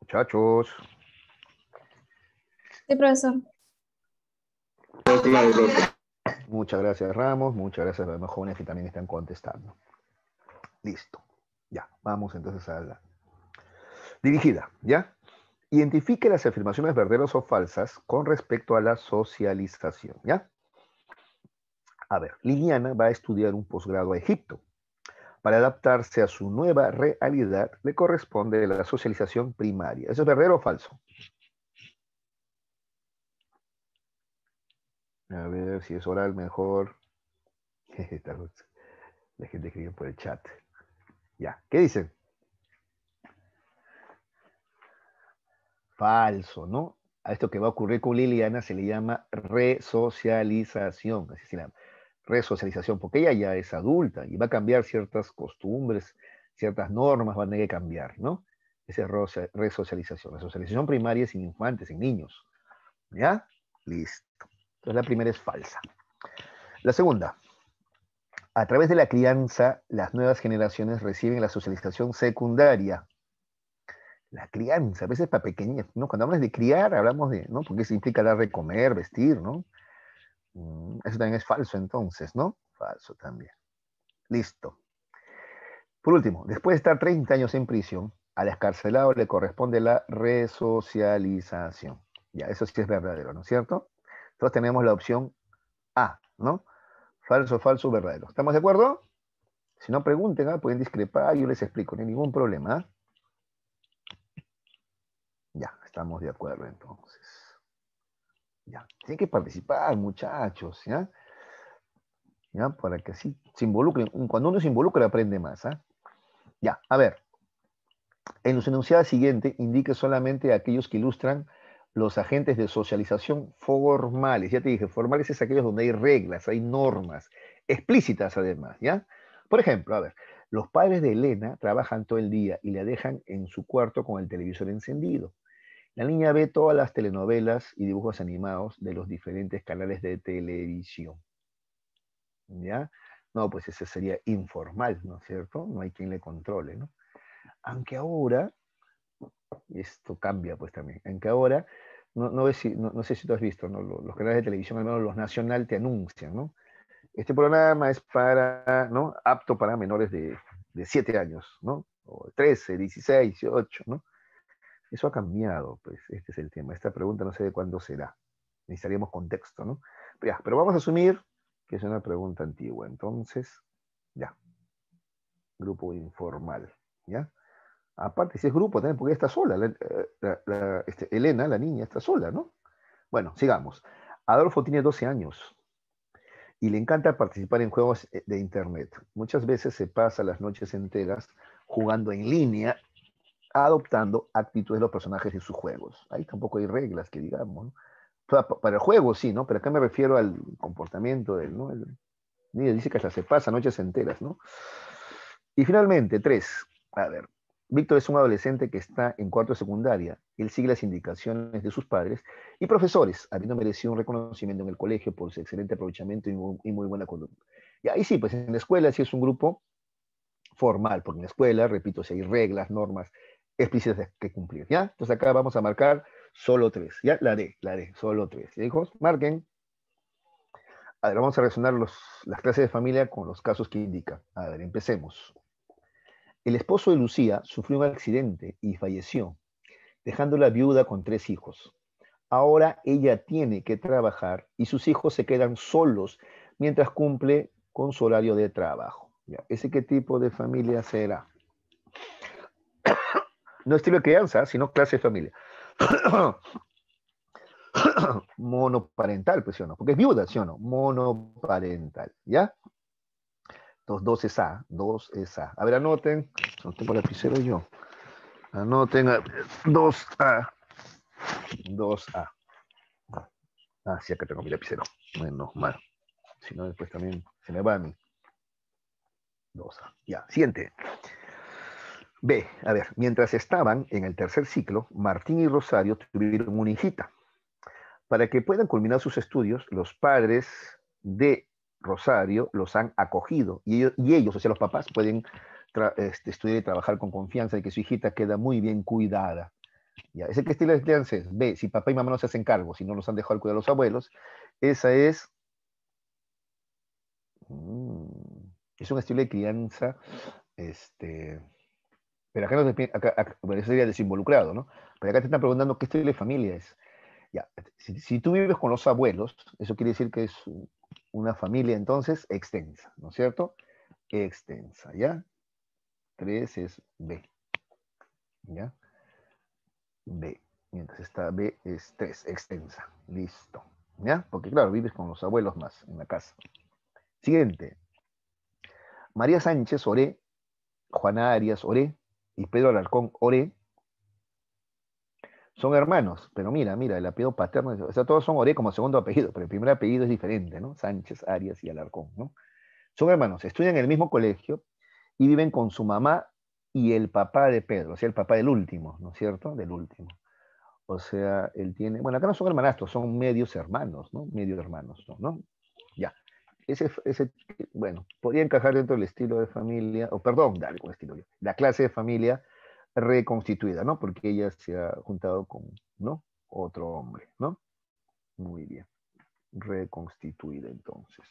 Muchachos. Sí, profesor. Muchas gracias, Ramos. Muchas gracias a los jóvenes que también están contestando. Listo. Ya, vamos entonces a la dirigida, ¿ya? identifique las afirmaciones verdaderas o falsas con respecto a la socialización, ¿ya? A ver, Liliana va a estudiar un posgrado a Egipto. Para adaptarse a su nueva realidad, le corresponde la socialización primaria. ¿Eso es verdadero o falso? A ver si es oral mejor. La gente escribió por el chat. Ya, ¿qué dicen? falso, ¿no? A esto que va a ocurrir con Liliana se le llama resocialización, así resocialización, porque ella ya es adulta y va a cambiar ciertas costumbres, ciertas normas van a que cambiar, ¿no? Esa es resocialización. La socialización primaria es en infantes, en niños. ¿Ya? Listo. Entonces la primera es falsa. La segunda, a través de la crianza, las nuevas generaciones reciben la socialización secundaria la crianza, a veces para pequeñas, ¿no? Cuando hablamos de criar, hablamos de, ¿no? Porque eso implica dar de comer, vestir, ¿no? Mm, eso también es falso entonces, ¿no? Falso también. Listo. Por último, después de estar 30 años en prisión, al escarcelado le corresponde la resocialización. Ya, eso sí es verdadero, ¿no es cierto? Entonces tenemos la opción A, ¿no? Falso, falso, verdadero. ¿Estamos de acuerdo? Si no pregunten, ¿ah? pueden discrepar, yo les explico, no hay ningún problema. ¿ah? Estamos de acuerdo entonces. Tienen que participar, muchachos, ¿ya? ¿Ya? Para que así se involucren. Cuando uno se involucra, aprende más, ¿ah? Ya, a ver. En los enunciados siguientes, indique solamente aquellos que ilustran los agentes de socialización formales. Ya te dije, formales es aquellos donde hay reglas, hay normas, explícitas además, ¿ya? Por ejemplo, a ver, los padres de Elena trabajan todo el día y la dejan en su cuarto con el televisor encendido. La niña ve todas las telenovelas y dibujos animados de los diferentes canales de televisión. ¿Ya? No, pues ese sería informal, ¿no es cierto? No hay quien le controle, ¿no? Aunque ahora, esto cambia pues también, aunque ahora, no, si, no, sé si tú has visto, Los, canales de televisión, al menos los nacional, te anuncian, ¿no? Este programa es para, ¿no? Apto para menores de, de 7 años, ¿no? O 13, 16, 18, ¿no? Eso ha cambiado, pues este es el tema. Esta pregunta no sé de cuándo será. Necesitaríamos contexto, ¿no? Pero, vamos a asumir que es una pregunta antigua. Entonces, ya. Grupo informal, ¿ya? Aparte, si es grupo también, porque está sola. Eh, este, Elena, la niña, está sola, ¿no? Bueno, sigamos. Adolfo tiene 12 años y le encanta participar en juegos eh, de Internet. Muchas veces se pasa las noches enteras jugando en línea adoptando actitudes de los personajes de sus juegos. Ahí tampoco hay reglas que digamos. ¿no? Para, el juego sí, ¿no? Pero acá me refiero al comportamiento del, ¿no? dice que se pasa noches enteras, ¿no? Y finalmente, tres. A ver, Víctor es un adolescente que está en cuarto de secundaria. Él sigue las indicaciones de sus padres y profesores, habiendo merecido un reconocimiento en el colegio por su excelente aprovechamiento y muy, y muy buena conducta. Y ahí sí, pues en la escuela sí es un grupo formal, porque en la escuela, repito, si hay reglas, normas, explícitas que cumplir, ¿ya? Entonces acá vamos a marcar solo tres, ¿ya? La D, la D, solo tres. hijos? Marquen. A ver, vamos a relacionar los, las clases de familia con los casos que indica. A ver, empecemos. El esposo de Lucía sufrió un accidente y falleció, dejando la viuda con tres hijos. Ahora ella tiene que trabajar y sus hijos se quedan solos mientras cumple con su horario de trabajo. ¿Ya? ¿Ese qué tipo de familia será? No estilo crianza, sino clase familia. Monoparental, pues sí o no, porque es viuda, sí o no, monoparental, ¿ya? Entonces, dos es A, 2 es A. A ver, anoten, no tengo lapicero yo. Anoten, 2 A, dos A. Ah, sí, acá tengo mi lapicero, menos mal. Si no, después también se me va a mí. Dos A, ya, siguiente. B, a ver, mientras estaban en el tercer ciclo, Martín y Rosario tuvieron una hijita. Para que puedan culminar sus estudios, los padres de Rosario los han acogido y ellos, o sea, los papás pueden este, estudiar y trabajar con confianza de que su hijita queda muy bien cuidada. Ya, ese que estilo de crianza? es B, si papá y mamá no se hacen cargo, si no los han dejado cuidar a los abuelos, esa es... Mm, es un estilo de crianza este, pero acá, no te, acá, sería desinvolucrado, ¿no? Pero acá te están preguntando qué estilo de familia es. Ya, si, tú vives con los abuelos, eso quiere decir que es una familia entonces extensa, ¿no es cierto? Extensa, ¿ya? 3 es B, ¿ya? B, mientras esta B es 3, extensa, listo, ¿ya? Porque claro, vives con los abuelos más en la casa. Siguiente. María Sánchez Oré, Juana Arias Oré, y Pedro Alarcón Ore, son hermanos, pero mira, mira, el apellido paterno, o sea, todos son Oré como segundo apellido, pero el primer apellido es diferente, ¿no? Sánchez, Arias y Alarcón, ¿no? Son hermanos, estudian en el mismo colegio y viven con su mamá y el papá de Pedro, o sea, el papá del último, ¿no es cierto? Del último. O sea, él tiene, bueno, acá no son hermanastros, son medios hermanos, ¿no? Medios hermanos, ¿No? Ya ese, ese, bueno, podría encajar dentro del estilo de familia, o perdón, dale con estilo, la clase de familia reconstituida, ¿no? Porque ella se ha juntado con, ¿no? Otro hombre, ¿no? Muy bien. Reconstituida entonces.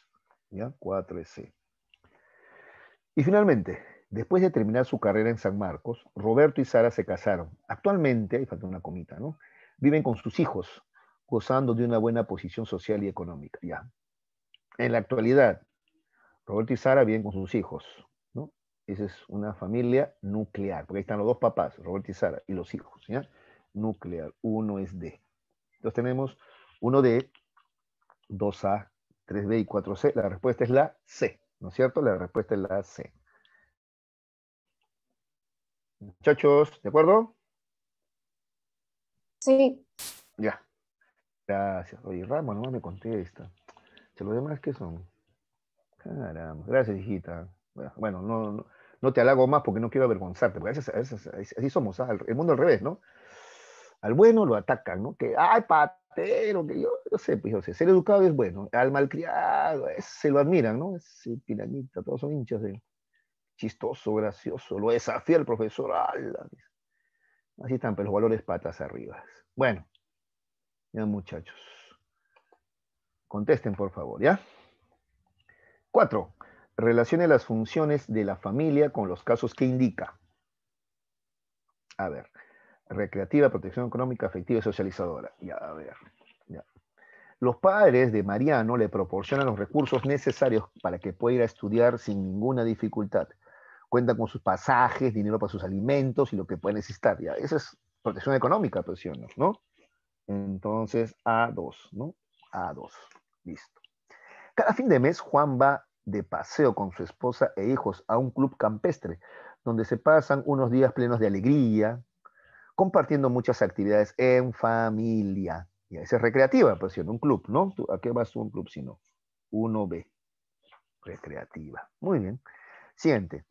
¿Ya? 4C. Y finalmente, después de terminar su carrera en San Marcos, Roberto y Sara se casaron. Actualmente, ahí falta una comita, ¿no? Viven con sus hijos, gozando de una buena posición social y económica. Ya, en la actualidad, Roberto y Sara viven con sus hijos, ¿no? Esa es una familia nuclear, porque ahí están los dos papás, Roberto y Sara, y los hijos, ¿ya? Nuclear, uno es D. Entonces tenemos uno d 2A, 3B y 4C. La respuesta es la C, ¿no es cierto? La respuesta es la C. Muchachos, ¿de acuerdo? Sí. Ya. Gracias. Oye, Ramos, no me contesta los demás que son? Caramba. Gracias, hijita. Bueno, no, te halago más porque no quiero avergonzarte, porque así somos, ¿ah? el mundo al revés, ¿no? Al bueno lo atacan, ¿no? Que, ay, patero, que yo, yo sé, pues yo sé, ser educado es bueno, al malcriado, se lo admiran, ¿no? Ese piranita, todos son hinchas de Chistoso, gracioso, lo desafía el profesor, Así están, pero pues, los valores patas arriba. Bueno, ya muchachos. Contesten, por favor, ¿ya? Cuatro, relacione las funciones de la familia con los casos que indica. A ver, recreativa, protección económica, afectiva y socializadora. Ya, a ver. Ya. Los padres de Mariano le proporcionan los recursos necesarios para que pueda ir a estudiar sin ninguna dificultad. Cuenta con sus pasajes, dinero para sus alimentos y lo que puede necesitar. Ya, esa es protección económica, pues, ¿no? Entonces, A2, ¿no? Listo. Cada fin de mes, Juan va de paseo con su esposa e hijos a un club campestre, donde se pasan unos días plenos de alegría, compartiendo muchas actividades en familia. Y a recreativa, pues si un club, ¿no? ¿A qué vas a un club si no? Uno b Recreativa. Muy bien. Siguiente.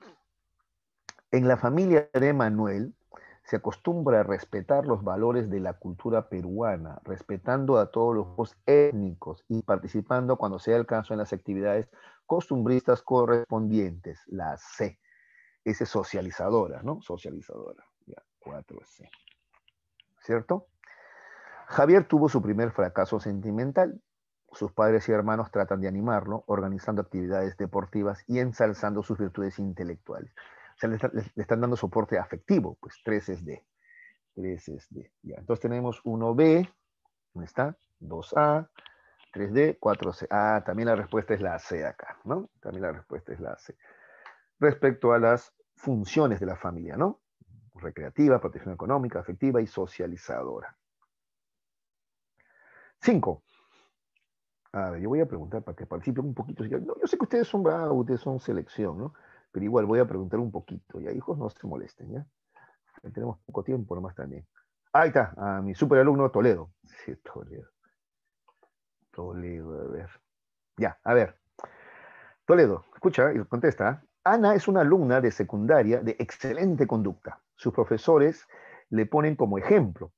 En la familia de Manuel, se acostumbra a respetar los valores de la cultura peruana, respetando a todos los grupos étnicos y participando cuando sea el caso en las actividades costumbristas correspondientes, la C. Ese es socializadora, ¿no? Socializadora. 4C. ¿Cierto? Javier tuvo su primer fracaso sentimental. Sus padres y hermanos tratan de animarlo, organizando actividades deportivas y ensalzando sus virtudes intelectuales. O sea, le, están dando soporte afectivo, pues 3 es D. 3 es D. Entonces tenemos 1B, ¿dónde está? 2A, 3D, 4C. Ah, también la respuesta es la C acá, ¿no? También la respuesta es la C. Respecto a las funciones de la familia, ¿no? Recreativa, protección económica, afectiva y socializadora. 5. A ver, yo voy a preguntar para que participen un poquito. No, yo sé que ustedes son bravos, ah, ustedes son selección, ¿no? pero igual voy a preguntar un poquito, ya hijos, no se molesten, ya. Tenemos poco tiempo nomás también. Ahí está, a mi superalumno Toledo. Sí, Toledo. Toledo, a ver. Ya, a ver. Toledo, escucha y contesta. Ana es una alumna de secundaria de excelente conducta. Sus profesores le ponen como ejemplo.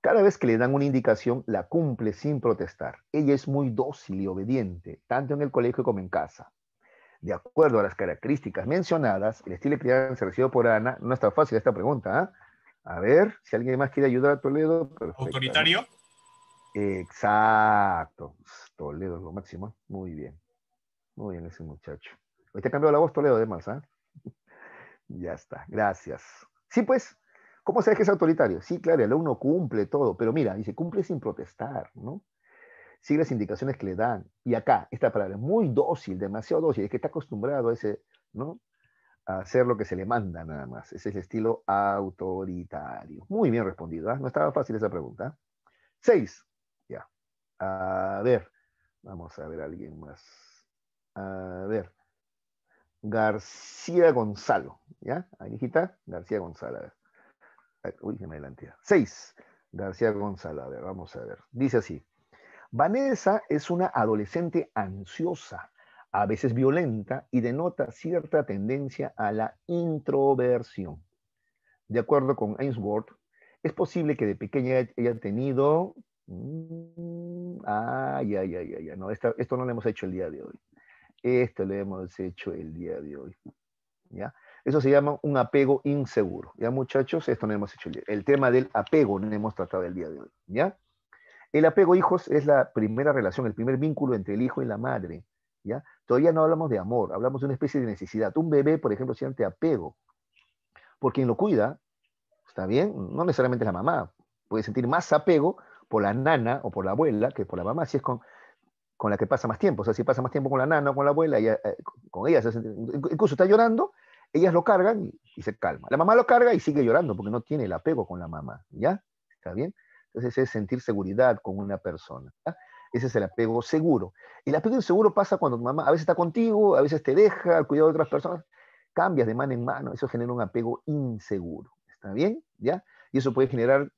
Cada vez que le dan una indicación, la cumple sin protestar. Ella es muy dócil y obediente, tanto en el colegio como en casa. De acuerdo a las características mencionadas, el estilo de crianza recibido por Ana, no está fácil esta pregunta. ¿ah? A ver, si alguien más quiere ayudar a Toledo. ¿Autoritario? Exacto. Toledo lo máximo. Muy bien. Muy bien ese muchacho. Hoy te ha cambiado la voz, Toledo, además. ¿ah? ya está. Gracias. Sí, pues. ¿Cómo sabes que es autoritario? Sí, claro, el uno cumple todo, pero mira, dice, cumple sin protestar, ¿no? sigue las indicaciones que le dan. Y acá, esta palabra, muy dócil, demasiado dócil, es que está acostumbrado a ese, ¿no? A hacer lo que se le manda nada más. Ese es el estilo autoritario. Muy bien respondido, ¿ah? No estaba fácil esa pregunta. ¿ah? Seis. Ya. A ver. Vamos a ver a alguien más. A ver. García Gonzalo. ¿Ya? Ahí García Gonzalo. Uy, se me adelanté. Seis. García Gonzalo. A ver, vamos a ver. Dice así. Vanessa es una adolescente ansiosa, a veces violenta y denota cierta tendencia a la introversión. De acuerdo con Ainsworth, es posible que de pequeña haya tenido... Mm, ay, ay, ay, ay, no, esto no lo hemos hecho el día de hoy. Esto lo hemos hecho el día de hoy. ¿Ya? Eso se llama un apego inseguro. ¿Ya, muchachos? Esto no lo hemos hecho el día. El tema del apego no lo hemos tratado el día de hoy. ¿Ya? El apego hijos es la primera relación, el primer vínculo entre el hijo y la madre. ¿ya? Todavía no hablamos de amor, hablamos de una especie de necesidad. Un bebé, por ejemplo, siente apego por quien lo cuida, ¿está bien? No necesariamente la mamá. Puede sentir más apego por la nana o por la abuela que por la mamá, si es con, con la que pasa más tiempo. O sea, si pasa más tiempo con la nana o con la abuela, eh, con ella se incluso está llorando, ellas lo cargan y, y se calma. La mamá lo carga y sigue llorando porque no tiene el apego con la mamá, ¿ya? ¿Está bien? Ese es sentir seguridad con una persona. ¿ah? Ese es el apego seguro. El apego inseguro pasa cuando tu mamá a veces está contigo, a veces te deja, al cuidado de otras personas, cambias de mano en mano. Eso genera un apego inseguro. ¿Está bien? ¿Ya? Y eso puede generar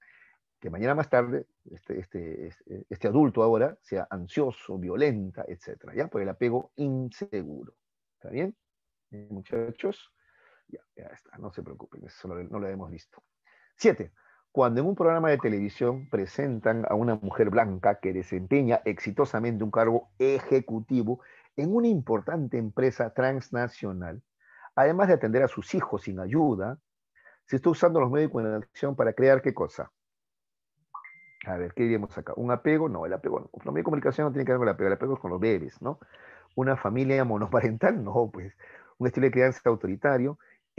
que mañana más tarde este, este, este, este adulto ahora sea ansioso, violenta, etc. ¿ya? Por el apego inseguro. ¿Está bien? ¿Eh, muchachos, ya, ya está, no se preocupen, eso no lo hemos visto. Siete, cuando en un programa de televisión presentan a una mujer blanca que desempeña exitosamente un cargo ejecutivo en una importante empresa transnacional, además de atender a sus hijos sin ayuda, se está usando los medios de comunicación para crear qué cosa? A ver, ¿qué diríamos acá? ¿Un apego? No, el apego no. Los medios de comunicación no tienen que ver con el apego, el apego es con los bebés, ¿no? Una familia monoparental, no, pues. Un estilo de crianza autoritario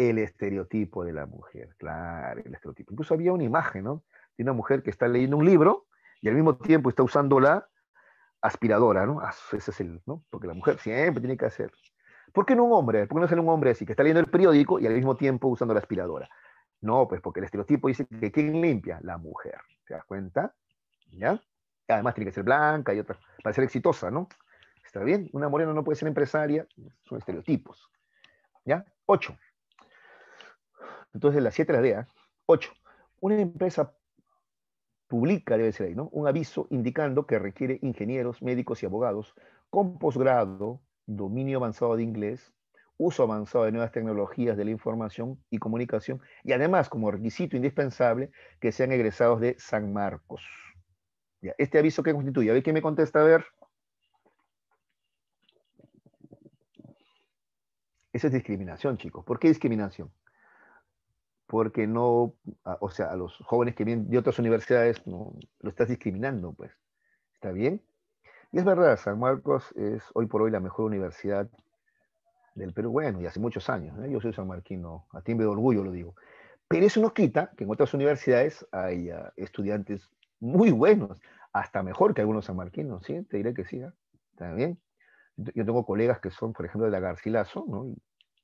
el estereotipo de la mujer, claro, el estereotipo. Incluso había una imagen, ¿no? De una mujer que está leyendo un libro y al mismo tiempo está usando la aspiradora, ¿no? Ah, ese es el, ¿no? Porque la mujer siempre tiene que hacer. ¿Por qué no un hombre? ¿Por qué no ser un hombre así, que está leyendo el periódico y al mismo tiempo usando la aspiradora? No, pues porque el estereotipo dice que ¿quién limpia? La mujer. ¿Te das cuenta? ¿Ya? Además tiene que ser blanca y otra, para ser exitosa, ¿no? ¿Está bien? Una morena no puede ser empresaria, son estereotipos. ¿Ya? Ocho. Entonces, las siete las A, 8. Una empresa publica, debe ser ahí, ¿no? Un aviso indicando que requiere ingenieros, médicos y abogados con posgrado, dominio avanzado de inglés, uso avanzado de nuevas tecnologías de la información y comunicación, y además, como requisito indispensable, que sean egresados de San Marcos. este aviso que constituye, a ver quién me contesta, a ver. Esa es discriminación, chicos. ¿Por qué discriminación? porque no, o sea, a los jóvenes que vienen de otras universidades no, lo estás discriminando, pues. ¿Está bien? Y es verdad, San Marcos es hoy por hoy la mejor universidad del Perú, bueno, y hace muchos años, ¿eh? yo soy sanmarquino, a me de orgullo lo digo. Pero eso no quita que en otras universidades hay estudiantes muy buenos, hasta mejor que algunos sanmarquinos, ¿sí? Te diré que sí, ¿eh? ¿está bien? Yo tengo colegas que son, por ejemplo, de la Garcilaso, ¿no?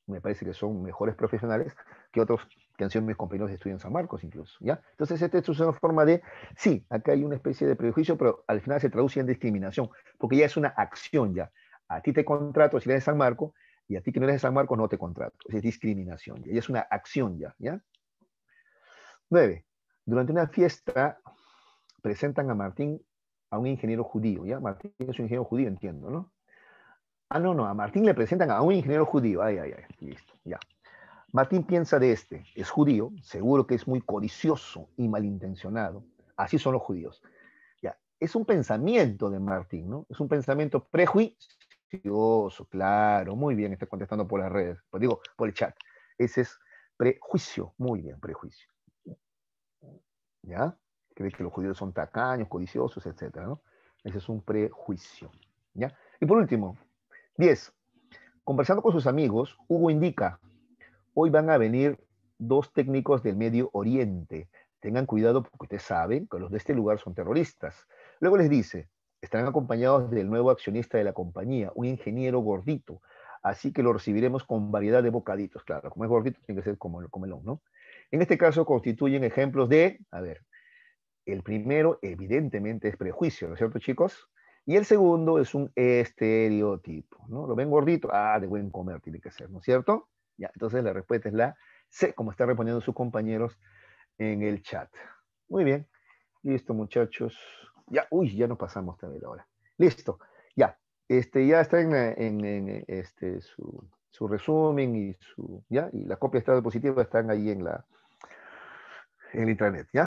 me parece que son mejores profesionales que otros que han sido mis compañeros de estudio en San Marcos incluso, ¿ya? Entonces, esta es una forma de, sí, acá hay una especie de prejuicio, pero al final se traduce en discriminación, porque ya es una acción ya. A ti te contrato si eres de San Marcos, y a ti que no eres de San Marcos no te contrato. Es discriminación, ya, es una acción ya, ¿ya? Nueve, durante una fiesta presentan a Martín a un ingeniero judío, ¿ya? Martín es un ingeniero judío, entiendo, ¿no? Ah, no, no, a Martín le presentan a un ingeniero judío. Ay, ay, ay, listo, ya. Martín piensa de este, es judío, seguro que es muy codicioso y malintencionado. Así son los judíos. Ya, es un pensamiento de Martín, ¿no? Es un pensamiento prejuicioso, claro, muy bien, está contestando por las redes, pues digo, por el chat. Ese es prejuicio, muy bien, prejuicio. ¿Ya? Cree que los judíos son tacaños, codiciosos, etcétera ¿no? Ese es un prejuicio. ¿Ya? Y por último, 10. Conversando con sus amigos, Hugo indica, hoy van a venir dos técnicos del Medio Oriente. Tengan cuidado porque ustedes saben que los de este lugar son terroristas. Luego les dice, estarán acompañados del nuevo accionista de la compañía, un ingeniero gordito. Así que lo recibiremos con variedad de bocaditos. Claro, como es gordito, tiene que ser como el comelón, ¿no? En este caso constituyen ejemplos de, a ver, el primero evidentemente es prejuicio, ¿no es cierto, chicos? Y el segundo es un estereotipo, ¿no? Lo ven gordito, ah, de buen comer tiene que ser, ¿no es cierto? Ya, entonces la respuesta es la C, como están reponiendo sus compañeros en el chat. Muy bien, listo muchachos. Ya, uy, ya nos pasamos también la hora. Listo, ya, este, ya está en, este, su, resumen y su, ya, y la copia de esta están ahí en la, en el intranet, ya.